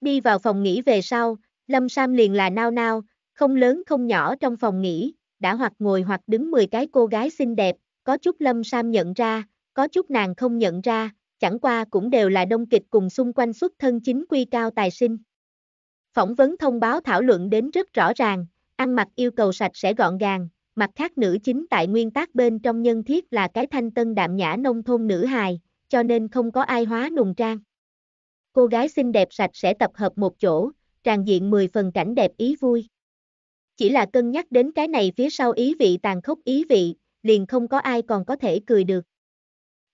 Đi vào phòng nghỉ về sau, Lâm Sam liền là nao nao, không lớn không nhỏ trong phòng nghỉ, đã hoặc ngồi hoặc đứng 10 cái cô gái xinh đẹp, có chút Lâm Sam nhận ra, có chút nàng không nhận ra, chẳng qua cũng đều là đông kịch cùng xung quanh xuất thân chính quy cao tài sinh. Phỏng vấn thông báo thảo luận đến rất rõ ràng, ăn mặc yêu cầu sạch sẽ gọn gàng, mặt khác nữ chính tại nguyên tác bên trong nhân thiết là cái thanh tân đạm nhã nông thôn nữ hài, cho nên không có ai hóa nùng trang. Cô gái xinh đẹp sạch sẽ tập hợp một chỗ, tràn diện 10 phần cảnh đẹp ý vui. Chỉ là cân nhắc đến cái này phía sau ý vị tàn khốc ý vị, liền không có ai còn có thể cười được.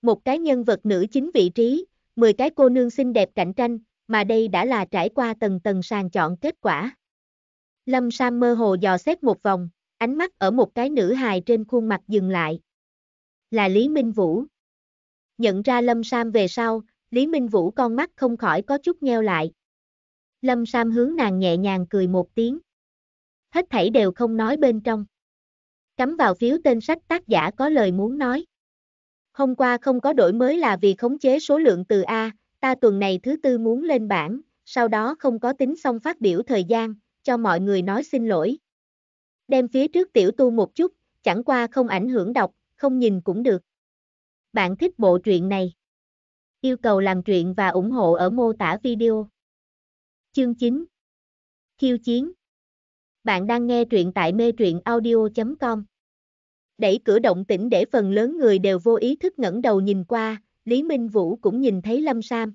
Một cái nhân vật nữ chính vị trí, 10 cái cô nương xinh đẹp cạnh tranh, mà đây đã là trải qua tầng tầng sàng chọn kết quả. Lâm Sam mơ hồ dò xét một vòng, ánh mắt ở một cái nữ hài trên khuôn mặt dừng lại. Là Lý Minh Vũ. Nhận ra Lâm Sam về sau, Lý Minh Vũ con mắt không khỏi có chút nheo lại. Lâm Sam hướng nàng nhẹ nhàng cười một tiếng. Hết thảy đều không nói bên trong. Cắm vào phiếu tên sách tác giả có lời muốn nói. Hôm qua không có đổi mới là vì khống chế số lượng từ A, ta tuần này thứ tư muốn lên bảng, sau đó không có tính xong phát biểu thời gian, cho mọi người nói xin lỗi. Đem phía trước tiểu tu một chút, chẳng qua không ảnh hưởng đọc, không nhìn cũng được. Bạn thích bộ truyện này? Yêu cầu làm truyện và ủng hộ ở mô tả video. Chương 9 Khiêu chiến bạn đang nghe truyện tại mê truyện audio.com. Đẩy cửa động tĩnh để phần lớn người đều vô ý thức ngẩng đầu nhìn qua, Lý Minh Vũ cũng nhìn thấy Lâm Sam.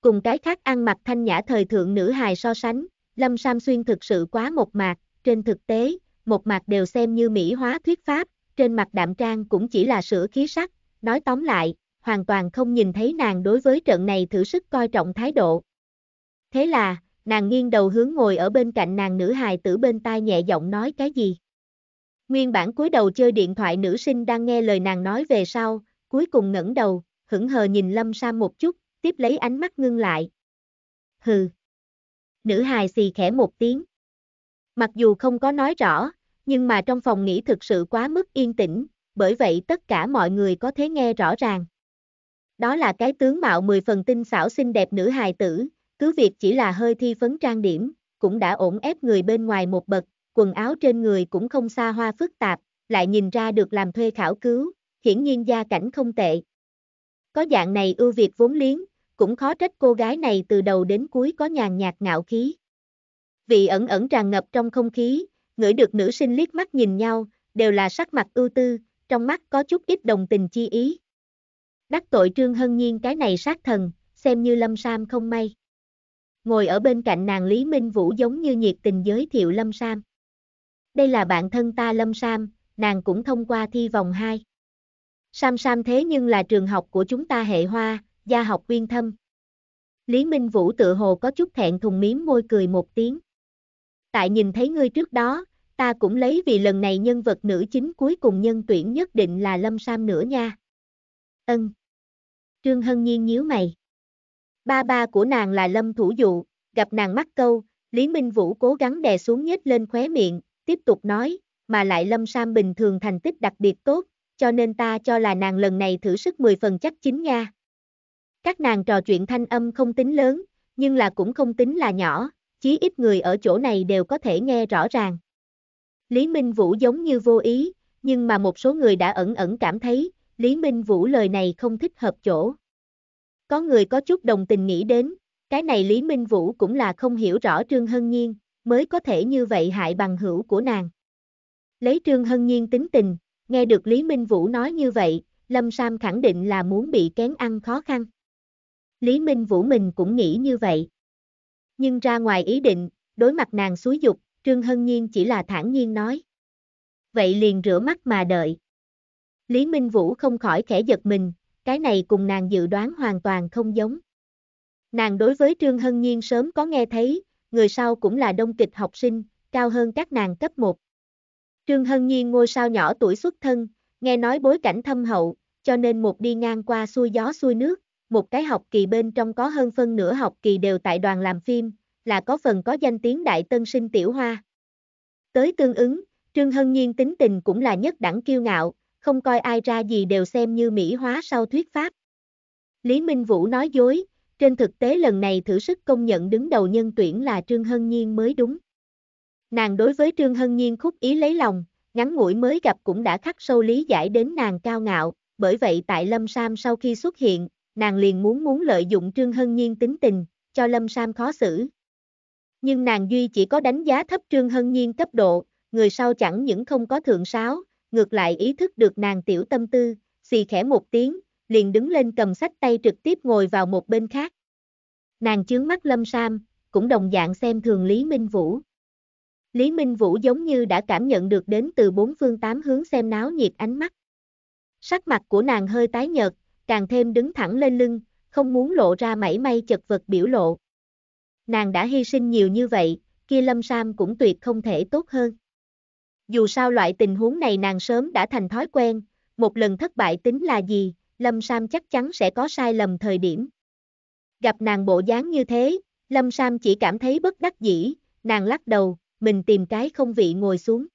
Cùng cái khác ăn mặc thanh nhã thời thượng nữ hài so sánh, Lâm Sam xuyên thực sự quá một mạc, trên thực tế, một mạc đều xem như mỹ hóa thuyết pháp, trên mặt đạm trang cũng chỉ là sửa khí sắc, nói tóm lại, hoàn toàn không nhìn thấy nàng đối với trận này thử sức coi trọng thái độ. Thế là, Nàng nghiêng đầu hướng ngồi ở bên cạnh nàng nữ hài tử bên tai nhẹ giọng nói cái gì. Nguyên bản cúi đầu chơi điện thoại nữ sinh đang nghe lời nàng nói về sau, cuối cùng ngẩng đầu, hững hờ nhìn Lâm Sam một chút, tiếp lấy ánh mắt ngưng lại. Hừ. Nữ hài xì khẽ một tiếng. Mặc dù không có nói rõ, nhưng mà trong phòng nghỉ thực sự quá mức yên tĩnh, bởi vậy tất cả mọi người có thể nghe rõ ràng. Đó là cái tướng mạo mười phần tinh xảo xinh đẹp nữ hài tử, cứ việc chỉ là hơi thi phấn trang điểm, cũng đã ổn ép người bên ngoài một bậc, quần áo trên người cũng không xa hoa phức tạp, lại nhìn ra được làm thuê khảo cứu, hiển nhiên gia cảnh không tệ. Có dạng này ưu việt vốn liếng, cũng khó trách cô gái này từ đầu đến cuối có nhàn nhạt ngạo khí. Vị ẩn ẩn tràn ngập trong không khí, ngửi được nữ sinh liếc mắt nhìn nhau, đều là sắc mặt ưu tư, trong mắt có chút ít đồng tình chi ý. Đắc tội Trương Hân Nhiên cái này sát thần, xem như Lâm Sam không may ngồi ở bên cạnh nàng Lý Minh Vũ giống như nhiệt tình giới thiệu Lâm Sam. Đây là bạn thân ta Lâm Sam, nàng cũng thông qua thi vòng 2. Sam Sam thế nhưng là trường học của chúng ta hệ hoa, gia học viên thâm. Lý Minh Vũ tự hồ có chút thẹn thùng miếm môi cười một tiếng. Tại nhìn thấy ngươi trước đó, ta cũng lấy vì lần này nhân vật nữ chính cuối cùng nhân tuyển nhất định là Lâm Sam nữa nha. Ân. Trương Hân Nhiên nhíu mày. Ba ba của nàng là Lâm Thủ Dụ, gặp nàng mắc câu, Lý Minh Vũ cố gắng đè xuống nhếch lên khóe miệng, tiếp tục nói, mà lại Lâm Sam bình thường thành tích đặc biệt tốt, cho nên ta cho là nàng lần này thử sức 10 phần chắc chính nha. Các nàng trò chuyện thanh âm không tính lớn, nhưng là cũng không tính là nhỏ, chí ít người ở chỗ này đều có thể nghe rõ ràng. Lý Minh Vũ giống như vô ý, nhưng mà một số người đã ẩn ẩn cảm thấy, Lý Minh Vũ lời này không thích hợp chỗ. Có người có chút đồng tình nghĩ đến, cái này Lý Minh Vũ cũng là không hiểu rõ Trương Hân Nhiên, mới có thể như vậy hại bằng hữu của nàng. Lấy Trương Hân Nhiên tính tình, nghe được Lý Minh Vũ nói như vậy, Lâm Sam khẳng định là muốn bị kén ăn khó khăn. Lý Minh Vũ mình cũng nghĩ như vậy. Nhưng ra ngoài ý định, đối mặt nàng xúi dục, Trương Hân Nhiên chỉ là thản nhiên nói. Vậy liền rửa mắt mà đợi. Lý Minh Vũ không khỏi khẽ giật mình, cái này cùng nàng dự đoán hoàn toàn không giống. Nàng đối với Trương Hân Nhiên sớm có nghe thấy, người sau cũng là đông kịch học sinh, cao hơn các nàng cấp 1. Trương Hân Nhiên ngôi sao nhỏ tuổi xuất thân, nghe nói bối cảnh thâm hậu, cho nên một đi ngang qua xuôi gió xuôi nước, một cái học kỳ bên trong có hơn phân nửa học kỳ đều tại đoàn làm phim, là có phần có danh tiếng đại tân sinh tiểu hoa. Tới tương ứng, Trương Hân Nhiên tính tình cũng là nhất đẳng kiêu ngạo, không coi ai ra gì đều xem như mỹ hóa sau thuyết pháp. Lý Minh Vũ nói dối, trên thực tế lần này thử sức công nhận đứng đầu nhân tuyển là Trương Hân Nhiên mới đúng. Nàng đối với Trương Hân Nhiên khúc ý lấy lòng, ngắn ngủi mới gặp cũng đã khắc sâu lý giải đến nàng cao ngạo, bởi vậy tại Lâm Sam sau khi xuất hiện, nàng liền muốn muốn lợi dụng Trương Hân Nhiên tính tình, cho Lâm Sam khó xử. Nhưng nàng duy chỉ có đánh giá thấp Trương Hân Nhiên cấp độ, người sau chẳng những không có thượng sáo, ngược lại ý thức được nàng tiểu tâm tư, xì khẽ một tiếng, liền đứng lên cầm sách tay trực tiếp ngồi vào một bên khác. Nàng chướng mắt lâm sam, cũng đồng dạng xem thường Lý Minh Vũ. Lý Minh Vũ giống như đã cảm nhận được đến từ bốn phương tám hướng xem náo nhiệt ánh mắt. Sắc mặt của nàng hơi tái nhợt, càng thêm đứng thẳng lên lưng, không muốn lộ ra mảy may chật vật biểu lộ. Nàng đã hy sinh nhiều như vậy, kia Lâm Sam cũng tuyệt không thể tốt hơn. Dù sao loại tình huống này nàng sớm đã thành thói quen, một lần thất bại tính là gì, Lâm Sam chắc chắn sẽ có sai lầm thời điểm. Gặp nàng bộ dáng như thế, Lâm Sam chỉ cảm thấy bất đắc dĩ, nàng lắc đầu, mình tìm cái không vị ngồi xuống.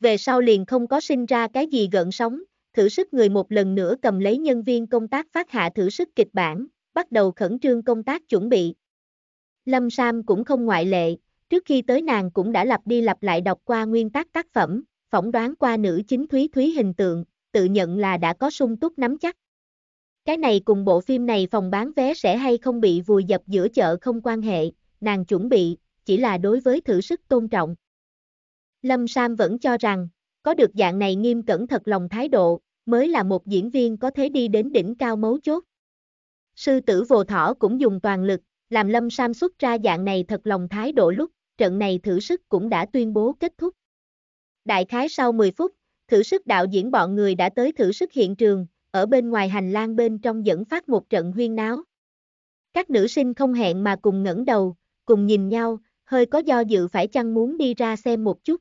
Về sau liền không có sinh ra cái gì gợn sóng, thử sức người một lần nữa cầm lấy nhân viên công tác phát hạ thử sức kịch bản, bắt đầu khẩn trương công tác chuẩn bị. Lâm Sam cũng không ngoại lệ, Trước khi tới nàng cũng đã lặp đi lặp lại đọc qua nguyên tác tác phẩm, phỏng đoán qua nữ chính Thúy Thúy hình tượng, tự nhận là đã có sung túc nắm chắc. Cái này cùng bộ phim này phòng bán vé sẽ hay không bị vùi dập giữa chợ không quan hệ, nàng chuẩn bị, chỉ là đối với thử sức tôn trọng. Lâm Sam vẫn cho rằng, có được dạng này nghiêm cẩn thật lòng thái độ, mới là một diễn viên có thể đi đến đỉnh cao mấu chốt. Sư tử Vô thỏ cũng dùng toàn lực, làm Lâm Sam xuất ra dạng này thật lòng thái độ lúc, trận này thử sức cũng đã tuyên bố kết thúc. Đại khái sau 10 phút, thử sức đạo diễn bọn người đã tới thử sức hiện trường, ở bên ngoài hành lang bên trong dẫn phát một trận huyên náo. Các nữ sinh không hẹn mà cùng ngẩng đầu, cùng nhìn nhau, hơi có do dự phải chăng muốn đi ra xem một chút.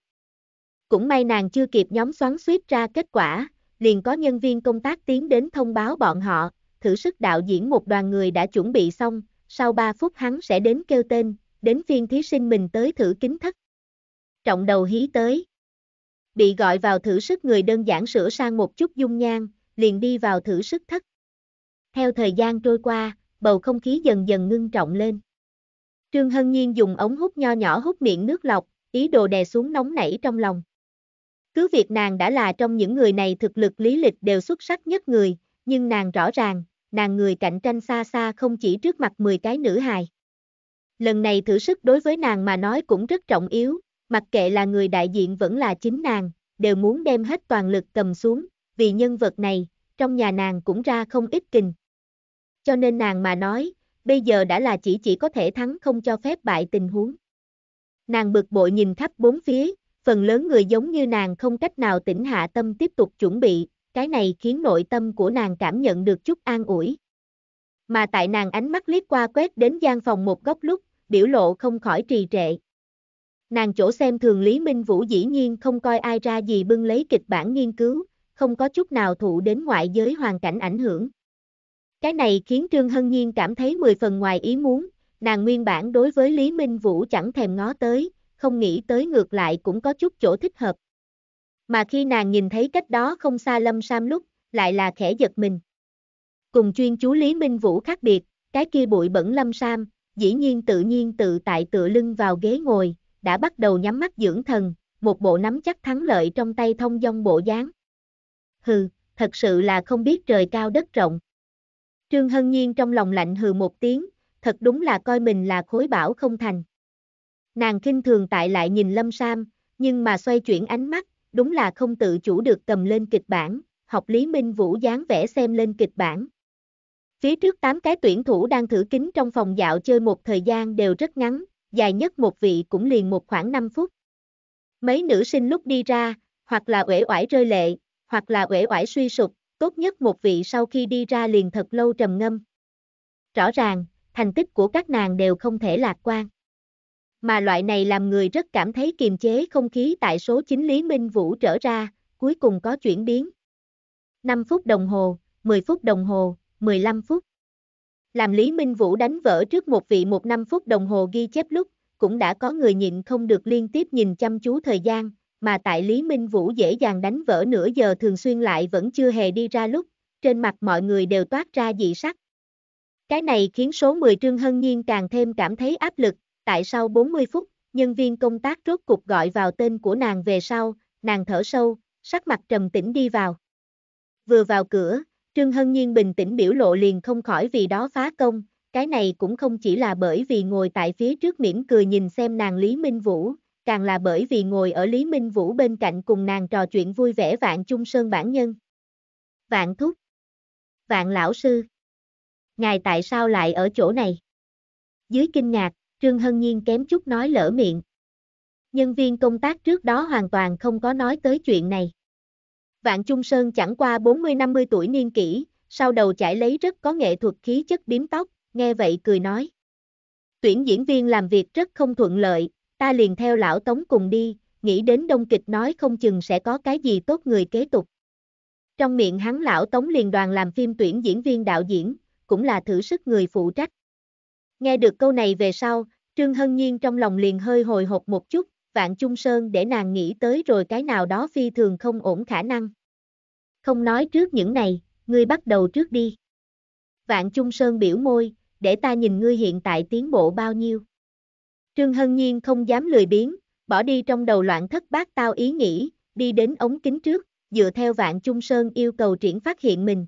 Cũng may nàng chưa kịp nhóm xoắn suýt ra kết quả, liền có nhân viên công tác tiến đến thông báo bọn họ, thử sức đạo diễn một đoàn người đã chuẩn bị xong, sau 3 phút hắn sẽ đến kêu tên, đến phiên thí sinh mình tới thử kính thất. Trọng đầu hí tới. Bị gọi vào thử sức người đơn giản sửa sang một chút dung nhan, liền đi vào thử sức thất. Theo thời gian trôi qua, bầu không khí dần dần ngưng trọng lên. Trương Hân Nhiên dùng ống hút nho nhỏ hút miệng nước lọc, ý đồ đè xuống nóng nảy trong lòng. Cứ việc nàng đã là trong những người này thực lực lý lịch đều xuất sắc nhất người, nhưng nàng rõ ràng, nàng người cạnh tranh xa xa không chỉ trước mặt 10 cái nữ hài lần này thử sức đối với nàng mà nói cũng rất trọng yếu, mặc kệ là người đại diện vẫn là chính nàng, đều muốn đem hết toàn lực cầm xuống, vì nhân vật này, trong nhà nàng cũng ra không ít kình. Cho nên nàng mà nói, bây giờ đã là chỉ chỉ có thể thắng không cho phép bại tình huống. Nàng bực bội nhìn khắp bốn phía, phần lớn người giống như nàng không cách nào tỉnh hạ tâm tiếp tục chuẩn bị, cái này khiến nội tâm của nàng cảm nhận được chút an ủi. Mà tại nàng ánh mắt liếc qua quét đến gian phòng một góc lúc, biểu lộ không khỏi trì trệ. Nàng chỗ xem thường Lý Minh Vũ dĩ nhiên không coi ai ra gì bưng lấy kịch bản nghiên cứu, không có chút nào thụ đến ngoại giới hoàn cảnh ảnh hưởng. Cái này khiến Trương Hân Nhiên cảm thấy mười phần ngoài ý muốn, nàng nguyên bản đối với Lý Minh Vũ chẳng thèm ngó tới, không nghĩ tới ngược lại cũng có chút chỗ thích hợp. Mà khi nàng nhìn thấy cách đó không xa Lâm Sam lúc, lại là khẽ giật mình. Cùng chuyên chú Lý Minh Vũ khác biệt, cái kia bụi bẩn Lâm Sam, dĩ nhiên tự nhiên tự tại tựa lưng vào ghế ngồi, đã bắt đầu nhắm mắt dưỡng thần, một bộ nắm chắc thắng lợi trong tay thông dong bộ dáng. Hừ, thật sự là không biết trời cao đất rộng. Trương Hân Nhiên trong lòng lạnh hừ một tiếng, thật đúng là coi mình là khối bảo không thành. Nàng kinh thường tại lại nhìn Lâm Sam, nhưng mà xoay chuyển ánh mắt, đúng là không tự chủ được cầm lên kịch bản, học Lý Minh Vũ dáng vẽ xem lên kịch bản. Phía trước 8 cái tuyển thủ đang thử kính trong phòng dạo chơi một thời gian đều rất ngắn, dài nhất một vị cũng liền một khoảng 5 phút. Mấy nữ sinh lúc đi ra, hoặc là uể oải rơi lệ, hoặc là uể oải suy sụp, tốt nhất một vị sau khi đi ra liền thật lâu trầm ngâm. Rõ ràng, thành tích của các nàng đều không thể lạc quan. Mà loại này làm người rất cảm thấy kiềm chế không khí tại số 9 Lý Minh Vũ trở ra, cuối cùng có chuyển biến. 5 phút đồng hồ, 10 phút đồng hồ, 15 phút. Làm Lý Minh Vũ đánh vỡ trước một vị một năm phút đồng hồ ghi chép lúc, cũng đã có người nhịn không được liên tiếp nhìn chăm chú thời gian, mà tại Lý Minh Vũ dễ dàng đánh vỡ nửa giờ thường xuyên lại vẫn chưa hề đi ra lúc, trên mặt mọi người đều toát ra dị sắc. Cái này khiến số 10 Trương Hân Nhiên càng thêm cảm thấy áp lực, tại sau 40 phút, nhân viên công tác rốt cục gọi vào tên của nàng về sau, nàng thở sâu, sắc mặt trầm tĩnh đi vào. Vừa vào cửa, Trương Hân Nhiên bình tĩnh biểu lộ liền không khỏi vì đó phá công, cái này cũng không chỉ là bởi vì ngồi tại phía trước mỉm cười nhìn xem nàng Lý Minh Vũ, càng là bởi vì ngồi ở Lý Minh Vũ bên cạnh cùng nàng trò chuyện vui vẻ vạn trung sơn bản nhân. Vạn thúc. Vạn lão sư. Ngài tại sao lại ở chỗ này? Dưới kinh ngạc, Trương Hân Nhiên kém chút nói lỡ miệng. Nhân viên công tác trước đó hoàn toàn không có nói tới chuyện này. Vạn Trung Sơn chẳng qua 40-50 tuổi niên kỷ, sau đầu chải lấy rất có nghệ thuật khí chất biếm tóc, nghe vậy cười nói. Tuyển diễn viên làm việc rất không thuận lợi, ta liền theo lão Tống cùng đi, nghĩ đến đông kịch nói không chừng sẽ có cái gì tốt người kế tục. Trong miệng hắn lão Tống liền đoàn làm phim tuyển diễn viên đạo diễn, cũng là thử sức người phụ trách. Nghe được câu này về sau, Trương Hân Nhiên trong lòng liền hơi hồi hộp một chút, Vạn Trung Sơn để nàng nghĩ tới rồi cái nào đó phi thường không ổn khả năng. Không nói trước những này, ngươi bắt đầu trước đi. Vạn Trung Sơn biểu môi, để ta nhìn ngươi hiện tại tiến bộ bao nhiêu. Trương Hân Nhiên không dám lười biếng, bỏ đi trong đầu loạn thất bát tao ý nghĩ, đi đến ống kính trước, dựa theo Vạn Trung Sơn yêu cầu triển phát hiện mình.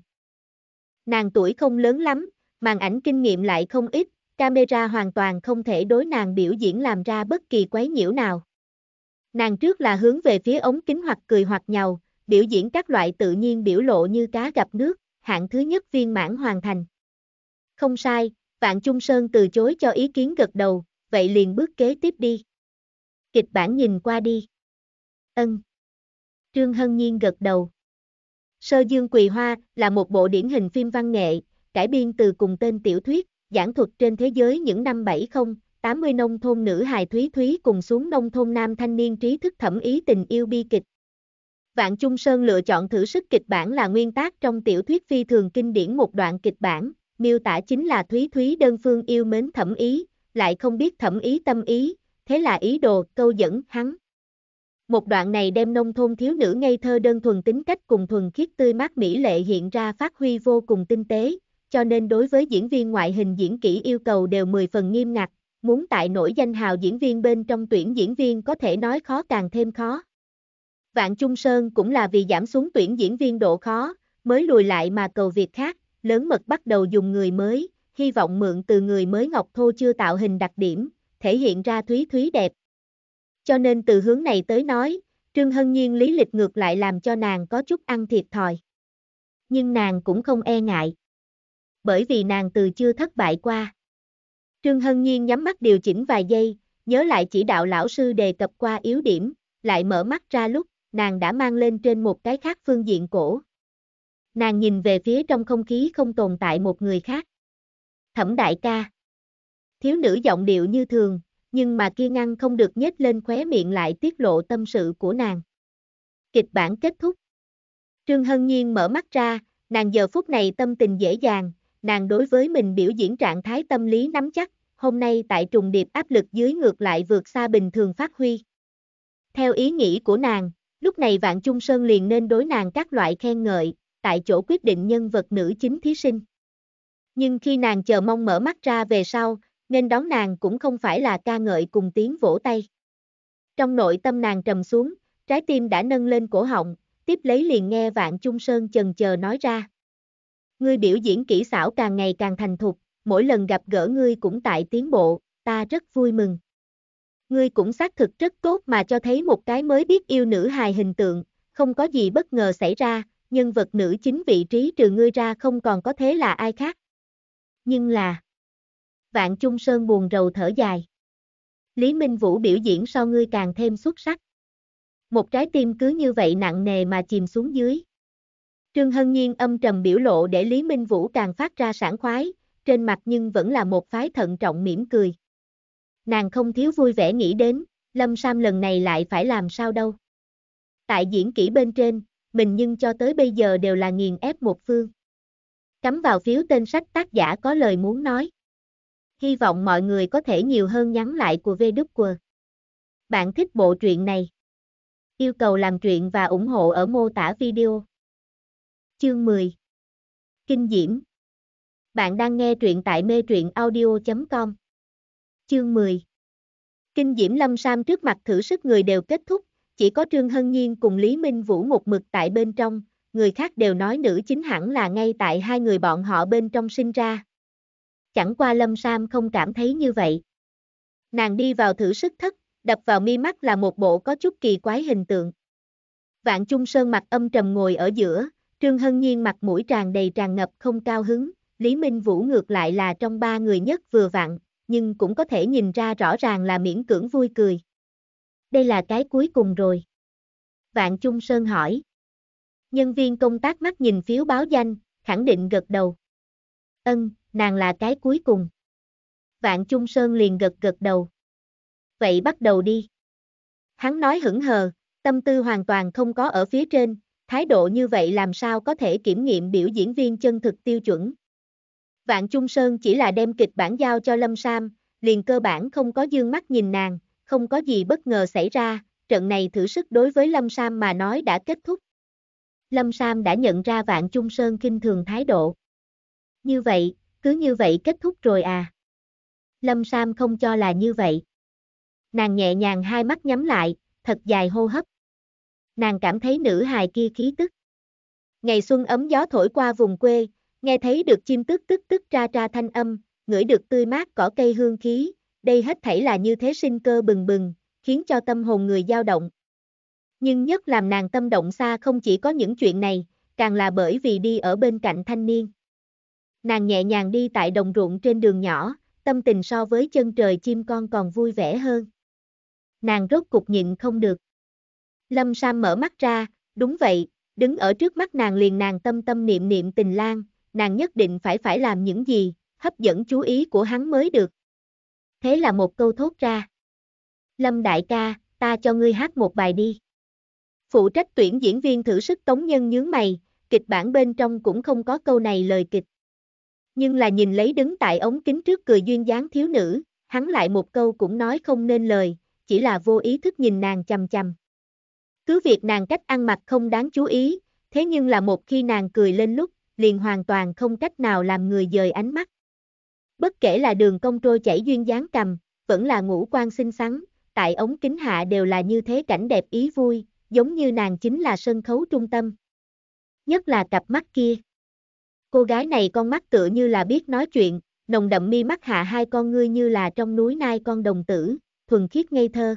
Nàng tuổi không lớn lắm, màn ảnh kinh nghiệm lại không ít, camera hoàn toàn không thể đối nàng biểu diễn làm ra bất kỳ quấy nhiễu nào. Nàng trước là hướng về phía ống kính hoặc cười hoặc nhào, biểu diễn các loại tự nhiên biểu lộ như cá gặp nước, hạng thứ nhất viên mãn hoàn thành. Không sai, Vạn Trung Sơn từ chối cho ý kiến gật đầu, vậy liền bước kế tiếp đi. Kịch bản nhìn qua đi. Ân. Trương Hân Nhiên gật đầu. Sơ Dương Quỳ Hoa là một bộ điển hình phim văn nghệ, cải biên từ cùng tên tiểu thuyết, giảng thuật trên thế giới những năm 70, 80 nông thôn nữ hài Thúy Thúy cùng xuống nông thôn nam thanh niên trí thức thẩm ý tình yêu bi kịch. Vạn Trung Sơn lựa chọn thử sức kịch bản là nguyên tác trong tiểu thuyết phi thường kinh điển một đoạn kịch bản, miêu tả chính là Thúy Thúy đơn phương yêu mến thẩm ý, lại không biết thẩm ý tâm ý, thế là ý đồ câu dẫn hắn. Một đoạn này đem nông thôn thiếu nữ ngây thơ đơn thuần tính cách cùng thuần khiết tươi mát mỹ lệ hiện ra phát huy vô cùng tinh tế, cho nên đối với diễn viên ngoại hình diễn kỹ yêu cầu đều 10 phần nghiêm ngặt, muốn tại nổi danh hào diễn viên bên trong tuyển diễn viên có thể nói khó càng thêm khó. Vạn Trung Sơn cũng là vì giảm xuống tuyển diễn viên độ khó, mới lùi lại mà cầu việc khác, lớn mật bắt đầu dùng người mới, hy vọng mượn từ người mới Ngọc Thô chưa tạo hình đặc điểm, thể hiện ra thúy thúy đẹp. Cho nên từ hướng này tới nói, Trương Hân Nhiên lý lịch ngược lại làm cho nàng có chút ăn thiệt thòi. Nhưng nàng cũng không e ngại. Bởi vì nàng từ chưa thất bại qua. Trương Hân Nhiên nhắm mắt điều chỉnh vài giây, nhớ lại chỉ đạo lão sư đề cập qua yếu điểm, lại mở mắt ra lúc, nàng đã mang lên trên một cái khác phương diện cổ. Nàng nhìn về phía trong không khí không tồn tại một người khác. Thẩm đại ca. Thiếu nữ giọng điệu như thường, nhưng mà kia ngăn không được nhếch lên khóe miệng lại tiết lộ tâm sự của nàng. Kịch bản kết thúc. Trương Hân Nhiên mở mắt ra, nàng giờ phút này tâm tình dễ dàng, nàng đối với mình biểu diễn trạng thái tâm lý nắm chắc, hôm nay tại trùng điệp áp lực dưới ngược lại vượt xa bình thường phát huy. Theo ý nghĩ của nàng, lúc này Vạn Trung Sơn liền nên đối nàng các loại khen ngợi, tại chỗ quyết định nhân vật nữ chính thí sinh. Nhưng khi nàng chờ mong mở mắt ra về sau, nên đón nàng cũng không phải là ca ngợi cùng tiếng vỗ tay. Trong nội tâm nàng trầm xuống, trái tim đã nâng lên cổ họng, tiếp lấy liền nghe Vạn Trung Sơn chần chờ nói ra. Ngươi biểu diễn kỹ xảo càng ngày càng thành thục, mỗi lần gặp gỡ ngươi cũng tại tiến bộ, ta rất vui mừng. Ngươi cũng xác thực rất tốt mà cho thấy một cái mới biết yêu nữ hài hình tượng, không có gì bất ngờ xảy ra, nhân vật nữ chính vị trí trừ ngươi ra không còn có thế là ai khác. Nhưng là... Vạn Trung Sơn buồn rầu thở dài. Lý Minh Vũ biểu diễn sau ngươi càng thêm xuất sắc. Một trái tim cứ như vậy nặng nề mà chìm xuống dưới. Trương Hân Nhiên âm trầm biểu lộ để Lý Minh Vũ càng phát ra sảng khoái, trên mặt nhưng vẫn là một phái thận trọng mỉm cười. Nàng không thiếu vui vẻ nghĩ đến, Lâm Sam lần này lại phải làm sao đâu. Tại diễn kỹ bên trên, mình nhưng cho tới bây giờ đều là nghiền ép một phương. Cắm vào phiếu tên sách tác giả có lời muốn nói. Hy vọng mọi người có thể nhiều hơn nhắn lại của VWQ. Bạn thích bộ truyện này? Yêu cầu làm truyện và ủng hộ ở mô tả video chương 10. Kinh diễm. Bạn đang nghe truyện tại mê truyện audio.com. Chương 10. Kinh diễm lâm sam trước mặt thử sức người đều kết thúc, chỉ có Trương Hân Nhiên cùng Lý Minh Vũ một mực tại bên trong, người khác đều nói nữ chính hẳn là ngay tại hai người bọn họ bên trong sinh ra. Chẳng qua lâm sam không cảm thấy như vậy. Nàng đi vào thử sức thất, đập vào mi mắt là một bộ có chút kỳ quái hình tượng. Vạn Trung Sơn mặt âm trầm ngồi ở giữa, Trương Hân Nhiên mặt mũi tràn đầy tràn ngập không cao hứng, Lý Minh Vũ ngược lại là trong ba người nhất vừa vặn, nhưng cũng có thể nhìn ra rõ ràng là miễn cưỡng vui cười. Đây là cái cuối cùng rồi. Vạn Trung Sơn hỏi. Nhân viên công tác mắt nhìn phiếu báo danh, khẳng định gật đầu. Ân, nàng là cái cuối cùng. Vạn Trung Sơn liền gật gật đầu. Vậy bắt đầu đi. Hắn nói hững hờ, tâm tư hoàn toàn không có ở phía trên, Thái độ như vậy làm sao có thể kiểm nghiệm biểu diễn viên chân thực tiêu chuẩn. Vạn Trung Sơn chỉ là đem kịch bản giao cho Lâm Sam, liền cơ bản không có dương mắt nhìn nàng, không có gì bất ngờ xảy ra, trận này thử sức đối với Lâm Sam mà nói đã kết thúc. Lâm Sam đã nhận ra Vạn Trung Sơn kinh thường thái độ. Như vậy, cứ như vậy kết thúc rồi à? Lâm Sam không cho là như vậy. Nàng nhẹ nhàng hai mắt nhắm lại, thật dài hô hấp nàng cảm thấy nữ hài kia khí tức. Ngày xuân ấm gió thổi qua vùng quê, nghe thấy được chim tức tức tức ra ra thanh âm, ngửi được tươi mát cỏ cây hương khí, đây hết thảy là như thế sinh cơ bừng bừng, khiến cho tâm hồn người dao động. Nhưng nhất làm nàng tâm động xa không chỉ có những chuyện này, càng là bởi vì đi ở bên cạnh thanh niên. Nàng nhẹ nhàng đi tại đồng ruộng trên đường nhỏ, tâm tình so với chân trời chim con còn vui vẻ hơn. Nàng rốt cục nhịn không được. Lâm Sam mở mắt ra, đúng vậy, đứng ở trước mắt nàng liền nàng tâm tâm niệm niệm tình lang, nàng nhất định phải phải làm những gì, hấp dẫn chú ý của hắn mới được. Thế là một câu thốt ra. Lâm đại ca, ta cho ngươi hát một bài đi. Phụ trách tuyển diễn viên thử sức tống nhân nhướng mày, kịch bản bên trong cũng không có câu này lời kịch. Nhưng là nhìn lấy đứng tại ống kính trước cười duyên dáng thiếu nữ, hắn lại một câu cũng nói không nên lời, chỉ là vô ý thức nhìn nàng chầm chầm. Cứ việc nàng cách ăn mặc không đáng chú ý, thế nhưng là một khi nàng cười lên lúc, liền hoàn toàn không cách nào làm người dời ánh mắt. Bất kể là đường công trôi chảy duyên dáng cầm, vẫn là ngũ quan xinh xắn, tại ống kính hạ đều là như thế cảnh đẹp ý vui, giống như nàng chính là sân khấu trung tâm. Nhất là cặp mắt kia. Cô gái này con mắt tựa như là biết nói chuyện, nồng đậm mi mắt hạ hai con ngươi như là trong núi nai con đồng tử, thuần khiết ngây thơ.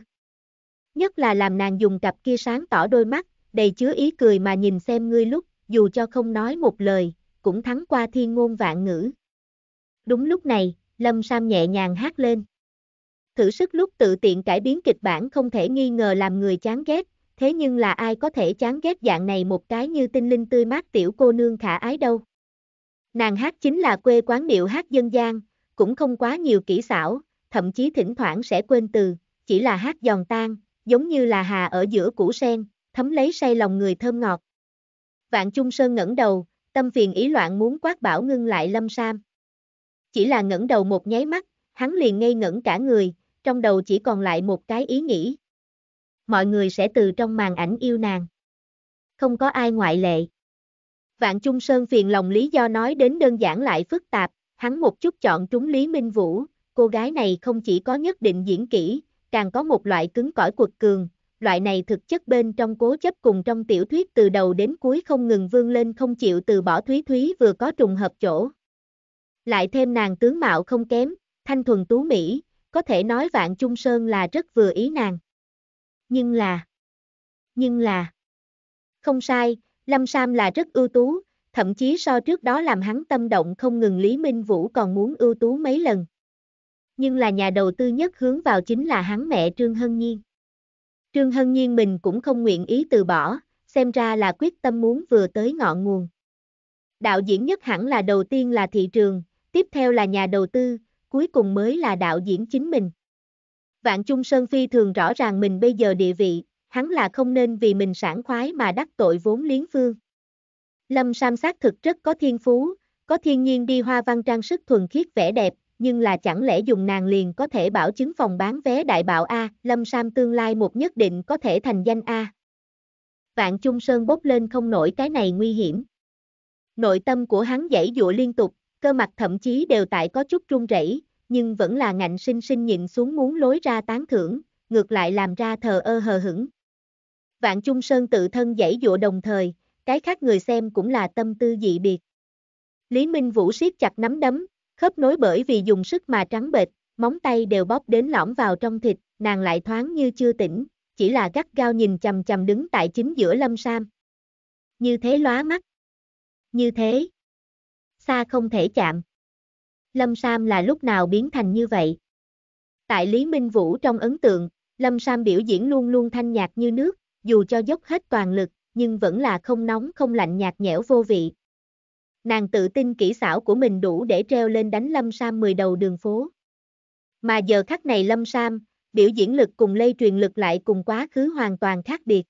Nhất là làm nàng dùng cặp kia sáng tỏ đôi mắt, đầy chứa ý cười mà nhìn xem ngươi lúc, dù cho không nói một lời, cũng thắng qua thiên ngôn vạn ngữ. Đúng lúc này, Lâm Sam nhẹ nhàng hát lên. Thử sức lúc tự tiện cải biến kịch bản không thể nghi ngờ làm người chán ghét, thế nhưng là ai có thể chán ghét dạng này một cái như tinh linh tươi mát tiểu cô nương khả ái đâu. Nàng hát chính là quê quán điệu hát dân gian, cũng không quá nhiều kỹ xảo, thậm chí thỉnh thoảng sẽ quên từ, chỉ là hát giòn tan, giống như là hà ở giữa củ sen, thấm lấy say lòng người thơm ngọt. Vạn Trung Sơn ngẩng đầu, tâm phiền ý loạn muốn quát bảo ngưng lại Lâm Sam. Chỉ là ngẩng đầu một nháy mắt, hắn liền ngây ngẩn cả người, trong đầu chỉ còn lại một cái ý nghĩ. Mọi người sẽ từ trong màn ảnh yêu nàng. Không có ai ngoại lệ. Vạn Trung Sơn phiền lòng lý do nói đến đơn giản lại phức tạp, hắn một chút chọn trúng Lý Minh Vũ, cô gái này không chỉ có nhất định diễn kỹ, càng có một loại cứng cỏi quật cường, loại này thực chất bên trong cố chấp cùng trong tiểu thuyết từ đầu đến cuối không ngừng vươn lên không chịu từ bỏ Thúy Thúy vừa có trùng hợp chỗ. Lại thêm nàng tướng mạo không kém, thanh thuần tú Mỹ, có thể nói vạn Trung Sơn là rất vừa ý nàng. Nhưng là... Nhưng là... Không sai, Lâm Sam là rất ưu tú, thậm chí so trước đó làm hắn tâm động không ngừng Lý Minh Vũ còn muốn ưu tú mấy lần nhưng là nhà đầu tư nhất hướng vào chính là hắn mẹ Trương Hân Nhiên. Trương Hân Nhiên mình cũng không nguyện ý từ bỏ, xem ra là quyết tâm muốn vừa tới ngọn nguồn. Đạo diễn nhất hẳn là đầu tiên là thị trường, tiếp theo là nhà đầu tư, cuối cùng mới là đạo diễn chính mình. Vạn Trung Sơn Phi thường rõ ràng mình bây giờ địa vị, hắn là không nên vì mình sản khoái mà đắc tội vốn liếng phương. Lâm Sam xác thực rất có thiên phú, có thiên nhiên đi hoa văn trang sức thuần khiết vẻ đẹp, nhưng là chẳng lẽ dùng nàng liền có thể bảo chứng phòng bán vé đại bạo A, Lâm Sam tương lai một nhất định có thể thành danh A. Vạn Trung Sơn bốc lên không nổi cái này nguy hiểm. Nội tâm của hắn dãy dụa liên tục, cơ mặt thậm chí đều tại có chút run rẩy, nhưng vẫn là ngạnh sinh sinh nhịn xuống muốn lối ra tán thưởng, ngược lại làm ra thờ ơ hờ hững. Vạn Trung Sơn tự thân dãy dụa đồng thời, cái khác người xem cũng là tâm tư dị biệt. Lý Minh Vũ siết chặt nắm đấm, Khớp nối bởi vì dùng sức mà trắng bệch, móng tay đều bóp đến lõm vào trong thịt, nàng lại thoáng như chưa tỉnh, chỉ là gắt gao nhìn chầm chầm đứng tại chính giữa lâm sam. Như thế lóa mắt. Như thế. Xa không thể chạm. Lâm Sam là lúc nào biến thành như vậy? Tại Lý Minh Vũ trong ấn tượng, Lâm Sam biểu diễn luôn luôn thanh nhạt như nước, dù cho dốc hết toàn lực, nhưng vẫn là không nóng không lạnh nhạt nhẽo vô vị, nàng tự tin kỹ xảo của mình đủ để treo lên đánh Lâm Sam 10 đầu đường phố. Mà giờ khắc này Lâm Sam, biểu diễn lực cùng lây truyền lực lại cùng quá khứ hoàn toàn khác biệt.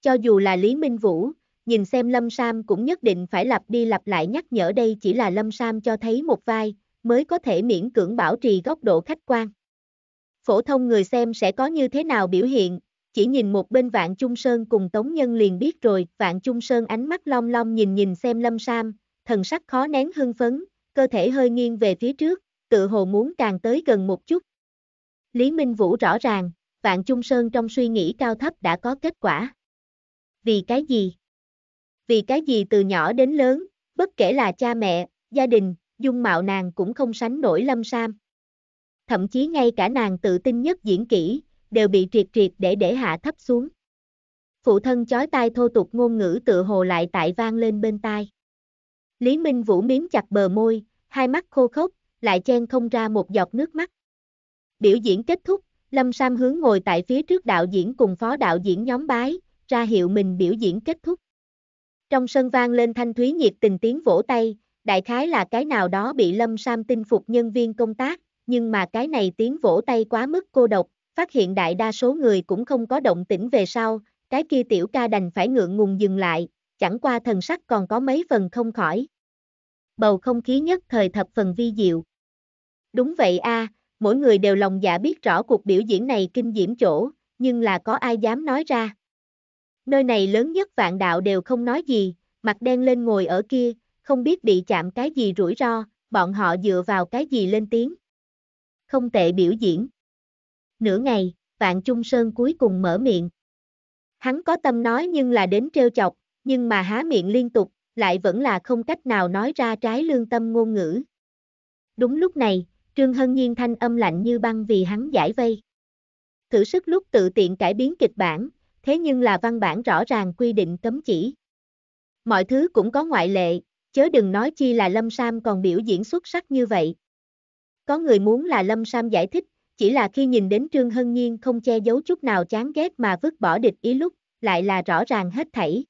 Cho dù là Lý Minh Vũ, nhìn xem Lâm Sam cũng nhất định phải lặp đi lặp lại nhắc nhở đây chỉ là Lâm Sam cho thấy một vai, mới có thể miễn cưỡng bảo trì góc độ khách quan. Phổ thông người xem sẽ có như thế nào biểu hiện, chỉ nhìn một bên Vạn Trung Sơn cùng Tống Nhân liền biết rồi, Vạn Trung Sơn ánh mắt long long nhìn nhìn xem Lâm Sam, thần sắc khó nén hưng phấn, cơ thể hơi nghiêng về phía trước, tự hồ muốn càng tới gần một chút. Lý Minh Vũ rõ ràng, Vạn Trung Sơn trong suy nghĩ cao thấp đã có kết quả. Vì cái gì? Vì cái gì từ nhỏ đến lớn, bất kể là cha mẹ, gia đình, dung mạo nàng cũng không sánh nổi lâm sam. Thậm chí ngay cả nàng tự tin nhất diễn kỹ, đều bị triệt triệt để để hạ thấp xuống. Phụ thân chói tai thô tục ngôn ngữ tự hồ lại tại vang lên bên tai. Lý Minh Vũ miếm chặt bờ môi, hai mắt khô khốc, lại chen không ra một giọt nước mắt. Biểu diễn kết thúc, Lâm Sam hướng ngồi tại phía trước đạo diễn cùng phó đạo diễn nhóm bái, ra hiệu mình biểu diễn kết thúc. Trong sân vang lên thanh thúy nhiệt tình tiếng vỗ tay, đại khái là cái nào đó bị Lâm Sam tinh phục nhân viên công tác, nhưng mà cái này tiếng vỗ tay quá mức cô độc, phát hiện đại đa số người cũng không có động tĩnh về sau, cái kia tiểu ca đành phải ngượng ngùng dừng lại, chẳng qua thần sắc còn có mấy phần không khỏi bầu không khí nhất thời thập phần vi diệu. Đúng vậy a, mỗi người đều lòng dạ biết rõ cuộc biểu diễn này kinh diễm chỗ, nhưng là có ai dám nói ra. Nơi này lớn nhất vạn đạo đều không nói gì, mặt đen lên ngồi ở kia, không biết bị chạm cái gì rủi ro, bọn họ dựa vào cái gì lên tiếng. Không tệ biểu diễn. Nửa ngày, vạn trung sơn cuối cùng mở miệng. Hắn có tâm nói nhưng là đến trêu chọc, nhưng mà há miệng liên tục, lại vẫn là không cách nào nói ra trái lương tâm ngôn ngữ. Đúng lúc này, Trương Hân Nhiên thanh âm lạnh như băng vì hắn giải vây. Thử sức lúc tự tiện cải biến kịch bản, thế nhưng là văn bản rõ ràng quy định cấm chỉ. Mọi thứ cũng có ngoại lệ, chớ đừng nói chi là Lâm Sam còn biểu diễn xuất sắc như vậy. Có người muốn là Lâm Sam giải thích, chỉ là khi nhìn đến Trương Hân Nhiên không che giấu chút nào chán ghét mà vứt bỏ địch ý lúc, lại là rõ ràng hết thảy.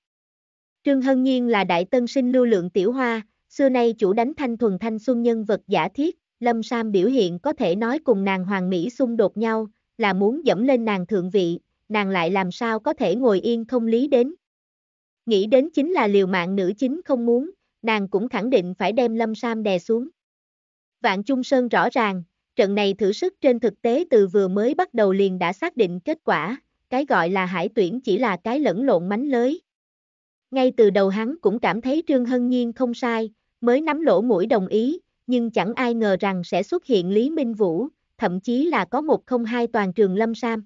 Trương Hân Nhiên là đại tân sinh lưu lượng tiểu hoa, xưa nay chủ đánh thanh thuần thanh xuân nhân vật giả thiết, Lâm Sam biểu hiện có thể nói cùng nàng Hoàng Mỹ xung đột nhau, là muốn dẫm lên nàng thượng vị, nàng lại làm sao có thể ngồi yên không lý đến. Nghĩ đến chính là liều mạng nữ chính không muốn, nàng cũng khẳng định phải đem Lâm Sam đè xuống. Vạn Trung Sơn rõ ràng, trận này thử sức trên thực tế từ vừa mới bắt đầu liền đã xác định kết quả, cái gọi là hải tuyển chỉ là cái lẫn lộn mánh lới, ngay từ đầu hắn cũng cảm thấy Trương Hân Nhiên không sai, mới nắm lỗ mũi đồng ý, nhưng chẳng ai ngờ rằng sẽ xuất hiện Lý Minh Vũ, thậm chí là có một không hai toàn trường lâm sam.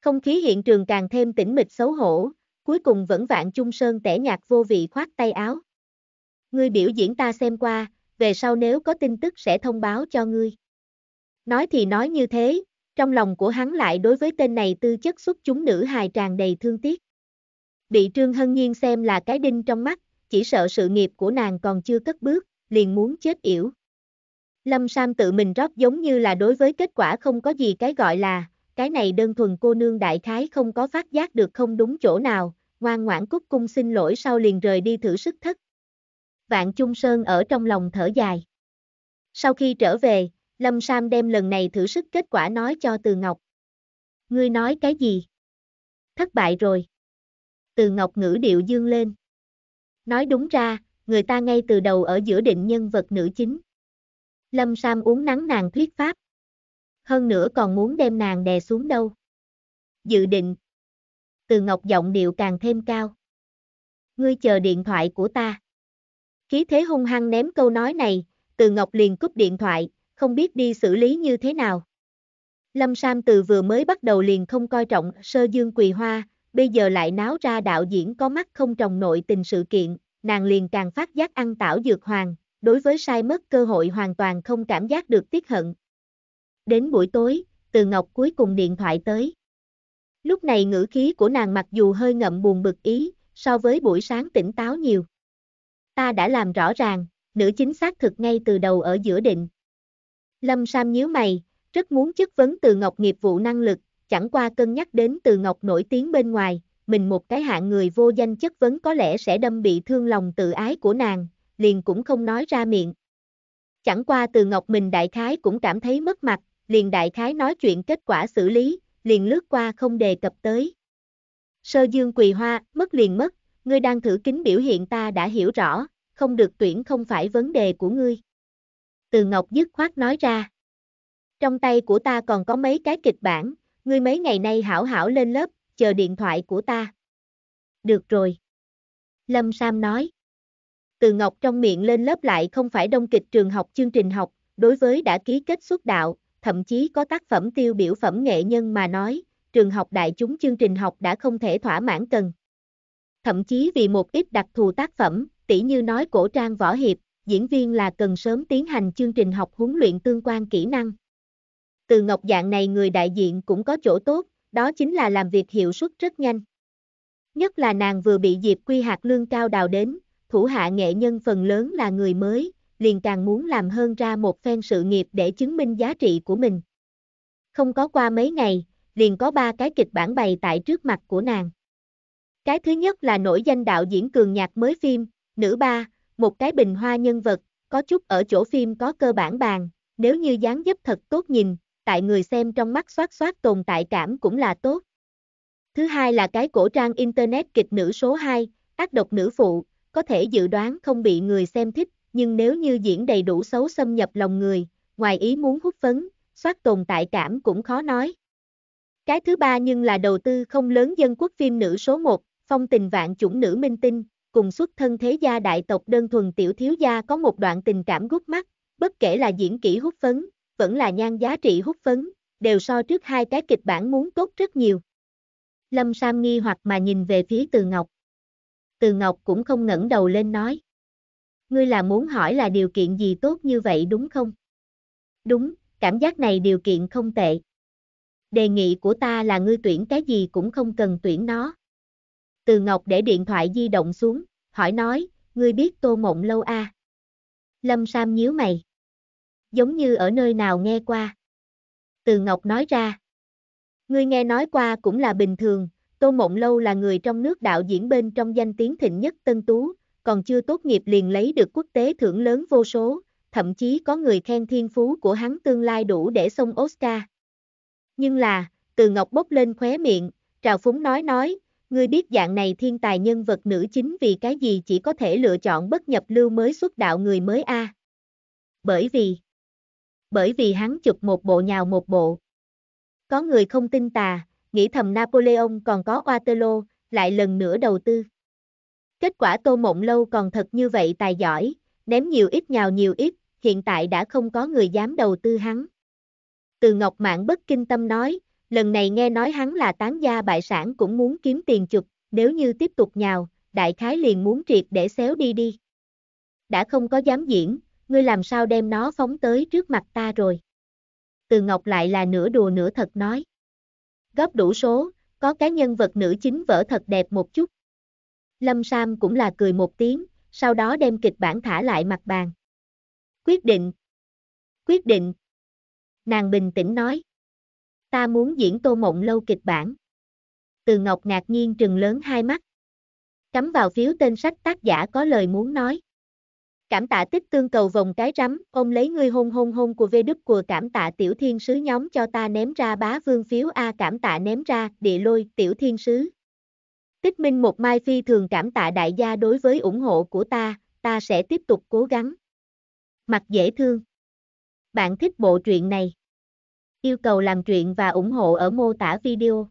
Không khí hiện trường càng thêm tĩnh mịch xấu hổ, cuối cùng vẫn vạn chung sơn tẻ nhạt vô vị khoát tay áo. Ngươi biểu diễn ta xem qua, về sau nếu có tin tức sẽ thông báo cho ngươi. Nói thì nói như thế, trong lòng của hắn lại đối với tên này tư chất xuất chúng nữ hài tràn đầy thương tiếc bị Trương Hân Nhiên xem là cái đinh trong mắt, chỉ sợ sự nghiệp của nàng còn chưa cất bước, liền muốn chết yểu. Lâm Sam tự mình rót giống như là đối với kết quả không có gì cái gọi là, cái này đơn thuần cô nương đại khái không có phát giác được không đúng chỗ nào, ngoan ngoãn cúc cung xin lỗi sau liền rời đi thử sức thất. Vạn Trung Sơn ở trong lòng thở dài. Sau khi trở về, Lâm Sam đem lần này thử sức kết quả nói cho Từ Ngọc. Ngươi nói cái gì? Thất bại rồi từ ngọc ngữ điệu dương lên. Nói đúng ra, người ta ngay từ đầu ở giữa định nhân vật nữ chính. Lâm Sam uống nắng nàng thuyết pháp. Hơn nữa còn muốn đem nàng đè xuống đâu. Dự định. Từ ngọc giọng điệu càng thêm cao. Ngươi chờ điện thoại của ta. Khí thế hung hăng ném câu nói này, từ ngọc liền cúp điện thoại, không biết đi xử lý như thế nào. Lâm Sam từ vừa mới bắt đầu liền không coi trọng sơ dương quỳ hoa, bây giờ lại náo ra đạo diễn có mắt không trồng nội tình sự kiện, nàng liền càng phát giác ăn tảo dược hoàng, đối với sai mất cơ hội hoàn toàn không cảm giác được tiếc hận. Đến buổi tối, từ Ngọc cuối cùng điện thoại tới. Lúc này ngữ khí của nàng mặc dù hơi ngậm buồn bực ý, so với buổi sáng tỉnh táo nhiều. Ta đã làm rõ ràng, nữ chính xác thực ngay từ đầu ở giữa định. Lâm Sam nhíu mày, rất muốn chất vấn từ Ngọc nghiệp vụ năng lực, chẳng qua cân nhắc đến từ Ngọc nổi tiếng bên ngoài, mình một cái hạng người vô danh chất vấn có lẽ sẽ đâm bị thương lòng tự ái của nàng, liền cũng không nói ra miệng. Chẳng qua từ Ngọc mình đại khái cũng cảm thấy mất mặt, liền đại khái nói chuyện kết quả xử lý, liền lướt qua không đề cập tới. Sơ dương quỳ hoa, mất liền mất, ngươi đang thử kính biểu hiện ta đã hiểu rõ, không được tuyển không phải vấn đề của ngươi. Từ Ngọc dứt khoát nói ra. Trong tay của ta còn có mấy cái kịch bản, ngươi mấy ngày nay hảo hảo lên lớp, chờ điện thoại của ta. Được rồi. Lâm Sam nói. Từ Ngọc trong miệng lên lớp lại không phải đông kịch trường học chương trình học, đối với đã ký kết xuất đạo, thậm chí có tác phẩm tiêu biểu phẩm nghệ nhân mà nói, trường học đại chúng chương trình học đã không thể thỏa mãn cần. Thậm chí vì một ít đặc thù tác phẩm, tỷ như nói cổ trang võ hiệp, diễn viên là cần sớm tiến hành chương trình học huấn luyện tương quan kỹ năng từ Ngọc dạng này người đại diện cũng có chỗ tốt, đó chính là làm việc hiệu suất rất nhanh. Nhất là nàng vừa bị dịp Quy hạt lương cao đào đến, thủ hạ nghệ nhân phần lớn là người mới, liền càng muốn làm hơn ra một phen sự nghiệp để chứng minh giá trị của mình. Không có qua mấy ngày, liền có ba cái kịch bản bày tại trước mặt của nàng. Cái thứ nhất là nổi danh đạo diễn cường nhạc mới phim, nữ ba, một cái bình hoa nhân vật, có chút ở chỗ phim có cơ bản bàn, nếu như dáng dấp thật tốt nhìn, tại người xem trong mắt xoát xoát tồn tại cảm cũng là tốt. Thứ hai là cái cổ trang Internet kịch nữ số 2, ác độc nữ phụ, có thể dự đoán không bị người xem thích, nhưng nếu như diễn đầy đủ xấu xâm nhập lòng người, ngoài ý muốn hút phấn, xoát tồn tại cảm cũng khó nói. Cái thứ ba nhưng là đầu tư không lớn dân quốc phim nữ số 1, phong tình vạn chủng nữ minh tinh, cùng xuất thân thế gia đại tộc đơn thuần tiểu thiếu gia có một đoạn tình cảm gút mắt, bất kể là diễn kỹ hút phấn, vẫn là nhan giá trị hút phấn, đều so trước hai cái kịch bản muốn tốt rất nhiều. Lâm Sam nghi hoặc mà nhìn về phía Từ Ngọc. Từ Ngọc cũng không ngẩng đầu lên nói. Ngươi là muốn hỏi là điều kiện gì tốt như vậy đúng không? Đúng, cảm giác này điều kiện không tệ. Đề nghị của ta là ngươi tuyển cái gì cũng không cần tuyển nó. Từ Ngọc để điện thoại di động xuống, hỏi nói, ngươi biết tô mộng lâu à? Lâm Sam nhíu mày giống như ở nơi nào nghe qua. Từ Ngọc nói ra, ngươi nghe nói qua cũng là bình thường, Tô Mộng Lâu là người trong nước đạo diễn bên trong danh tiếng thịnh nhất Tân Tú, còn chưa tốt nghiệp liền lấy được quốc tế thưởng lớn vô số, thậm chí có người khen thiên phú của hắn tương lai đủ để xông Oscar. Nhưng là, Từ Ngọc bốc lên khóe miệng, trào phúng nói nói, ngươi biết dạng này thiên tài nhân vật nữ chính vì cái gì chỉ có thể lựa chọn bất nhập lưu mới xuất đạo người mới a. Bởi vì bởi vì hắn chụp một bộ nhào một bộ. Có người không tin tà, nghĩ thầm Napoleon còn có Waterloo, lại lần nữa đầu tư. Kết quả Tô Mộng Lâu còn thật như vậy tài giỏi, ném nhiều ít nhào nhiều ít, hiện tại đã không có người dám đầu tư hắn. Từ Ngọc Mạng bất kinh tâm nói, lần này nghe nói hắn là tán gia bại sản cũng muốn kiếm tiền chụp, nếu như tiếp tục nhào, đại khái liền muốn triệt để xéo đi đi. Đã không có dám diễn, ngươi làm sao đem nó phóng tới trước mặt ta rồi. Từ Ngọc lại là nửa đùa nửa thật nói. Góp đủ số, có cái nhân vật nữ chính vỡ thật đẹp một chút. Lâm Sam cũng là cười một tiếng, sau đó đem kịch bản thả lại mặt bàn. Quyết định. Quyết định. Nàng bình tĩnh nói. Ta muốn diễn tô mộng lâu kịch bản. Từ Ngọc ngạc nhiên trừng lớn hai mắt. Cắm vào phiếu tên sách tác giả có lời muốn nói. Cảm tạ tích tương cầu vòng cái rắm, ông lấy ngươi hôn hôn hôn của vê đức của cảm tạ tiểu thiên sứ nhóm cho ta ném ra bá vương phiếu A cảm tạ ném ra, địa lôi, tiểu thiên sứ. Tích minh một mai phi thường cảm tạ đại gia đối với ủng hộ của ta, ta sẽ tiếp tục cố gắng. Mặt dễ thương. Bạn thích bộ truyện này? Yêu cầu làm truyện và ủng hộ ở mô tả video.